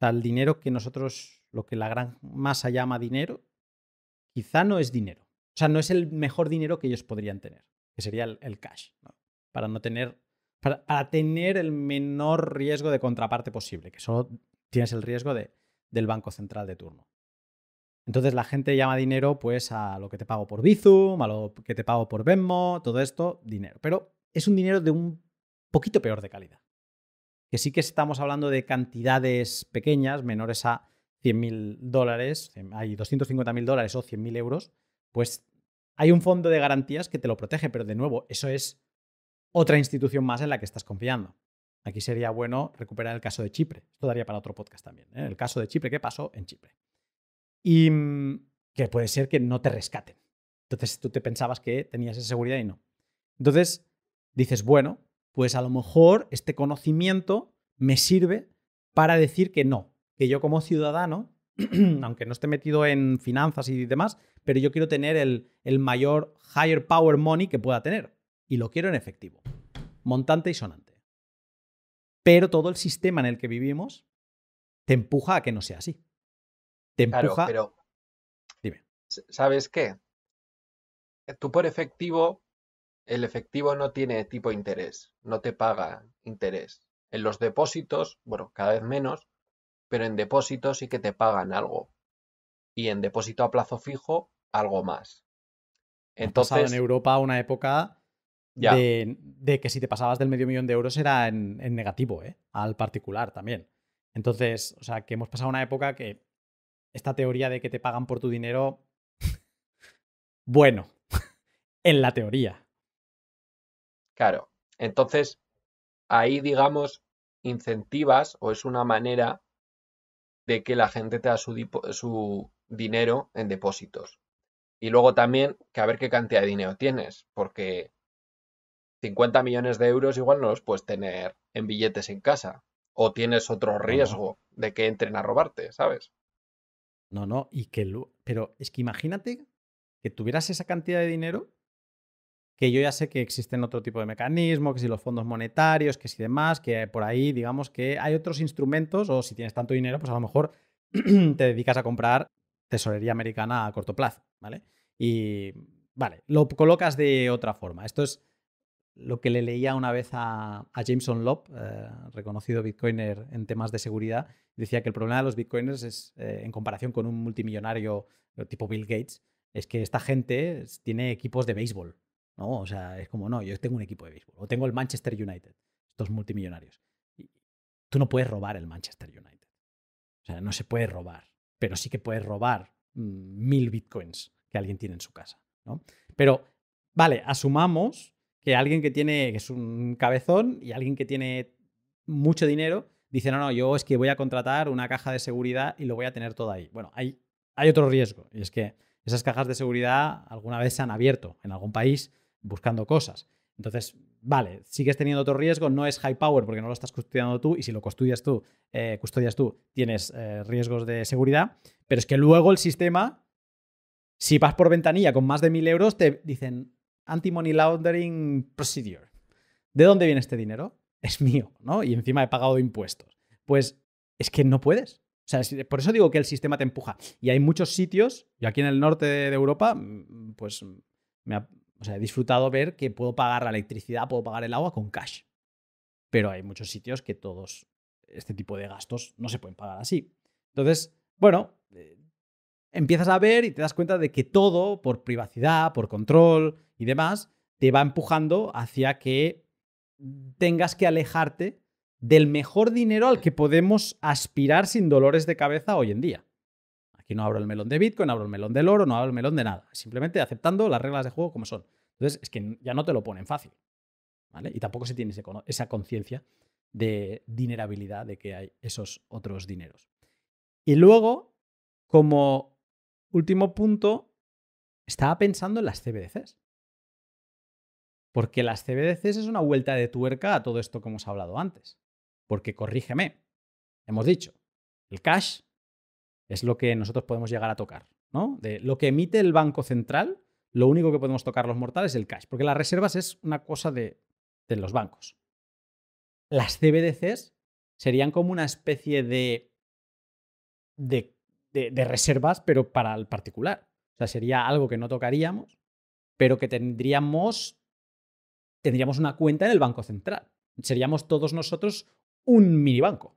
o el dinero que nosotros, lo que la gran masa llama dinero, quizá no es dinero. O sea, no es el mejor dinero que ellos podrían tener, que sería el, el cash, ¿no? para no tener para, tener el menor riesgo de contraparte posible, que solo tienes el riesgo del Banco Central de turno. Entonces la gente llama dinero pues a lo que te pago por Bizum, a lo que te pago por Venmo, todo esto, dinero. Pero es un dinero de un poquito peor de calidad. Que sí que estamos hablando de cantidades pequeñas, menores a 100.000 dólares, hay 250.000 dólares o 100.000 euros, pues hay un fondo de garantías que te lo protege, pero de nuevo, eso es otra institución más en la que estás confiando. Aquí sería bueno recuperar el caso de Chipre. Esto daría para otro podcast también. ¿eh? El caso de Chipre, ¿qué pasó en Chipre? Y mm, que puede ser que no te rescaten. Entonces tú te pensabas que tenías esa seguridad y no. Entonces dices, bueno, pues a lo mejor este conocimiento me sirve para decir que no, que yo como ciudadano, [clears throat] aunque no esté metido en finanzas y demás, pero yo quiero tener el, el mayor higher power money que pueda tener y lo quiero en efectivo, montante y sonante. Pero todo el sistema en el que vivimos te empuja a que no sea así. Te empuja. Claro, pero. Dime. ¿Sabes qué? Eh, tú por efectivo, el efectivo no tiene tipo de interés, no te paga interés. En los depósitos, bueno, cada vez menos, pero en depósitos sí que te pagan algo. Y en depósito a plazo fijo, algo más. Entonces, en Europa una época de, que si te pasabas del medio millón de euros era en, negativo, ¿eh? al particular también. Entonces, o sea, que hemos pasado una época que esta teoría de que te pagan por tu dinero, [laughs] bueno, [laughs] en la teoría. Claro, entonces ahí, digamos, incentivas o es una manera de que la gente te da su, su, dinero en depósitos. Y luego también que a ver qué cantidad de dinero tienes, porque 50 millones de euros igual no los puedes tener en billetes en casa. O tienes otro riesgo de que entren a robarte, ¿sabes? No, no, y que Pero es que imagínate que tuvieras esa cantidad de dinero, que yo ya sé que existen otro tipo de mecanismos, que si los fondos monetarios, que si demás, que por ahí digamos que hay otros instrumentos, o si tienes tanto dinero, pues a lo mejor [clears throat] te dedicas a comprar tesorería americana a corto plazo, ¿vale? Y vale, lo colocas de otra forma. Esto es lo que le leía una vez a, Jameson Lop, eh, reconocido bitcoiner en temas de seguridad, decía que el problema de los bitcoiners es, eh, en comparación con un multimillonario eh, tipo Bill Gates, es que esta gente tiene equipos de béisbol, ¿no? O sea, es como, no, yo tengo un equipo de béisbol, o tengo el Manchester United, estos multimillonarios. tú no puedes robar el Manchester United. O sea, no se puede robar, pero sí que puedes robar mm, mil bitcoins que alguien tiene en su casa, Pero, vale, asumamos que alguien que tiene, es un cabezón y alguien que tiene mucho dinero, dice, no, no, yo es que voy a contratar una caja de seguridad y lo voy a tener todo ahí. Bueno, hay, hay otro riesgo, y es que esas cajas de seguridad alguna vez se han abierto en algún país buscando cosas. Entonces, vale, sigues teniendo otro riesgo, no es high power porque no lo estás custodiando tú y si lo custodias tú, eh, custodias tú tienes eh, riesgos de seguridad, pero es que luego el sistema, si vas por ventanilla con más de mil euros, te dicen, Anti-Money Laundering Procedure. ¿De dónde viene este dinero? Es mío, ¿no? Y encima he pagado impuestos. Pues es que no puedes. O sea, por eso digo que el sistema te empuja. Y hay muchos sitios, yo aquí en el norte de Europa, mm, pues mm, me o sea, he disfrutado ver que puedo pagar la electricidad, puedo pagar el agua con cash. Pero hay muchos sitios que todos este tipo de gastos no se pueden pagar así. Entonces, bueno, eh, empiezas a ver y te das cuenta de que todo, por privacidad, por control y demás, te va empujando hacia que tengas que alejarte del mejor dinero al que podemos aspirar sin dolores de cabeza hoy en día. Aquí no abro el melón de Bitcoin, no abro el melón del oro, no abro el melón de nada. Simplemente aceptando las reglas de juego como son. Entonces, es que ya no te lo ponen fácil. ¿vale? Y tampoco se tiene esa conciencia de dinerabilidad de que hay esos otros dineros. Y luego, como último punto, estaba pensando en las CBDCs. Porque las CBDCs es una vuelta de tuerca a todo esto que hemos hablado antes. Porque corrígeme, hemos dicho, el cash es lo que nosotros podemos llegar a tocar, ¿no? De lo que emite el Banco Central, lo único que podemos tocar los mortales es el cash, porque las reservas es una cosa de, los bancos. Las CBDCs serían como una especie de, de, de reservas, pero para el particular. O sea, sería algo que no tocaríamos, pero que tendríamos tendríamos una cuenta en el Banco Central. Seríamos todos nosotros un minibanco.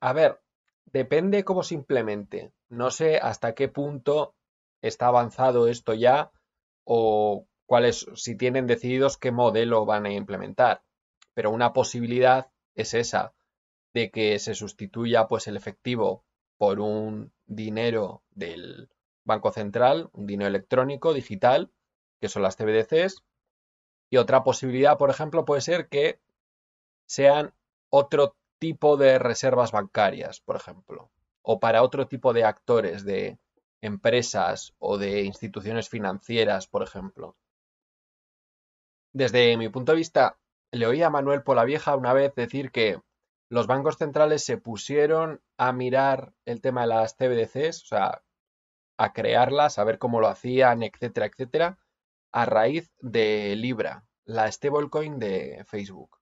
A ver, depende cómo se implemente. No sé hasta qué punto está avanzado esto ya o cuáles, si tienen decididos qué modelo van a implementar. Pero una posibilidad es esa, de que se sustituya pues el efectivo por un dinero del Banco Central, un dinero electrónico, digital, que son las CBDCs, y otra posibilidad, por ejemplo, puede ser que sean otro tipo de reservas bancarias, por ejemplo, o para otro tipo de actores, de empresas o de instituciones financieras, por ejemplo. Desde mi punto de vista, le oí a Manuel Polavieja una vez decir que los bancos centrales se pusieron a mirar el tema de las CBDCs, o sea, a crearlas, a ver cómo lo hacían, etcétera, etcétera, a raíz de Libra, la stablecoin de Facebook.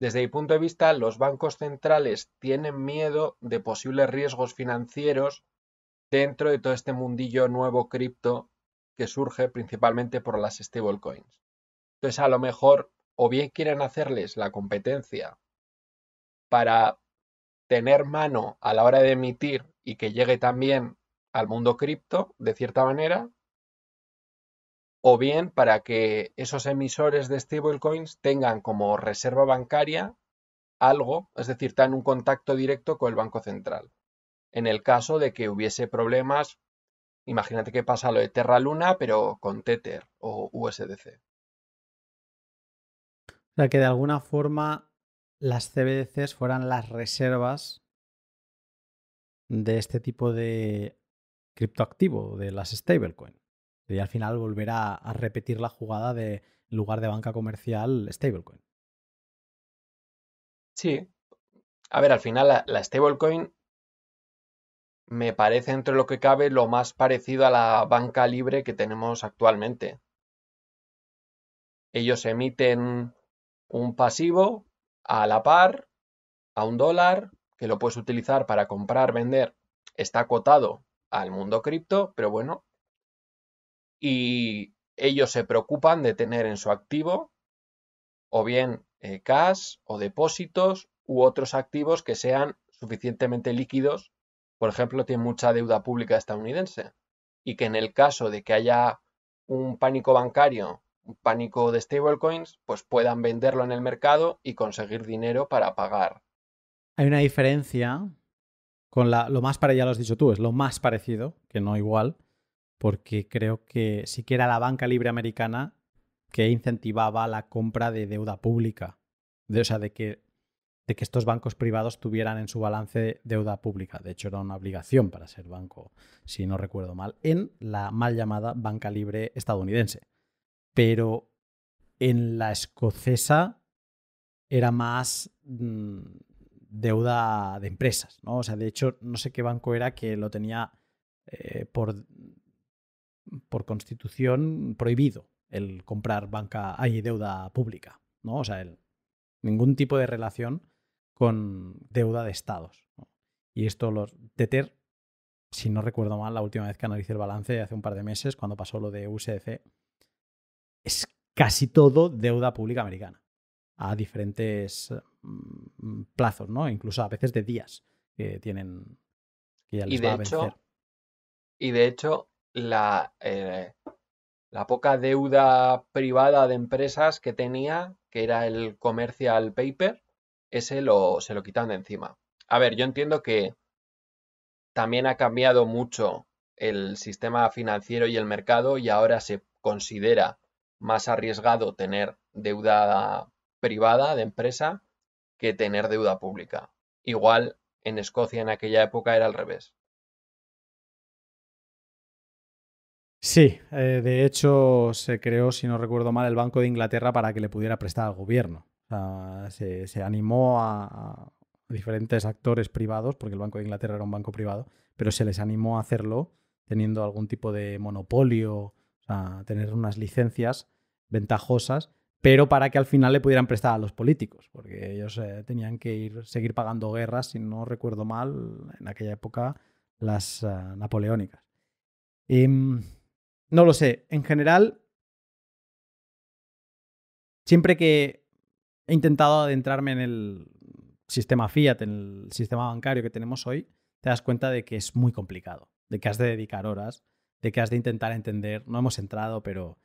Desde mi punto de vista, los bancos centrales tienen miedo de posibles riesgos financieros dentro de todo este mundillo nuevo cripto que surge principalmente por las stablecoins. Entonces, a lo mejor, o bien quieren hacerles la competencia para tener mano a la hora de emitir y que llegue también al mundo cripto, de cierta manera, o bien para que esos emisores de stablecoins tengan como reserva bancaria algo, es decir, tengan un contacto directo con el Banco Central. En el caso de que hubiese problemas, imagínate que pasa lo de Terra Luna, pero con Tether o USDC. O sea, que de alguna forma las CBDCs fueran las reservas de este tipo de criptoactivo, de las stablecoins y al final volver a, repetir la jugada de lugar de banca comercial, stablecoin. Sí. A ver, al final la, la stablecoin me parece entre lo que cabe lo más parecido a la banca libre que tenemos actualmente. Ellos emiten un pasivo a la par, a un dólar, que lo puedes utilizar para comprar, vender. Está acotado al mundo cripto, pero bueno, y ellos se preocupan de tener en su activo o bien eh, cash o depósitos u otros activos que sean suficientemente líquidos. Por ejemplo, tiene mucha deuda pública estadounidense y que en el caso de que haya un pánico bancario, un pánico de stablecoins, pues puedan venderlo en el mercado y conseguir dinero para pagar. Hay una diferencia con lo más parecido, ya lo has dicho tú, es lo más parecido, que no igual, porque creo que sí que era la banca libre americana que incentivaba la compra de deuda pública, o sea, de que, de que estos bancos privados tuvieran en su balance deuda pública. De hecho, era una obligación para ser banco, si no recuerdo mal, en la mal llamada banca libre estadounidense. Pero en la escocesa era más mm, deuda de empresas, ¿no? O sea, de hecho, no sé qué banco era que lo tenía eh, por por constitución prohibido el comprar banca hay deuda pública, ¿no? O sea, ningún tipo de relación con deuda de estados. Y esto los Tether, si no recuerdo mal, la última vez que analicé el balance hace un par de meses, cuando pasó lo de USDC, es casi todo deuda pública americana a diferentes mm, plazos, ¿no? Incluso a veces de días que tienen que ya les va a vencer. y de hecho, la, eh, la poca deuda privada de empresas que tenía, que era el commercial paper, ese lo, se lo quitan de encima. A ver, yo entiendo que también ha cambiado mucho el sistema financiero y el mercado y ahora se considera más arriesgado tener deuda privada de empresa que tener deuda pública. Igual en Escocia en aquella época era al revés. Sí, eh, de hecho se creó, si no recuerdo mal, el Banco de Inglaterra para que le pudiera prestar al gobierno. se, animó a, diferentes actores privados, porque el Banco de Inglaterra era un banco privado, pero se les animó a hacerlo teniendo algún tipo de monopolio, tener unas licencias ventajosas, pero para que al final le pudieran prestar a los políticos, porque ellos eh, tenían que ir, seguir pagando guerras, si no recuerdo mal, en aquella época, las eh, napoleónicas. Y, em, no lo sé. En general, siempre que he intentado adentrarme en el sistema fiat, en el sistema bancario que tenemos hoy, te das cuenta de que es muy complicado, de que has de dedicar horas, de que has de intentar entender. No hemos entrado, pero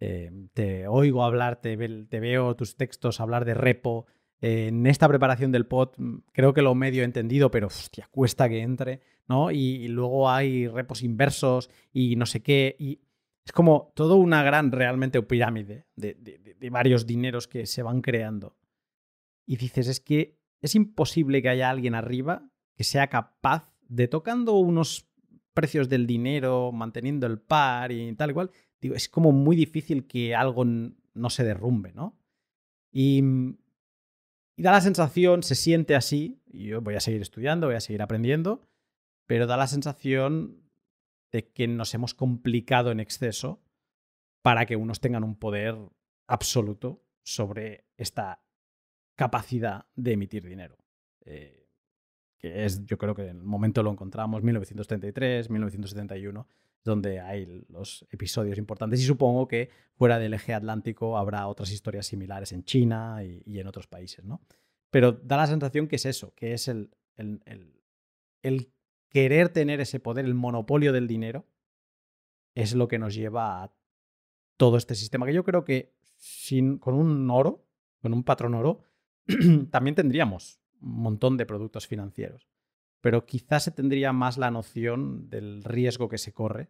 eh, te oigo hablar, te, veo tus textos hablar de repo. en esta preparación del pod mm, creo que lo medio he entendido, pero hostia, cuesta que entre, ¿no? Y, y luego hay repos inversos y no sé qué. Y es como toda una gran, realmente, pirámide de, varios dineros que se van creando. Y dices, es que es imposible que haya alguien arriba que sea capaz de tocando unos precios del dinero, manteniendo el par y tal cual, digo, es como muy difícil que algo no se derrumbe, ¿no? Y, mm, y, da la sensación, se siente así, yo voy a seguir estudiando, voy a seguir aprendiendo, pero da la sensación de que nos hemos complicado en exceso para que unos tengan un poder absoluto sobre esta capacidad de emitir dinero. Eh, que es, yo creo que en el momento lo encontramos, 1933, 1971, donde hay los episodios importantes. Y supongo que fuera del eje atlántico habrá otras historias similares en China y, en otros países, ¿no? Pero da la sensación que es eso, que es el querer tener ese poder, el monopolio del dinero, es lo que nos lleva a todo este sistema. Que yo creo que sin, con un oro, con un patrón oro, [clears throat] también tendríamos un montón de productos financieros. Pero quizás se tendría más la noción del riesgo que se corre,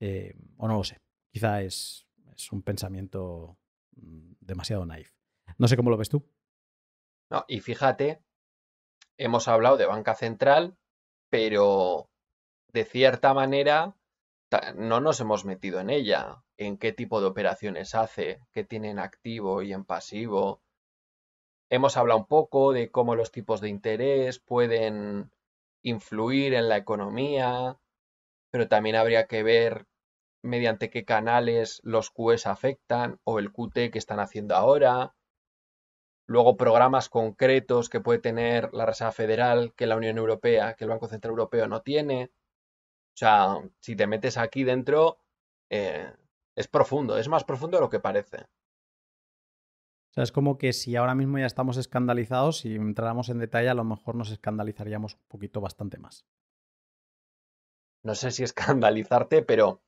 eh, o no lo sé. Quizá es, es un pensamiento mm, demasiado naif. No sé cómo lo ves tú. No, y fíjate, hemos hablado de banca central, pero de cierta manera no nos hemos metido en ella, en qué tipo de operaciones hace, qué tiene en activo y en pasivo. Hemos hablado un poco de cómo los tipos de interés pueden influir en la economía, pero también habría que ver mediante qué canales los QEs afectan o el QT que están haciendo ahora, luego programas concretos que puede tener la Reserva Federal, que la Unión Europea, que el Banco Central Europeo no tiene. O sea, si te metes aquí dentro, eh, es profundo, es más profundo de lo que parece. O sea, es como que si ahora mismo ya estamos escandalizados, si entráramos en detalle, a lo mejor nos escandalizaríamos un poquito bastante más. No sé si escandalizarte, pero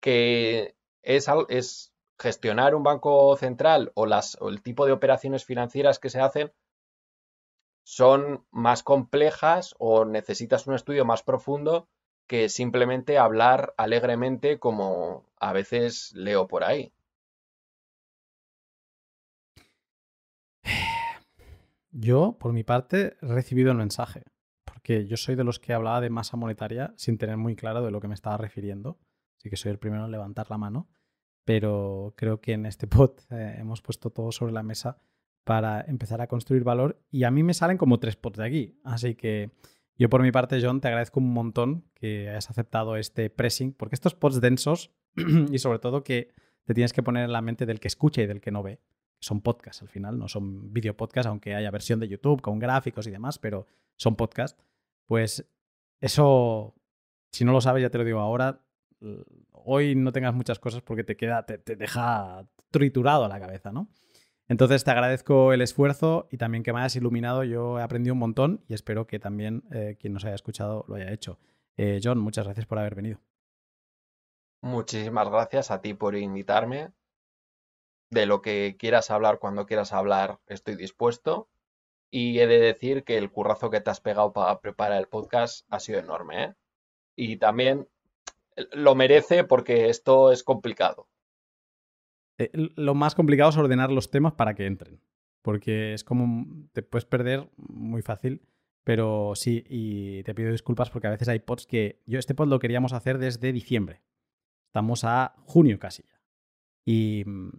que es, es gestionar un banco central o, las, el tipo de operaciones financieras que se hacen son más complejas o necesitas un estudio más profundo que simplemente hablar alegremente como a veces leo por ahí. Yo, por mi parte, he recibido el mensaje, porque yo soy de los que hablaba de masa monetaria sin tener muy claro de lo que me estaba refiriendo, así que soy el primero en levantar la mano pero creo que en este [laughs] pod eh, hemos puesto todo sobre la mesa para empezar a construir valor y a mí me salen como tres pods de aquí. Así que yo por mi parte, John, te agradezco un montón que hayas aceptado este pressing, porque estos pods densos [clears throat] y sobre todo que te tienes que poner en la mente del que escucha y del que no ve. Son podcasts al final, no son video podcasts, aunque haya versión de YouTube con gráficos y demás, pero son podcasts. Pues eso, si no lo sabes, ya te lo digo ahora, hoy no tengas muchas cosas porque te queda, te, deja triturado la cabeza, ¿no? Entonces te agradezco el esfuerzo y también que me hayas iluminado. Yo he aprendido un montón y espero que también eh, quien nos haya escuchado lo haya hecho. Eh, John, muchas gracias por haber venido. Muchísimas gracias a ti por invitarme. De lo que quieras hablar cuando quieras hablar, estoy dispuesto. Y he de decir que el currazo que te has pegado para preparar el podcast ha sido enorme. ¿eh? Y también lo merece porque esto es complicado. Eh, lo más complicado es ordenar los temas para que entren, porque es como te puedes perder muy fácil, pero sí, y te pido disculpas porque a veces hay pods que yo este pod lo queríamos hacer desde diciembre, estamos a junio casi ya, y mm,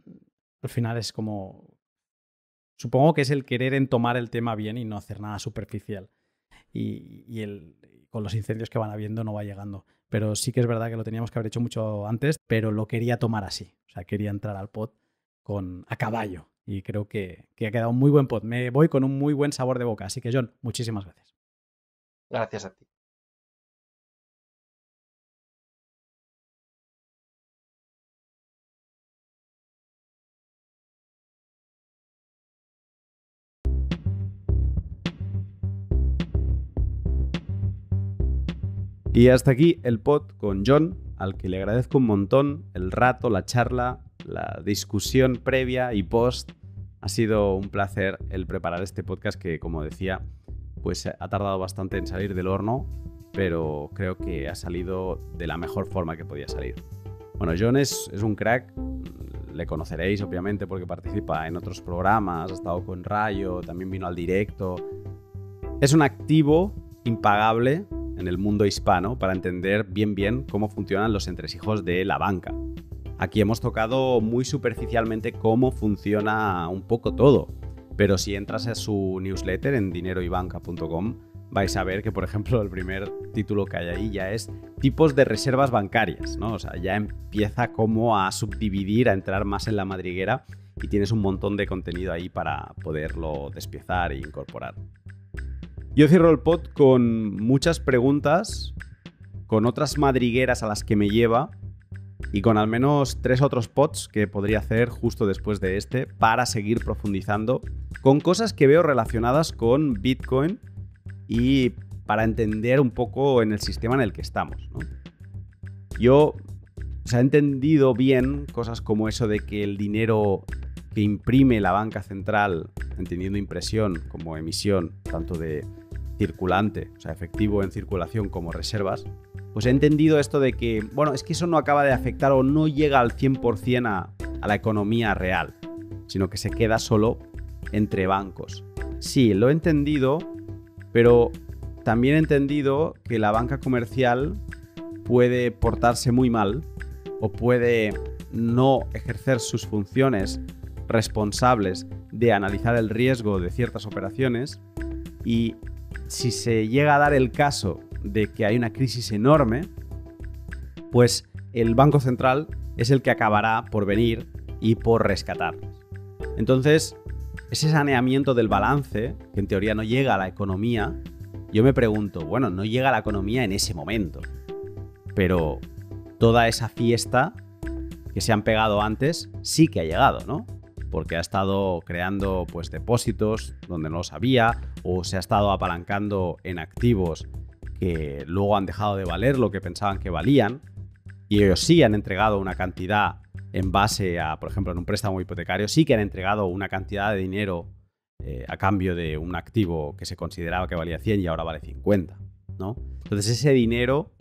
al final es como, supongo que es el querer en tomar el tema bien y no hacer nada superficial, y, y el, con los incendios que van habiendo no va llegando pero sí que es verdad que lo teníamos que haber hecho mucho antes, pero lo quería tomar así. O sea, quería entrar al pot con, a caballo. Y creo que, que ha quedado un muy buen pod. Me voy con un muy buen sabor de boca. Así que, John, muchísimas gracias. Gracias a ti. Y hasta aquí el pod con John, al que le agradezco un montón el rato, la charla, la discusión previa y post. Ha sido un placer el preparar este podcast que, como decía, pues ha tardado bastante en salir del horno, pero creo que ha salido de la mejor forma que podía salir. Bueno, John es, un crack, le conoceréis obviamente porque participa en otros programas, ha estado con Rayo, también vino al directo. Es un activo impagable en el mundo hispano para entender bien bien cómo funcionan los entresijos de la banca. Aquí hemos tocado muy superficialmente cómo funciona un poco todo, pero si entras a su newsletter en dineroybanca.com vais a ver que, por ejemplo, el primer título que hay ahí ya es tipos de reservas bancarias, ¿no? O sea, ya empieza como a subdividir, a entrar más en la madriguera y tienes un montón de contenido ahí para poderlo despiezar e incorporar. Yo cierro el pod con muchas preguntas, con otras madrigueras a las que me lleva y con al menos tres otros pods que podría hacer justo después de este para seguir profundizando con cosas que veo relacionadas con Bitcoin y para entender un poco en el sistema en el que estamos. Yo se ha entendido bien cosas como eso de que el dinero que imprime la banca central, entendiendo impresión como emisión, tanto de circulante, o sea, efectivo en circulación como reservas, pues he entendido esto de que, bueno, es que eso no acaba de afectar o no llega al 100% a, a la economía real, sino que se queda solo entre bancos. Sí, lo he entendido, pero también he entendido que la banca comercial puede portarse muy mal o puede no ejercer sus funciones responsables de analizar el riesgo de ciertas operaciones y si se llega a dar el caso de que hay una crisis enorme, pues el Banco Central es el que acabará por venir y por rescatar. Entonces, ese saneamiento del balance, que en teoría no llega a la economía, yo me pregunto, bueno, no llega a la economía en ese momento, pero toda esa fiesta que se han pegado antes sí que ha llegado, ¿no? Porque ha estado creando pues depósitos donde no los había o se ha estado apalancando en activos que luego han dejado de valer lo que pensaban que valían y ellos sí han entregado una cantidad en base a, por ejemplo, en un préstamo hipotecario, sí que han entregado una cantidad de dinero eh, a cambio de un activo que se consideraba que valía 100 y ahora vale 50, ¿no? Entonces ese dinero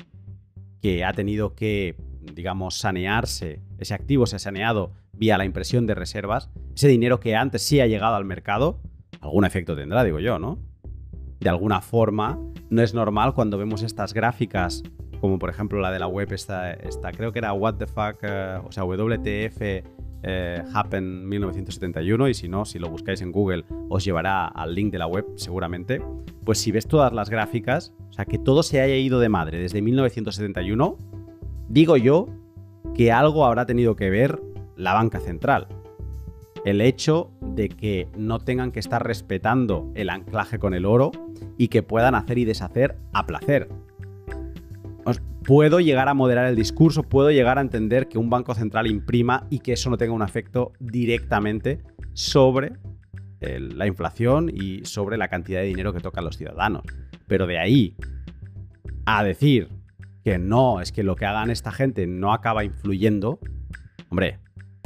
que ha tenido que, digamos, sanearse, ese activo se ha saneado vía la impresión de reservas, ese dinero que antes sí ha llegado al mercado, Algún efecto tendrá, digo yo, ¿no? De alguna forma, no es normal cuando vemos estas gráficas, como por ejemplo la de la web, esta, creo que era What the fuck, eh, o sea, WTF eh, Happen 1971 y si no, si lo buscáis en Google os llevará al link de la web seguramente, pues si ves todas las gráficas, o sea, que todo se haya ido de madre desde 1971, digo yo que algo habrá tenido que ver la banca central el hecho de que no tengan que estar respetando el anclaje con el oro y que puedan hacer y deshacer a placer. Puedo llegar a moderar el discurso, puedo llegar a entender que un banco central imprima y que eso no tenga un efecto directamente sobre eh, la inflación y sobre la cantidad de dinero que tocan los ciudadanos. Pero de ahí a decir que no, es que lo que hagan esta gente no acaba influyendo, hombre,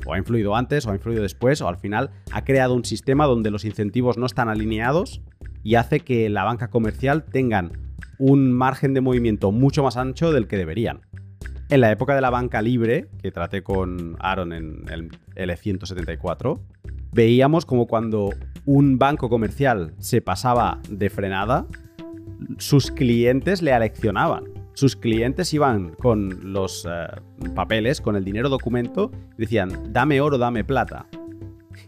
o ha influido antes o ha influido después o al final ha creado un sistema donde los incentivos no están alineados y hace que la banca comercial tengan un margen de movimiento mucho más ancho del que deberían. En la época de la banca libre, que traté con Aaron en el L174, veíamos como cuando un banco comercial se pasaba de frenada, sus clientes le aleccionaban sus clientes iban con los eh, papeles, con el dinero documento, decían, dame oro, dame plata.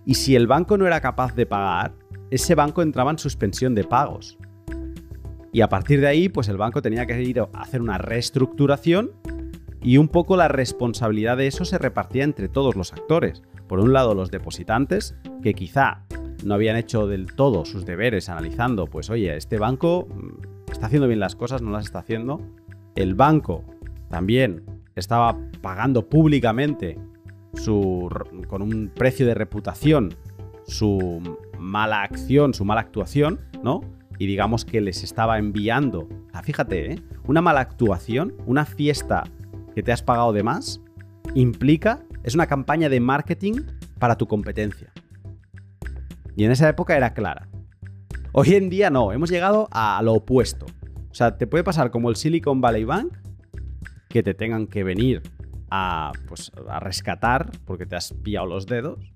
Y si el banco no era capaz de pagar, ese banco entraba en suspensión de pagos. Y a partir de ahí, pues el banco tenía que ir a hacer una reestructuración y un poco la responsabilidad de eso se repartía entre todos los actores. Por un lado, los depositantes, que quizá no habían hecho del todo sus deberes analizando, pues oye, este banco mm, está haciendo bien las cosas, no las está haciendo. El banco también estaba pagando públicamente su, con un precio de reputación su mala acción, su mala actuación, ¿no? Y digamos que les estaba enviando, fíjate, ¿eh? una mala actuación, una fiesta que te has pagado de más, implica, es una campaña de marketing para tu competencia. Y en esa época era clara. Hoy en día no, hemos llegado a lo opuesto. O sea, te puede pasar como el Silicon Valley Bank, que te tengan que venir pues, a, rescatar porque te has pillado los dedos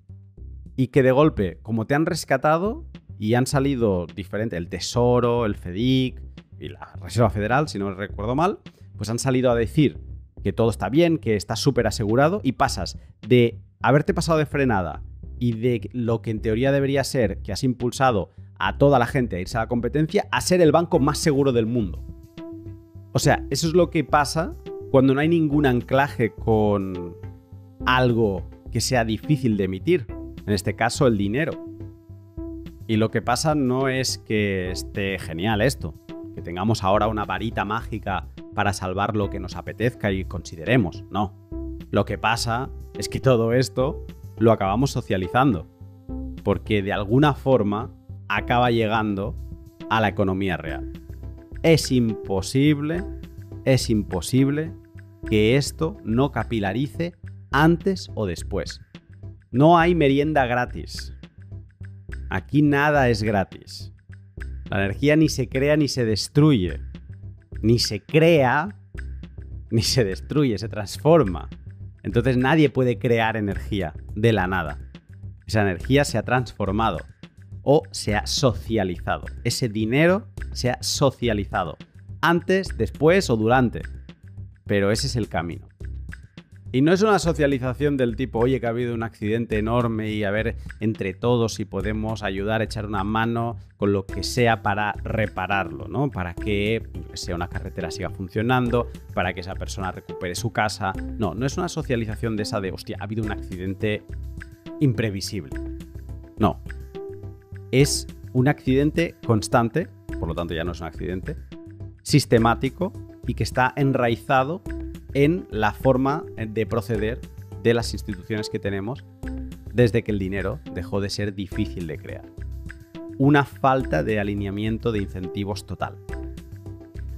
y que de golpe, como te han rescatado y han salido diferente el Tesoro, el FEDIC y la Reserva Federal, si no recuerdo mal, pues han salido a decir que todo está bien, que está súper asegurado y pasas de haberte pasado de frenada y de lo que en teoría debería ser que has impulsado a toda la gente a irse a la competencia a ser el banco más seguro del mundo. O sea, eso es lo que pasa cuando no hay ningún anclaje con algo que sea difícil de emitir, en este caso el dinero. Y lo que pasa no es que esté genial esto, que tengamos ahora una varita mágica para salvar lo que nos apetezca y consideremos, no. Lo que pasa es que todo esto lo acabamos socializando, porque de alguna forma acaba llegando a la economía real. Es imposible, es imposible que esto no capilarice antes o después. No hay merienda gratis. Aquí nada es gratis. La energía ni se crea ni se destruye. Ni se crea ni se destruye, se transforma. Entonces nadie puede crear energía de la nada. Esa energía se ha transformado o se ha socializado. Ese dinero se ha socializado. Antes, después o durante. Pero ese es el camino. Y no es una socialización del tipo, oye, que ha habido un accidente enorme y a ver entre todos si podemos ayudar, echar una mano con lo que sea para repararlo, ¿no? Para que pues, sea una carretera siga funcionando, para que esa persona recupere su casa. No, no es una socialización de esa de, hostia, ha habido un accidente imprevisible. No. Es un accidente constante, por lo tanto ya no es un accidente, sistemático y que está enraizado en la forma eh, de proceder de las instituciones que tenemos desde que el dinero dejó de ser difícil de crear. Una falta de alineamiento de incentivos total.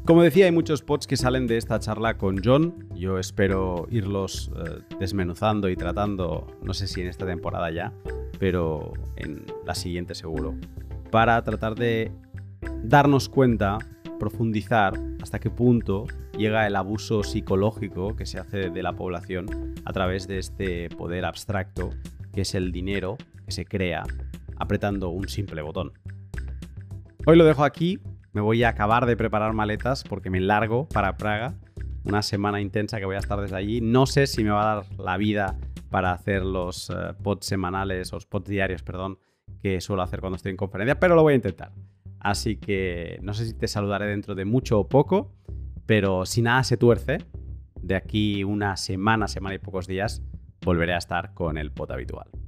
Como decía, hay muchos spots que salen de esta charla con John. Yo espero irlos eh, desmenuzando y tratando, no sé si en esta temporada ya, pero en la siguiente seguro, para tratar de darnos cuenta, profundizar hasta qué punto llega el abuso psicológico que se hace de la población a través de este poder abstracto que es el dinero que se crea apretando un simple botón. Hoy lo dejo aquí, me voy a acabar de preparar maletas porque me largo para Praga, una semana intensa que voy a estar desde allí. No sé si me va a dar la vida para hacer los eh, pods semanales, o los pods diarios, perdón, que suelo hacer cuando estoy en conferencia, pero lo voy a intentar. Así que no sé si te saludaré dentro de mucho o poco, pero si nada se tuerce, de aquí una semana, semana y pocos días, volveré a estar con el pot habitual.